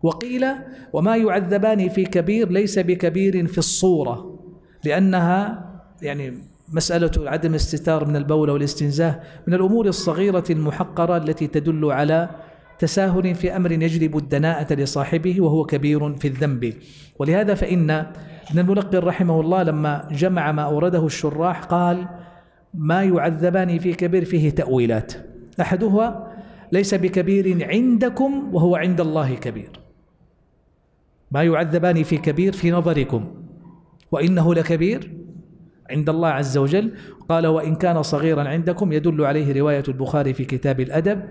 وقيل وما يعذبان في كبير ليس بكبير في الصورة لأنها يعني مسألة عدم الاستتار من البول والاستنزاه من الأمور الصغيرة المحقرة التي تدل على تساهل في أمر يجلب الدناءة لصاحبه وهو كبير في الذنب ولهذا فإن ابن الملقن رحمه الله لما جمع ما أورده الشراح قال ما يعذبان في كبير فيه تأويلات أحدها ليس بكبير عندكم وهو عند الله كبير ما يعذبان في كبير في نظركم وإنه لكبير عند الله عز وجل قال وإن كان صغيرا عندكم يدل عليه رواية البخاري في كتاب الأدب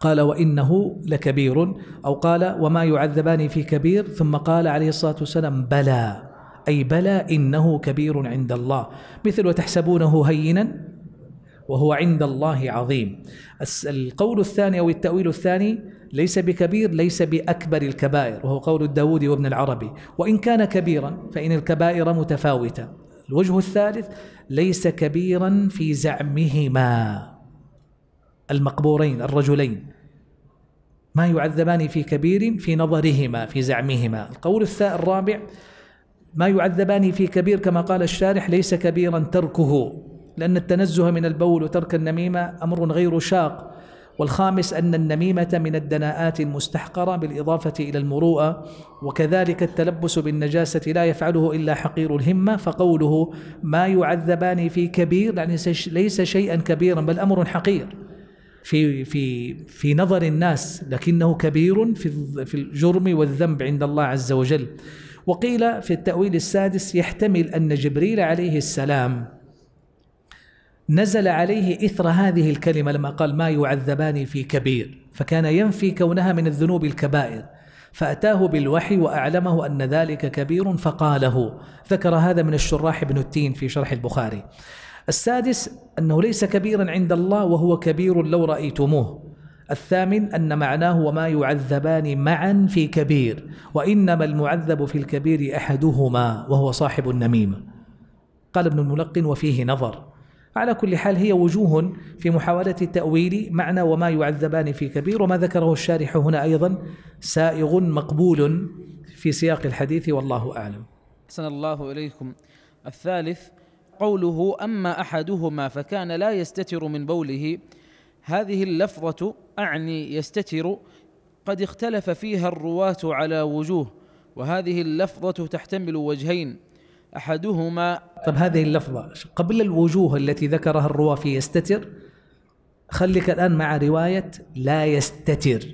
قال وإنه لكبير أو قال وما يعذبان في كبير ثم قال عليه الصلاة والسلام بلى أي بلى إنه كبير عند الله مثل وتحسبونه هينا وهو عند الله عظيم القول الثاني أو التأويل الثاني ليس بكبير ليس بأكبر الكبائر وهو قول الداود وابن العربي وإن كان كبيرا فإن الكبائر متفاوتة الوجه الثالث ليس كبيرا في زعمهما المقبورين الرجلين ما يعذبان في كبير في نظرهما في زعمهما القول الثاء الرابع ما يعذبان في كبير كما قال الشارح ليس كبيرا تركه لأن التنزه من البول وترك النميمة أمر غير شاق والخامس أن النميمة من الدناءات المستحقرة بالإضافة إلى المروءة وكذلك التلبس بالنجاسة لا يفعله إلا حقير الهمة فقوله ما يعذبان في كبير يعني ليس شيئا كبيرا بل أمر حقير في في في نظر الناس لكنه كبير في في الجرم والذنب عند الله عز وجل وقيل في التأويل السادس يحتمل أن جبريل عليه السلام نزل عليه إثر هذه الكلمة لما قال ما يعذبان في كبير فكان ينفي كونها من الذنوب الكبائر فأتاه بالوحي وأعلمه أن ذلك كبير فقاله ذكر هذا من الشراح ابن التين في شرح البخاري السادس أنه ليس كبيرا عند الله وهو كبير لو رأيتموه الثامن أن معناه وما يعذبان معا في كبير وإنما المعذب في الكبير أحدهما وهو صاحب النميمة قال ابن الملقن وفيه نظر على كل حال هي وجوه في محاولة التأويل معنى وما يعذبان في كبير وما ذكره الشارح هنا أيضا سائغ مقبول في سياق الحديث والله أعلم أحسن الله إليكم الثالث قوله اما احدهما فكان لا يستتر من بوله هذه اللفظه اعني يستتر قد اختلف فيها الرواه على وجوه وهذه اللفظه تحتمل وجهين احدهما طب هذه اللفظه قبل الوجوه التي ذكرها الرواه في يستتر خليك الان مع روايه لا يستتر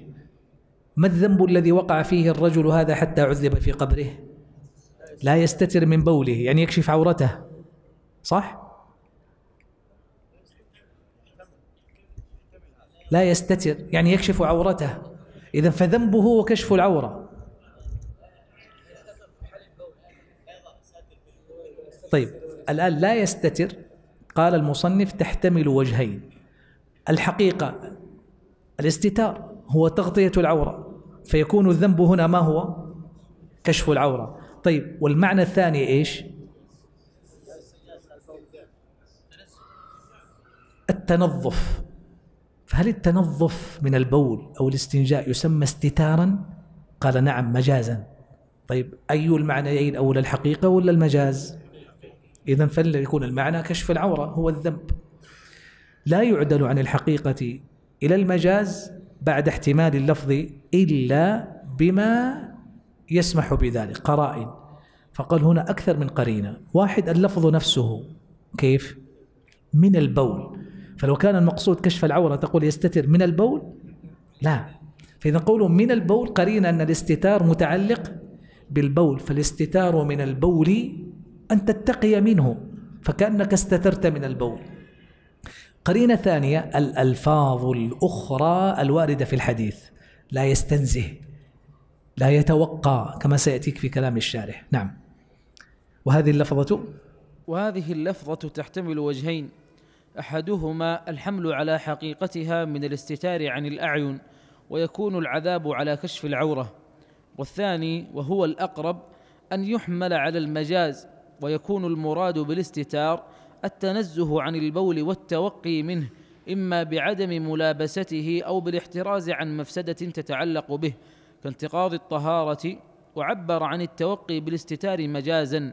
ما الذنب الذي وقع فيه الرجل هذا حتى عذب في قبره لا يستتر من بوله يعني يكشف عورته صح؟ لا يستتر يعني يكشف عورته إذا فذنبه هو كشف العورة طيب الآن لا يستتر قال المصنف تحتمل وجهين الحقيقة الاستتار هو تغطية العورة فيكون الذنب هنا ما هو كشف العورة طيب والمعنى الثاني إيش التنظف فهل التنظف من البول أو الاستنجاء يسمى استتارا؟ قال نعم مجازا طيب أي المعنيين أولى الحقيقة ولا المجاز؟ إذا فليكون المعنى كشف العورة هو الذنب لا يعدل عن الحقيقة إلى المجاز بعد احتمال اللفظ إلا بما يسمح بذلك قرائن فقال هنا أكثر من قرينة واحد اللفظ نفسه كيف؟ من البول فلو كان المقصود كشف العورة تقول يستتر من البول لا فإذا قولوا من البول قرينا أن الاستتار متعلق بالبول فالاستتار من البول أن تتقي منه فكأنك استترت من البول قرينة ثانية الألفاظ الأخرى الواردة في الحديث لا يستنزه لا يتوقع كما سيأتيك في كلام الشارح نعم وهذه اللفظة وهذه اللفظة تحتمل وجهين احدهما الحمل على حقيقتها من الاستتار عن الاعين ويكون العذاب على كشف العوره والثاني وهو الاقرب ان يحمل على المجاز ويكون المراد بالاستتار التنزه عن البول والتوقي منه اما بعدم ملابسته او بالاحتراز عن مفسده تتعلق به كانتقاض الطهاره وعبر عن التوقي بالاستتار مجازا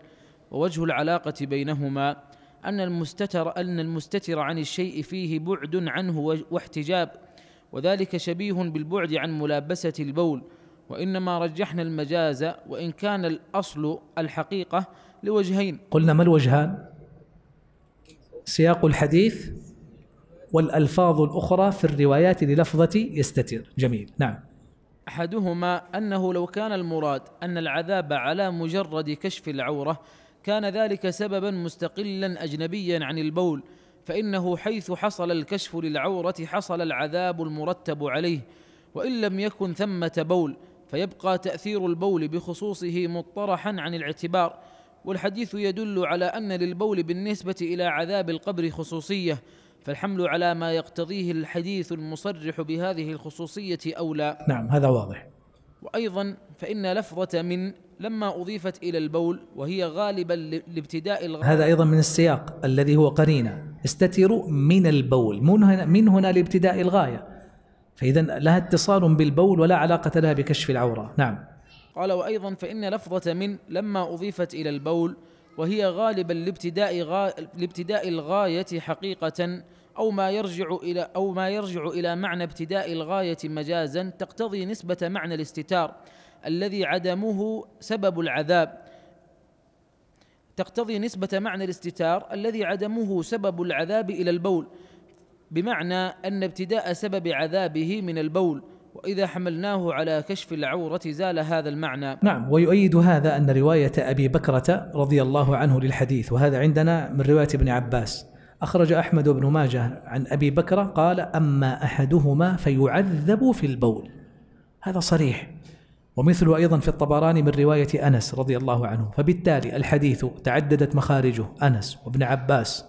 ووجه العلاقه بينهما أن المستتر أن المستتر عن الشيء فيه بعد عنه واحتجاب وذلك شبيه بالبعد عن ملابسة البول وإنما رجحنا المجاز وإن كان الأصل الحقيقة لوجهين قلنا ما الوجهان؟ سياق الحديث والألفاظ الأخرى في الروايات للفظة يستتر جميل نعم أحدهما أنه لو كان المراد أن العذاب على مجرد كشف العورة كان ذلك سببا مستقلا اجنبيا عن البول فانه حيث حصل الكشف للعوره حصل العذاب المرتب عليه وان لم يكن ثمه بول فيبقى تاثير البول بخصوصه مطرحا عن الاعتبار والحديث يدل على ان للبول بالنسبه الى عذاب القبر خصوصيه فالحمل على ما يقتضيه الحديث المصرح بهذه الخصوصيه اولى نعم هذا واضح وايضا فان لفظه من لما أضيفت إلى البول وهي غالبا لابتداء الغ... هذا أيضا من السياق الذي هو قرينة استتروا من البول من هنا, من هنا لابتداء الغاية فإذا لها اتصال بالبول ولا علاقة لها بكشف العورة نعم قال وأيضا فإن لفظة من لما أضيفت إلى البول وهي غالبا لابتداء, غا... لابتداء الغاية حقيقة أو ما يرجع إلى أو ما يرجع إلى معنى ابتداء الغاية مجازا تقتضي نسبة معنى الاستتار الذي عدمه سبب العذاب تقتضي نسبة معنى الاستتار الذي عدمه سبب العذاب إلى البول بمعنى أن ابتداء سبب عذابه من البول وإذا حملناه على كشف العورة زال هذا المعنى نعم ويؤيد هذا أن رواية أبي بكرة رضي الله عنه للحديث وهذا عندنا من رواية ابن عباس أخرج أحمد بن ماجه عن أبي بكرة قال أما أحدهما فيعذب في البول هذا صريح ومثل أيضا في الطبراني من رواية أنس رضي الله عنه فبالتالي الحديث تعددت مخارجه أنس وابن عباس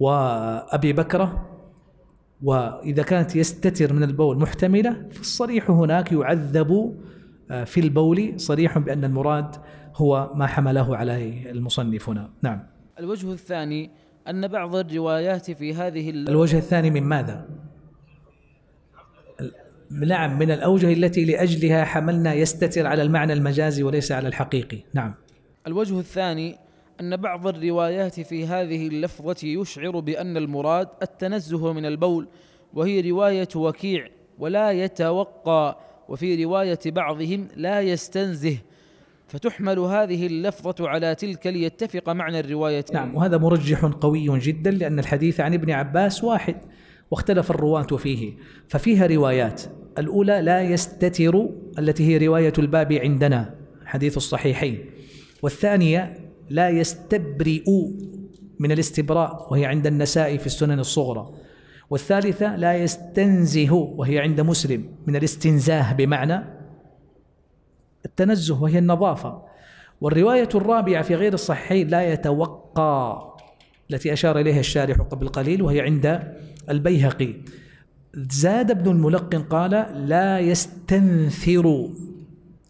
وأبي بكرة وإذا كانت يستتر من البول محتملة فالصريح هناك يعذب آه، في البول صريح بأن المراد هو ما حمله عليه المصنف هنا نعم الوجه الثاني أن بعض الروايات في هذه الوجه الثاني من ماذا؟ نعم من الأوجه التي لأجلها حملنا يستتر على المعنى المجازي وليس على الحقيقي نعم الوجه الثاني أن بعض الروايات في هذه اللفظة يشعر بأن المراد التنزه من البول وهي رواية وكيع ولا يتوقى وفي رواية بعضهم لا يستنزه فتحمل هذه اللفظة على تلك ليتفق معنى الرواية نعم وهذا مرجح قوي جدا لأن الحديث عن ابن عباس واحد واختلف الرواة فيه ففيها روايات الأولى لا يستتر التي هي رواية الباب عندنا حديث الصحيحين والثانية لا يستبرئ من الاستبراء وهي عند النساء في السنن الصغرى والثالثة لا يستنزه وهي عند مسلم من الاستنزاه بمعنى التنزه وهي النظافة والرواية الرابعة في غير الصحيحين لا يتوقى التي أشار إليها الشارح قبل قليل وهي عند البيهقي زاد ابن الملقن قال لا يستنثر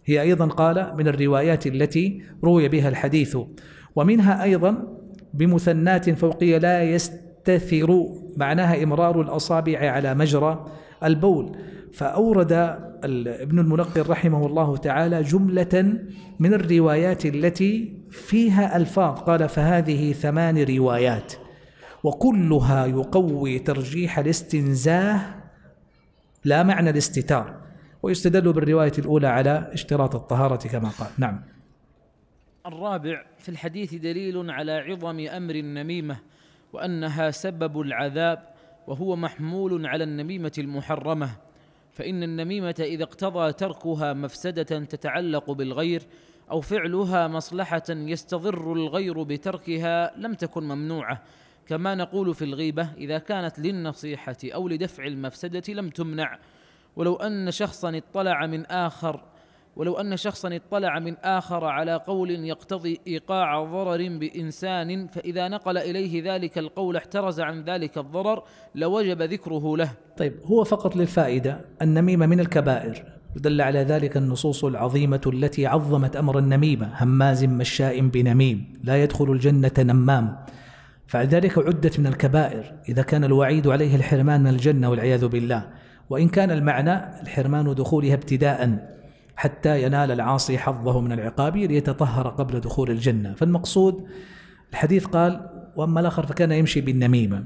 هي أيضا قال من الروايات التي روي بها الحديث ومنها أيضا بمثنات فوقية لا يستثر معناها إمرار الأصابع على مجرى البول فأورد ابن الملقن رحمه الله تعالى جملة من الروايات التي فيها ألفاظ قال فهذه ثمان روايات وكلها يقوي ترجيح الاستنزاه لا معنى الاستتار ويستدل بالرواية الأولى على اشتراط الطهارة كما قال نعم الرابع في الحديث دليل على عظم أمر النميمة وأنها سبب العذاب وهو محمول على النميمة المحرمة فإن النميمة إذا اقتضى تركها مفسدة تتعلق بالغير أو فعلها مصلحة يستضر الغير بتركها لم تكن ممنوعة كما نقول في الغيبة إذا كانت للنصيحة أو لدفع المفسدة لم تمنع ولو أن شخصا اطلع من آخر ولو أن شخصا اطلع من آخر على قول يقتضي إيقاع ضرر بإنسان فإذا نقل إليه ذلك القول احترز عن ذلك الضرر لوجب ذكره له طيب هو فقط للفائدة النميمة من الكبائر دل على ذلك النصوص العظيمة التي عظمت أمر النميمة هماز مشاء بنميم لا يدخل الجنة نمام فذلك عدت من الكبائر إذا كان الوعيد عليه الحرمان من الجنة والعياذ بالله وإن كان المعنى الحرمان دخولها ابتداء حتى ينال العاصي حظه من العقاب ليتطهر قبل دخول الجنة فالمقصود الحديث قال وأما الآخر فكان يمشي بالنميمة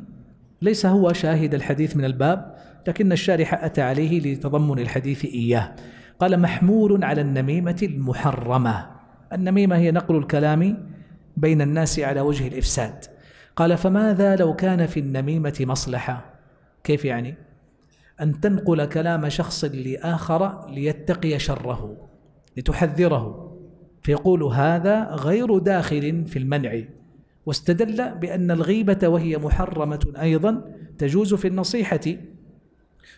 ليس هو شاهد الحديث من الباب لكن الشارح أتى عليه لتضمن الحديث إياه قال محمول على النميمة المحرمة النميمة هي نقل الكلام بين الناس على وجه الإفساد قال فماذا لو كان في النميمة مصلحة كيف يعني أن تنقل كلام شخص لآخر ليتقي شره لتحذره فيقول هذا غير داخل في المنع واستدل بأن الغيبة وهي محرمة أيضا تجوز في النصيحة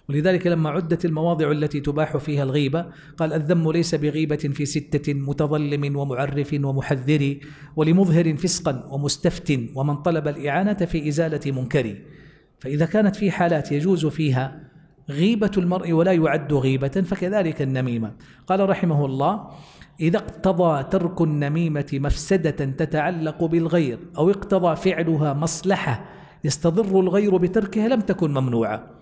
ولذلك لما عدت المواضع التي تباح فيها الغيبة قال الذم ليس بغيبة في ستة متظلم ومعرف ومحذر ولمظهر فسقا ومستفت ومن طلب الإعانة في إزالة منكر فإذا كانت في حالات يجوز فيها غيبة المرء ولا يعد غيبة فكذلك النميمة قال رحمه الله إذا اقتضى ترك النميمة مفسدة تتعلق بالغير أو اقتضى فعلها مصلحة يستضر الغير بتركها لم تكن ممنوعة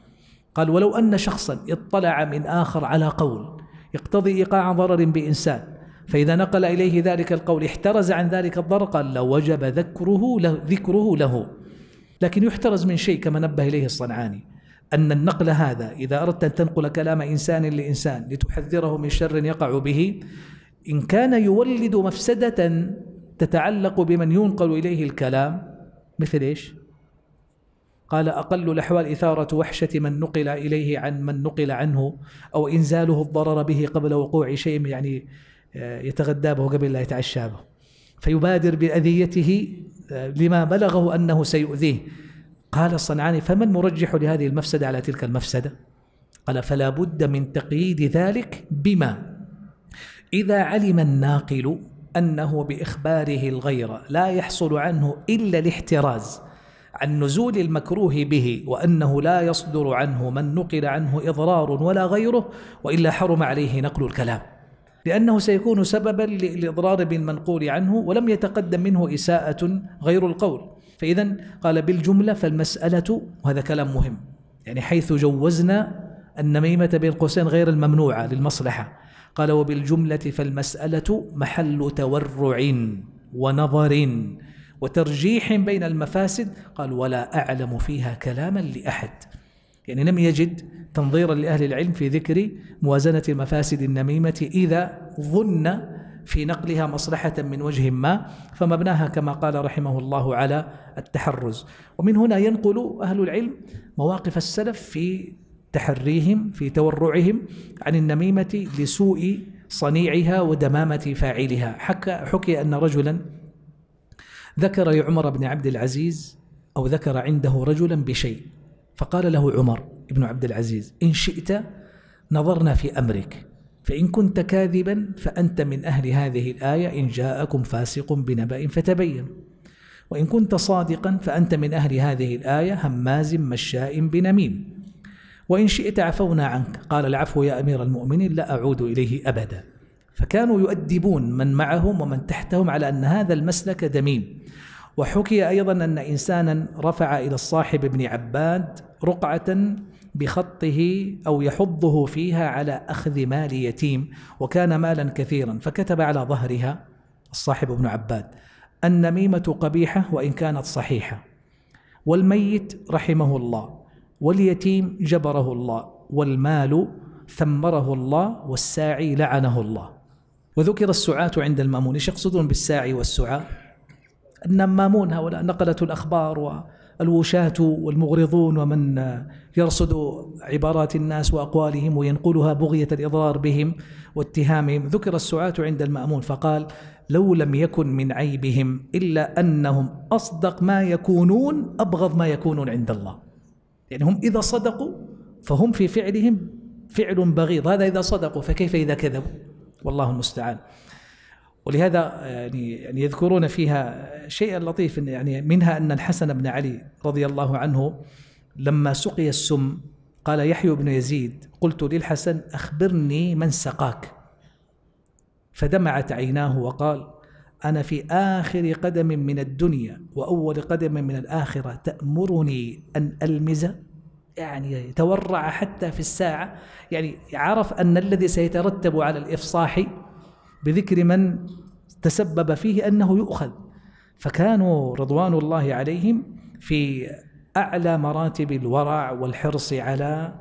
قال ولو أن شخصا اطلع من آخر على قول يقتضي إيقاع ضرر بإنسان فإذا نقل إليه ذلك القول احترز عن ذلك الضرر قال لوجب ذكره له, ذكره له لكن يحترز من شيء كما نبه إليه الصنعاني أن النقل هذا إذا أردت أن تنقل كلام إنسان لإنسان لتحذره من شر يقع به إن كان يولد مفسدة تتعلق بمن ينقل إليه الكلام مثل إيش؟ قال أقل الأحوال إثارة وحشة من نقل إليه عن من نقل عنه أو إنزاله الضرر به قبل وقوع شيء يعني آه، يتغذى به قبل لا يتعشى به فيبادر بأذيته آه، لما بلغه أنه سيؤذيه قال الصنعاني فما المرجح لهذه المفسدة على تلك المفسدة قال فلا بد من تقييد ذلك بما إذا علم الناقل أنه بإخباره الغير لا يحصل عنه إلا الاحتراز عن نزول المكروه به وأنه لا يصدر عنه من نقل عنه إضرار ولا غيره وإلا حرم عليه نقل الكلام لأنه سيكون سببا لإضرار بالمنقول عنه ولم يتقدم منه إساءة غير القول فإذا قال بالجملة فالمسألة وهذا كلام مهم يعني حيث جوزنا النميمة بين قوسين غير الممنوعة للمصلحة قال وبالجملة فالمسألة محل تورع ونظر وترجيح بين المفاسد قال ولا أعلم فيها كلاما لأحد يعني لم يجد تنظيرا لأهل العلم في ذكر موازنة مفاسد النميمة إذا ظن في نقلها مصلحة من وجه ما فمبناها كما قال رحمه الله على التحرز ومن هنا ينقل أهل العلم مواقف السلف في تحريهم في تورعهم عن النميمة لسوء صنيعها ودمامة فاعلها حكى حكي أن رجلا ذكر عمر بن عبد العزيز أو ذكر عنده رجلا بشيء فقال له عمر بن عبد العزيز إن شئت نظرنا في أمرك فإن كنت كاذبا فأنت من أهل هذه الآية إن جاءكم فاسق بنبأ فتبين وإن كنت صادقا فأنت من أهل هذه الآية هماز مشاء بنميم وإن شئت عفونا عنك قال العفو يا أمير المؤمنين لا أعود إليه أبدا فكانوا يؤدبون من معهم ومن تحتهم على أن هذا المسلك دميم وحكي أيضا أن إنسانا رفع إلى الصاحب ابن عباد رقعة بخطه أو يحضه فيها على أخذ مال يتيم وكان مالا كثيرا فكتب على ظهرها الصاحب ابن عباد النميمة قبيحة وإن كانت صحيحة والميت رحمه الله واليتيم جبره الله والمال ثمره الله والساعي لعنه الله وذكر السعاة عند المامون ايش يقصدون بالساعي والسعاة النمامون هؤلاء نقلة الأخبار والوشاة والمغرضون ومن يرصد عبارات الناس وأقوالهم وينقلها بغية الإضرار بهم واتهامهم ذكر السعاة عند المأمون فقال لو لم يكن من عيبهم إلا أنهم أصدق ما يكونون أبغض ما يكونون عند الله يعني هم إذا صدقوا فهم في فعلهم فعل بغيض هذا إذا صدقوا فكيف إذا كذبوا والله المستعان ولهذا آه، يعني يعني يذكرون فيها شيئا لطيفا يعني منها ان الحسن بن علي رضي الله عنه لما سقي السم قال يحيى بن يزيد قلت للحسن اخبرني من سقاك فدمعت عيناه وقال انا في اخر قدم من الدنيا واول قدم من الاخره تامرني ان المز يعني تورع حتى في الساعه يعني عرف ان الذي سيترتب على الافصاح بذكر من تسبب فيه أنه يؤخذ فكانوا رضوان الله عليهم في أعلى مراتب الورع والحرص على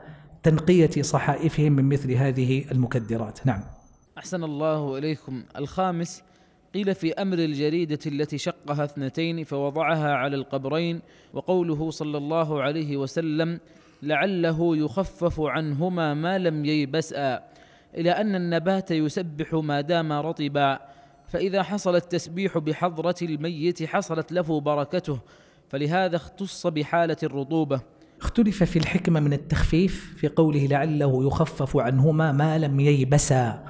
تنقية صحائفهم من مثل هذه المكدرات نعم أحسن الله إليكم الخامس قيل في امر الجريده التي شقها اثنتين فوضعها على القبرين وقوله صلى الله عليه وسلم لعله يخفف عنهما ما لم ييبسا إلى أن النبات يسبح ما دام رطبا فإذا حصل التسبيح بحضرة الميت حصلت له بركته فلهذا اختص بحالة الرطوبة اختلف في الحكمة من التخفيف في قوله لعله يخفف عنهما ما لم ييبسا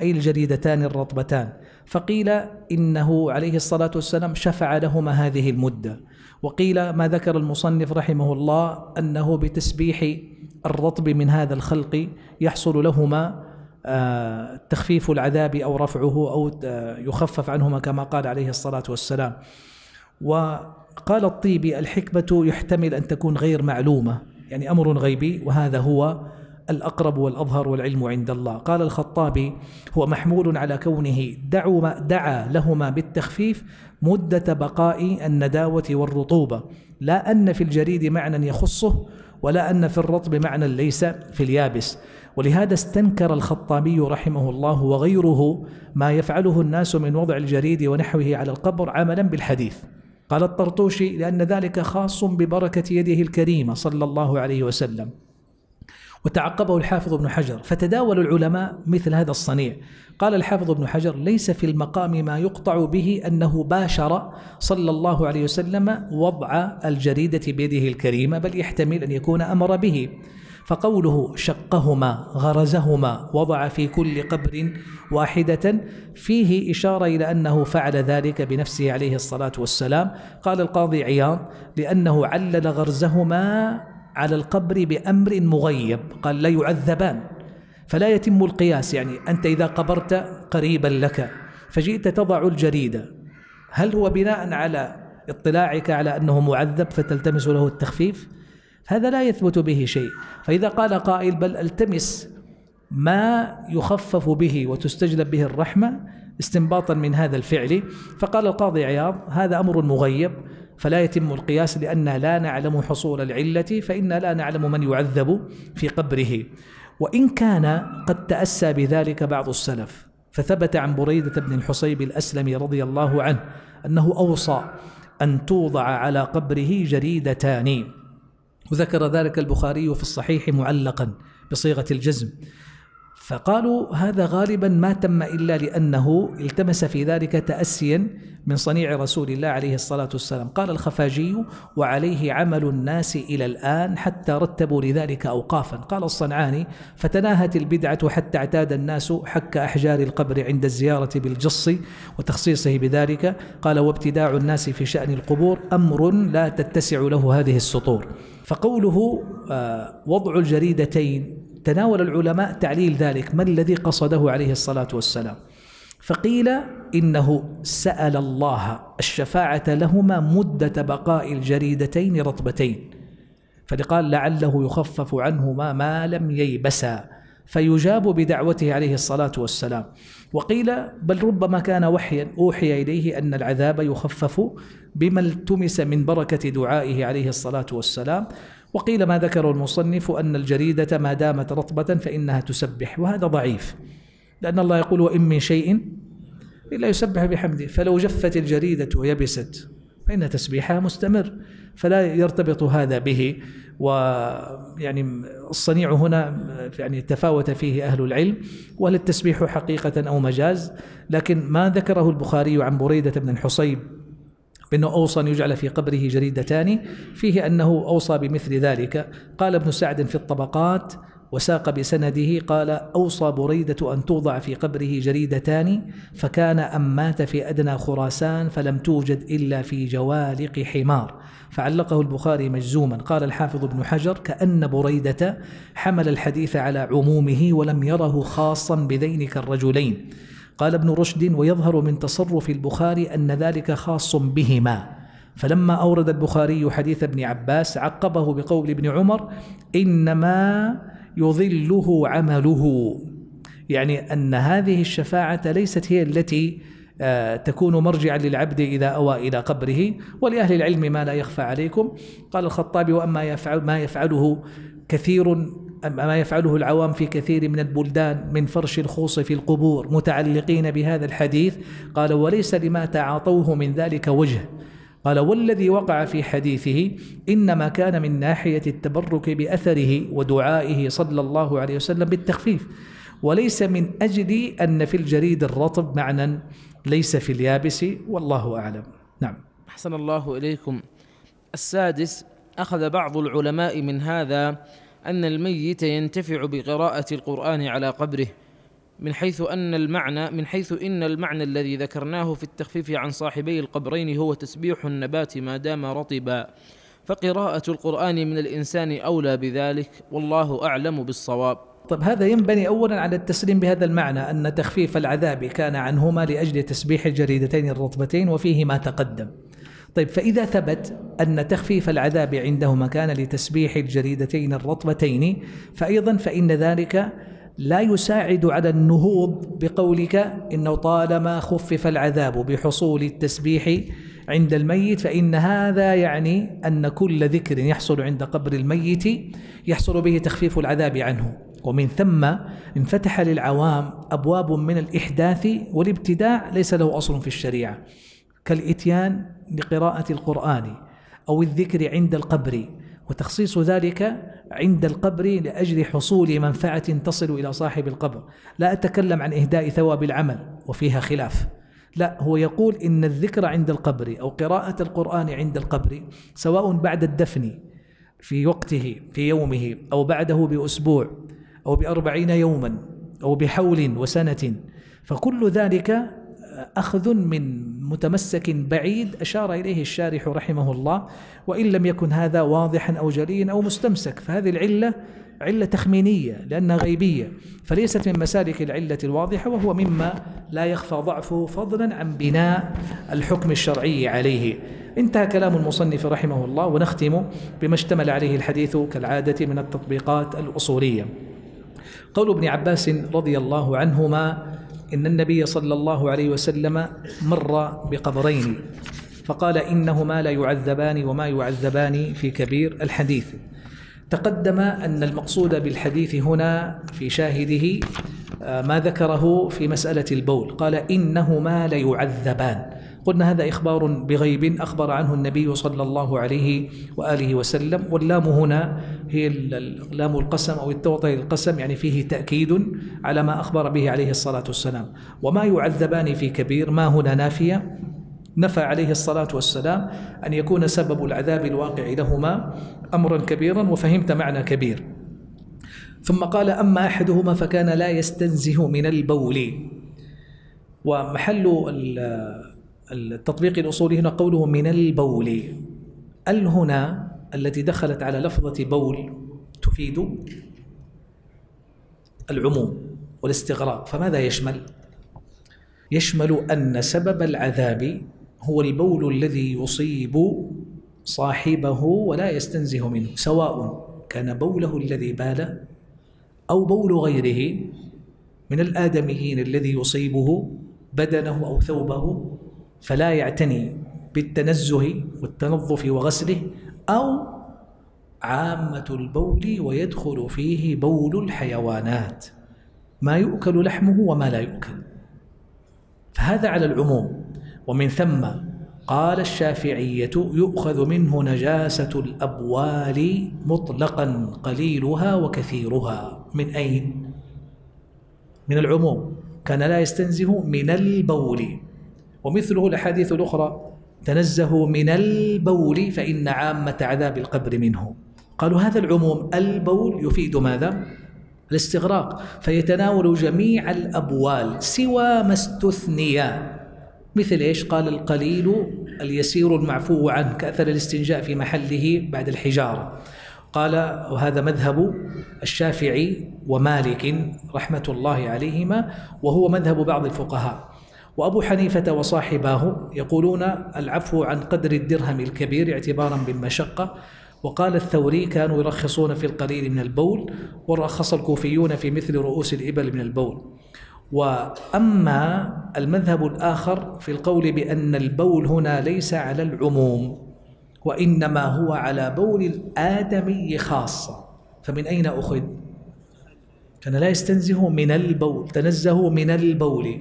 أي الجريدتان الرطبتان فقيل إنه عليه الصلاة والسلام شفع لهما هذه المدة وقيل ما ذكر المصنف رحمه الله أنه بتسبيح الرطب من هذا الخلق يحصل لهما آه، تخفيف العذاب أو رفعه أو آه، يخفف عنهما كما قال عليه الصلاة والسلام وقال الطيبي الحكمة يحتمل أن تكون غير معلومة يعني أمر غيبي وهذا هو الأقرب والأظهر والعلم عند الله قال الخطابي هو محمول على كونه دعوا دعا لهما بالتخفيف مدة بقاء النداوة والرطوبة لا أن في الجريد معنى يخصه ولا أن في الرطب معنى ليس في اليابس ولهذا استنكر الخطابي رحمه الله وغيره ما يفعله الناس من وضع الجريد ونحوه على القبر عملا بالحديث قال الطرطوشي لأن ذلك خاص ببركة يده الكريمة صلى الله عليه وسلم وتعقبه الحافظ ابن حجر فتداول العلماء مثل هذا الصنيع قال الحافظ ابن حجر ليس في المقام ما يقطع به أنه باشر صلى الله عليه وسلم وضع الجريدة بيده الكريمة بل يحتمل أن يكون أمر به فقوله شقهما غرزهما وضع في كل قبر واحدة فيه إشارة إلى أنه فعل ذلك بنفسه عليه الصلاة والسلام قال القاضي عياض لأنه علل غرزهما على القبر بأمر مغيب قال لا يعذبان فلا يتم القياس يعني أنت إذا قبرت قريبا لك فجئت تضع الجريدة هل هو بناء على اطلاعك على أنه معذب فتلتمس له التخفيف؟ هذا لا يثبت به شيء فإذا قال قائل بل التمس ما يخفف به وتستجلب به الرحمة استنباطا من هذا الفعل فقال القاضي عياض هذا أمر مغيب فلا يتم القياس لأن لا نعلم حصول العلة فإنا لا نعلم من يعذب في قبره وإن كان قد تأسى بذلك بعض السلف فثبت عن بريدة بن الحصيب الأسلمي رضي الله عنه أنه أوصى أن توضع على قبره جريدتان وذكر ذلك البخاري في الصحيح معلقا بصيغة الجزم فقالوا هذا غالبا ما تم إلا لأنه التمس في ذلك تأسيا من صنيع رسول الله عليه الصلاة والسلام قال الخفاجي وعليه عمل الناس إلى الآن حتى رتبوا لذلك أوقافا قال الصنعاني فتناهت البدعة حتى اعتاد الناس حك أحجار القبر عند الزيارة بالجص وتخصيصه بذلك قال وابتداع الناس في شأن القبور أمر لا تتسع له هذه السطور فقوله آه، وضع الجريدتين تناول العلماء تعليل ذلك ما الذي قصده عليه الصلاة والسلام فقيل إنه سأل الله الشفاعة لهما مدة بقاء الجريدتين رطبتين فقال لعله يخفف عنهما ما لم ييبسا فيجاب بدعوته عليه الصلاة والسلام وقيل بل ربما كان وحيا أوحي إليه أن العذاب يخفف بما التمس من بركة دعائه عليه الصلاة والسلام وقيل ما ذكر المصنف أن الجريدة ما دامت رطبة فإنها تسبح وهذا ضعيف لأن الله يقول وإن من شيء إلا يسبح بحمده فلو جفت الجريدة ويبست فإن تسبيحها مستمر فلا يرتبط هذا به ويعني الصنيع هنا يعني تفاوت فيه أهل العلم وهل التسبيح حقيقة أو مجاز لكن ما ذكره البخاري عن بريدة بن الحصيب بأنه أوصى أن يجعل في قبره جريدتان فيه أنه أوصى بمثل ذلك قال ابن سعد في الطبقات وساق بسنده قال أوصى بريدة أن توضع في قبره جريدتان فكان أم مات في أدنى خراسان فلم توجد إلا في جوالق حمار فعلقه البخاري مجزوما قال الحافظ ابن حجر كأن بريدة حمل الحديث على عمومه ولم يره خاصا بذينك الرجلين قال ابن رشد ويظهر من تصرف البخاري أن ذلك خاص بهما فلما أورد البخاري حديث ابن عباس عقبه بقول ابن عمر إنما يظله عمله يعني أن هذه الشفاعة ليست هي التي آه، تكون مرجعا للعبد إذا أوى إلى قبره ولأهل العلم ما لا يخفى عليكم قال الخطاب وأما يفعل ما يفعله كثير ما يفعله العوام في كثير من البلدان من فرش الخوص في القبور متعلقين بهذا الحديث قال وليس لما تعاطوه من ذلك وجه قال والذي وقع في حديثه انما كان من ناحيه التبرك باثره ودعائه صلى الله عليه وسلم بالتخفيف وليس من اجل ان في الجريد الرطب معنى ليس في اليابس والله أعلم نعم أحسن الله إليكم السادس أخذ بعض العلماء من هذا أن الميت ينتفع بقراءة القرآن على قبره من حيث أن المعنى من حيث إن المعنى الذي ذكرناه في التخفيف عن صاحبي القبرين هو تسبيح النبات ما دام رطبا فقراءة القرآن من الإنسان أولى بذلك والله أعلم بالصواب طب هذا ينبني أولا على التسليم بهذا المعنى أن تخفيف العذاب كان عنهما لأجل تسبيح الجريدتين الرطبتين وفيه ما تقدم طيب فإذا ثبت أن تخفيف العذاب عندهما كان لتسبيح الجريدتين الرطبتين فأيضا فإن ذلك لا يساعد على النهوض بقولك انه طالما خفف العذاب بحصول التسبيح عند الميت فان هذا يعني ان كل ذكر يحصل عند قبر الميت يحصل به تخفيف العذاب عنه ومن ثم انفتح للعوام أبواب من الإحداث والابتداع ليس له أصل في الشريعة كالإتيان بقراءة القرآن أو الذكر عند القبر وتخصيص ذلك عند القبر لأجل حصول منفعة تصل إلى صاحب القبر لا أتكلم عن إهداء ثواب العمل وفيها خلاف لا هو يقول إن الذكر عند القبر أو قراءة القرآن عند القبر سواء بعد الدفن في وقته في يومه أو بعده بأسبوع أو بأربعين يوما أو بحول وسنة فكل ذلك آه، أخذ من متمسك بعيد أشار إليه الشارح رحمه الله وإن لم يكن هذا واضحا أو جليا أو مستمسك فهذه العلة علة تخمينية لأنها غيبية فليست من مسالك العلة الواضحة وهو مما لا يخفى ضعفه فضلا عن بناء الحكم الشرعي عليه انتهى كلام المصنف رحمه الله ونختم بما اشتمل عليه الحديث كالعادة من التطبيقات الأصولية قول ابن عباس رضي الله عنهما إن النبي صلى الله عليه وسلم مر بقبرين فقال إنهما لا يعذبان وما يعذبان في كبير الحديث تقدم أن المقصود بالحديث هنا في شاهده آه، ما ذكره في مسألة البول قال إنهما ليعذبان قلنا هذا إخبار بغيب أخبر عنه النبي صلى الله عليه وآله وسلم واللام هنا هي لام القسم أو التوطي القسم يعني فيه تأكيد على ما أخبر به عليه الصلاة والسلام وما يعذبان في كبير ما هنا نافية نفى عليه الصلاة والسلام أن يكون سبب العذاب الواقع لهما أمرا كبيرا وفهمت معنى كبير ثم قال أما أحدهما فكان لا يستنزه من البول ومحل التطبيق الأصولي هنا قوله من البول ال هنا التي دخلت على لفظة بول تفيد العموم والاستغراق فماذا يشمل؟ يشمل أن سبب العذاب هو البول الذي يصيب صاحبه ولا يستنزه منه سواء كان بوله الذي بال أو بول غيره من الآدميين الذي يصيبه بدنه أو ثوبه فلا يعتني بالتنزه والتنظف وغسله أو عامة البول ويدخل فيه بول الحيوانات ما يؤكل لحمه وما لا يؤكل فهذا على العموم ومن ثم قال الشافعية يؤخذ منه نجاسة الأبوال مطلقا قليلها وكثيرها من أين؟ من العموم كان لا يستنزه من البول ومثله الأحاديث الأخرى تنزهوا من البول فإن عامة عذاب القبر منه قالوا هذا العموم البول يفيد ماذا؟ الاستغراق فيتناول جميع الأبوال سوى ما استثنيا مثل إيش قال القليل اليسير المعفو عنه كأثر الاستنجاء في محله بعد الحجارة قال وهذا مذهب الشافعي ومالك رحمة الله عليهما وهو مذهب بعض الفقهاء وأبو حنيفة وصاحباه يقولون العفو عن قدر الدرهم الكبير اعتبارا بالمشقة وقال الثوري كانوا يرخصون في القليل من البول ورخص الكوفيون في مثل رؤوس الإبل من البول وأما المذهب الآخر في القول بأن البول هنا ليس على العموم وإنما هو على بول الآدمي خاصة فمن أين أخذ؟ كان لا يستنزه من البول تنزه من البول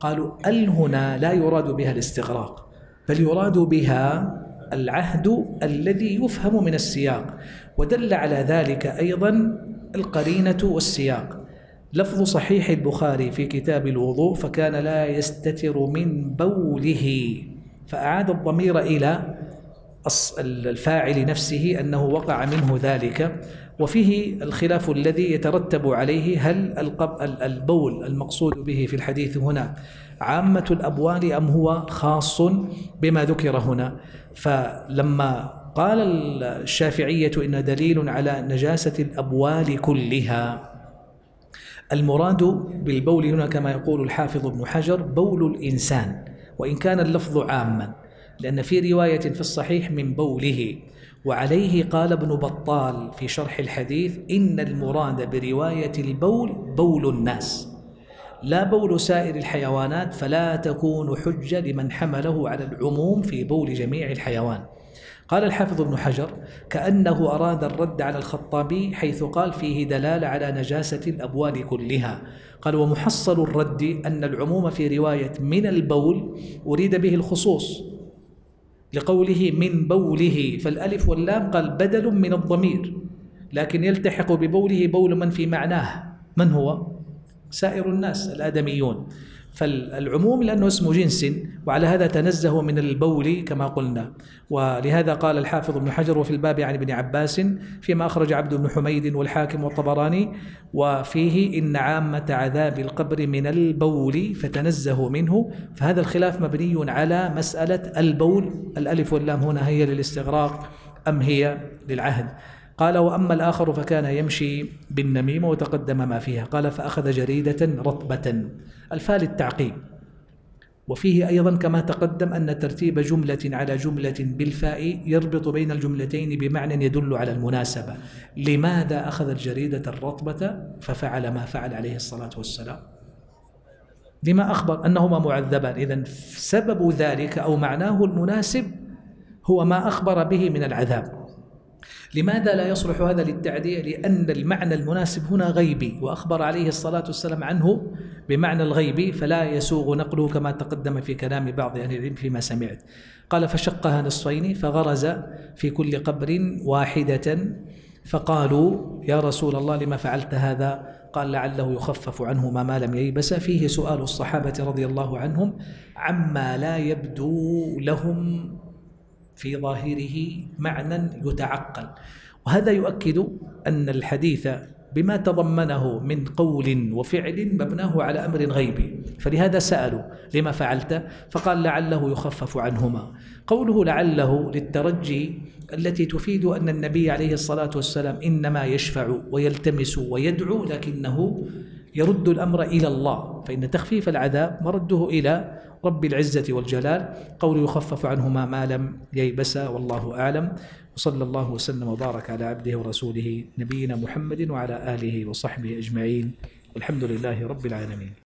قالوا ال هنا لا يراد بها الاستغراق بل يراد بها العهد الذي يفهم من السياق ودل على ذلك أيضا القرينة والسياق لفظ صحيح البخاري في كتاب الوضوء فكان لا يستتر من بوله فأعاد الضمير إلى الفاعل نفسه أنه وقع منه ذلك وفيه الخلاف الذي يترتب عليه هل البول المقصود به في الحديث هنا عامة الأبوال أم هو خاص بما ذكر هنا فلما قال الشافعية إن دليل على نجاسة الأبوال كلها المراد بالبول هنا كما يقول الحافظ ابن حجر بول الإنسان وإن كان اللفظ عاما لأن في رواية في الصحيح من بوله وعليه قال ابن بطال في شرح الحديث إن المراد برواية البول بول الناس لا بول سائر الحيوانات فلا تكون حجة لمن حمله على العموم في بول جميع الحيوان قال الحافظ ابن حجر كأنه أراد الرد على الخطابي حيث قال فيه دلالة على نجاسة الأبوال كلها قال ومحصل الرد أن العموم في رواية من البول أريد به الخصوص لقوله من بوله فالألف واللام قال بدل من الضمير لكن يلتحق ببوله بول من في معناه من هو؟ سائر الناس الآدميون فالعموم لأنه اسمه جنس وعلى هذا تنزه من البول كما قلنا ولهذا قال الحافظ ابن حجر وفي الباب عن ابن عباس فيما أخرج عبد بن حميد والحاكم والطبراني وفيه إن عامة عذاب القبر من البول فتنزه منه فهذا الخلاف مبني على مسألة البول الألف واللام هنا هي للاستغراق أم هي للعهد قال وأما الآخر فكان يمشي بالنميمة وتقدم ما فيها قال فأخذ جريدة رطبة الفاء للتعقيب وفيه أيضا كما تقدم أن ترتيب جملة على جملة بالفاء يربط بين الجملتين بمعنى يدل على المناسبة لماذا أخذ الجريدة الرطبة ففعل ما فعل عليه الصلاة والسلام لما أخبر أنهما معذبان إذا سبب ذلك أو معناه المناسب هو ما أخبر به من العذاب لماذا لا يصلح هذا للتعدية؟ لأن المعنى المناسب هنا غيبي وأخبر عليه الصلاة والسلام عنه بمعنى الغيبي فلا يسوغ نقله كما تقدم في كلام بعض أهل العلم فيما سمعت قال فشقها نصفين فغرز في كل قبر واحدة فقالوا يا رسول الله لما فعلت هذا قال لعله يخفف عنهما ما لم ييبس فيه سؤال الصحابة رضي الله عنهم عما لا يبدو لهم في ظاهره معنى يتعقل وهذا يؤكد أن الحديث بما تضمنه من قول وفعل مبناه على أمر غيبي فلهذا سألوا لما فعلت فقال لعله يخفف عنهما قوله لعله للترجي التي تفيد أن النبي عليه الصلاة والسلام إنما يشفع ويلتمس ويدعو لكنه يرد الأمر إلى الله فإن تخفيف العذاب مرده إلى رب العزة والجلال قول يخفف عنهما ما لم ييبس والله أعلم وصلى الله وسلم وبارك على عبده ورسوله نبينا محمد وعلى آله وصحبه أجمعين والحمد لله رب العالمين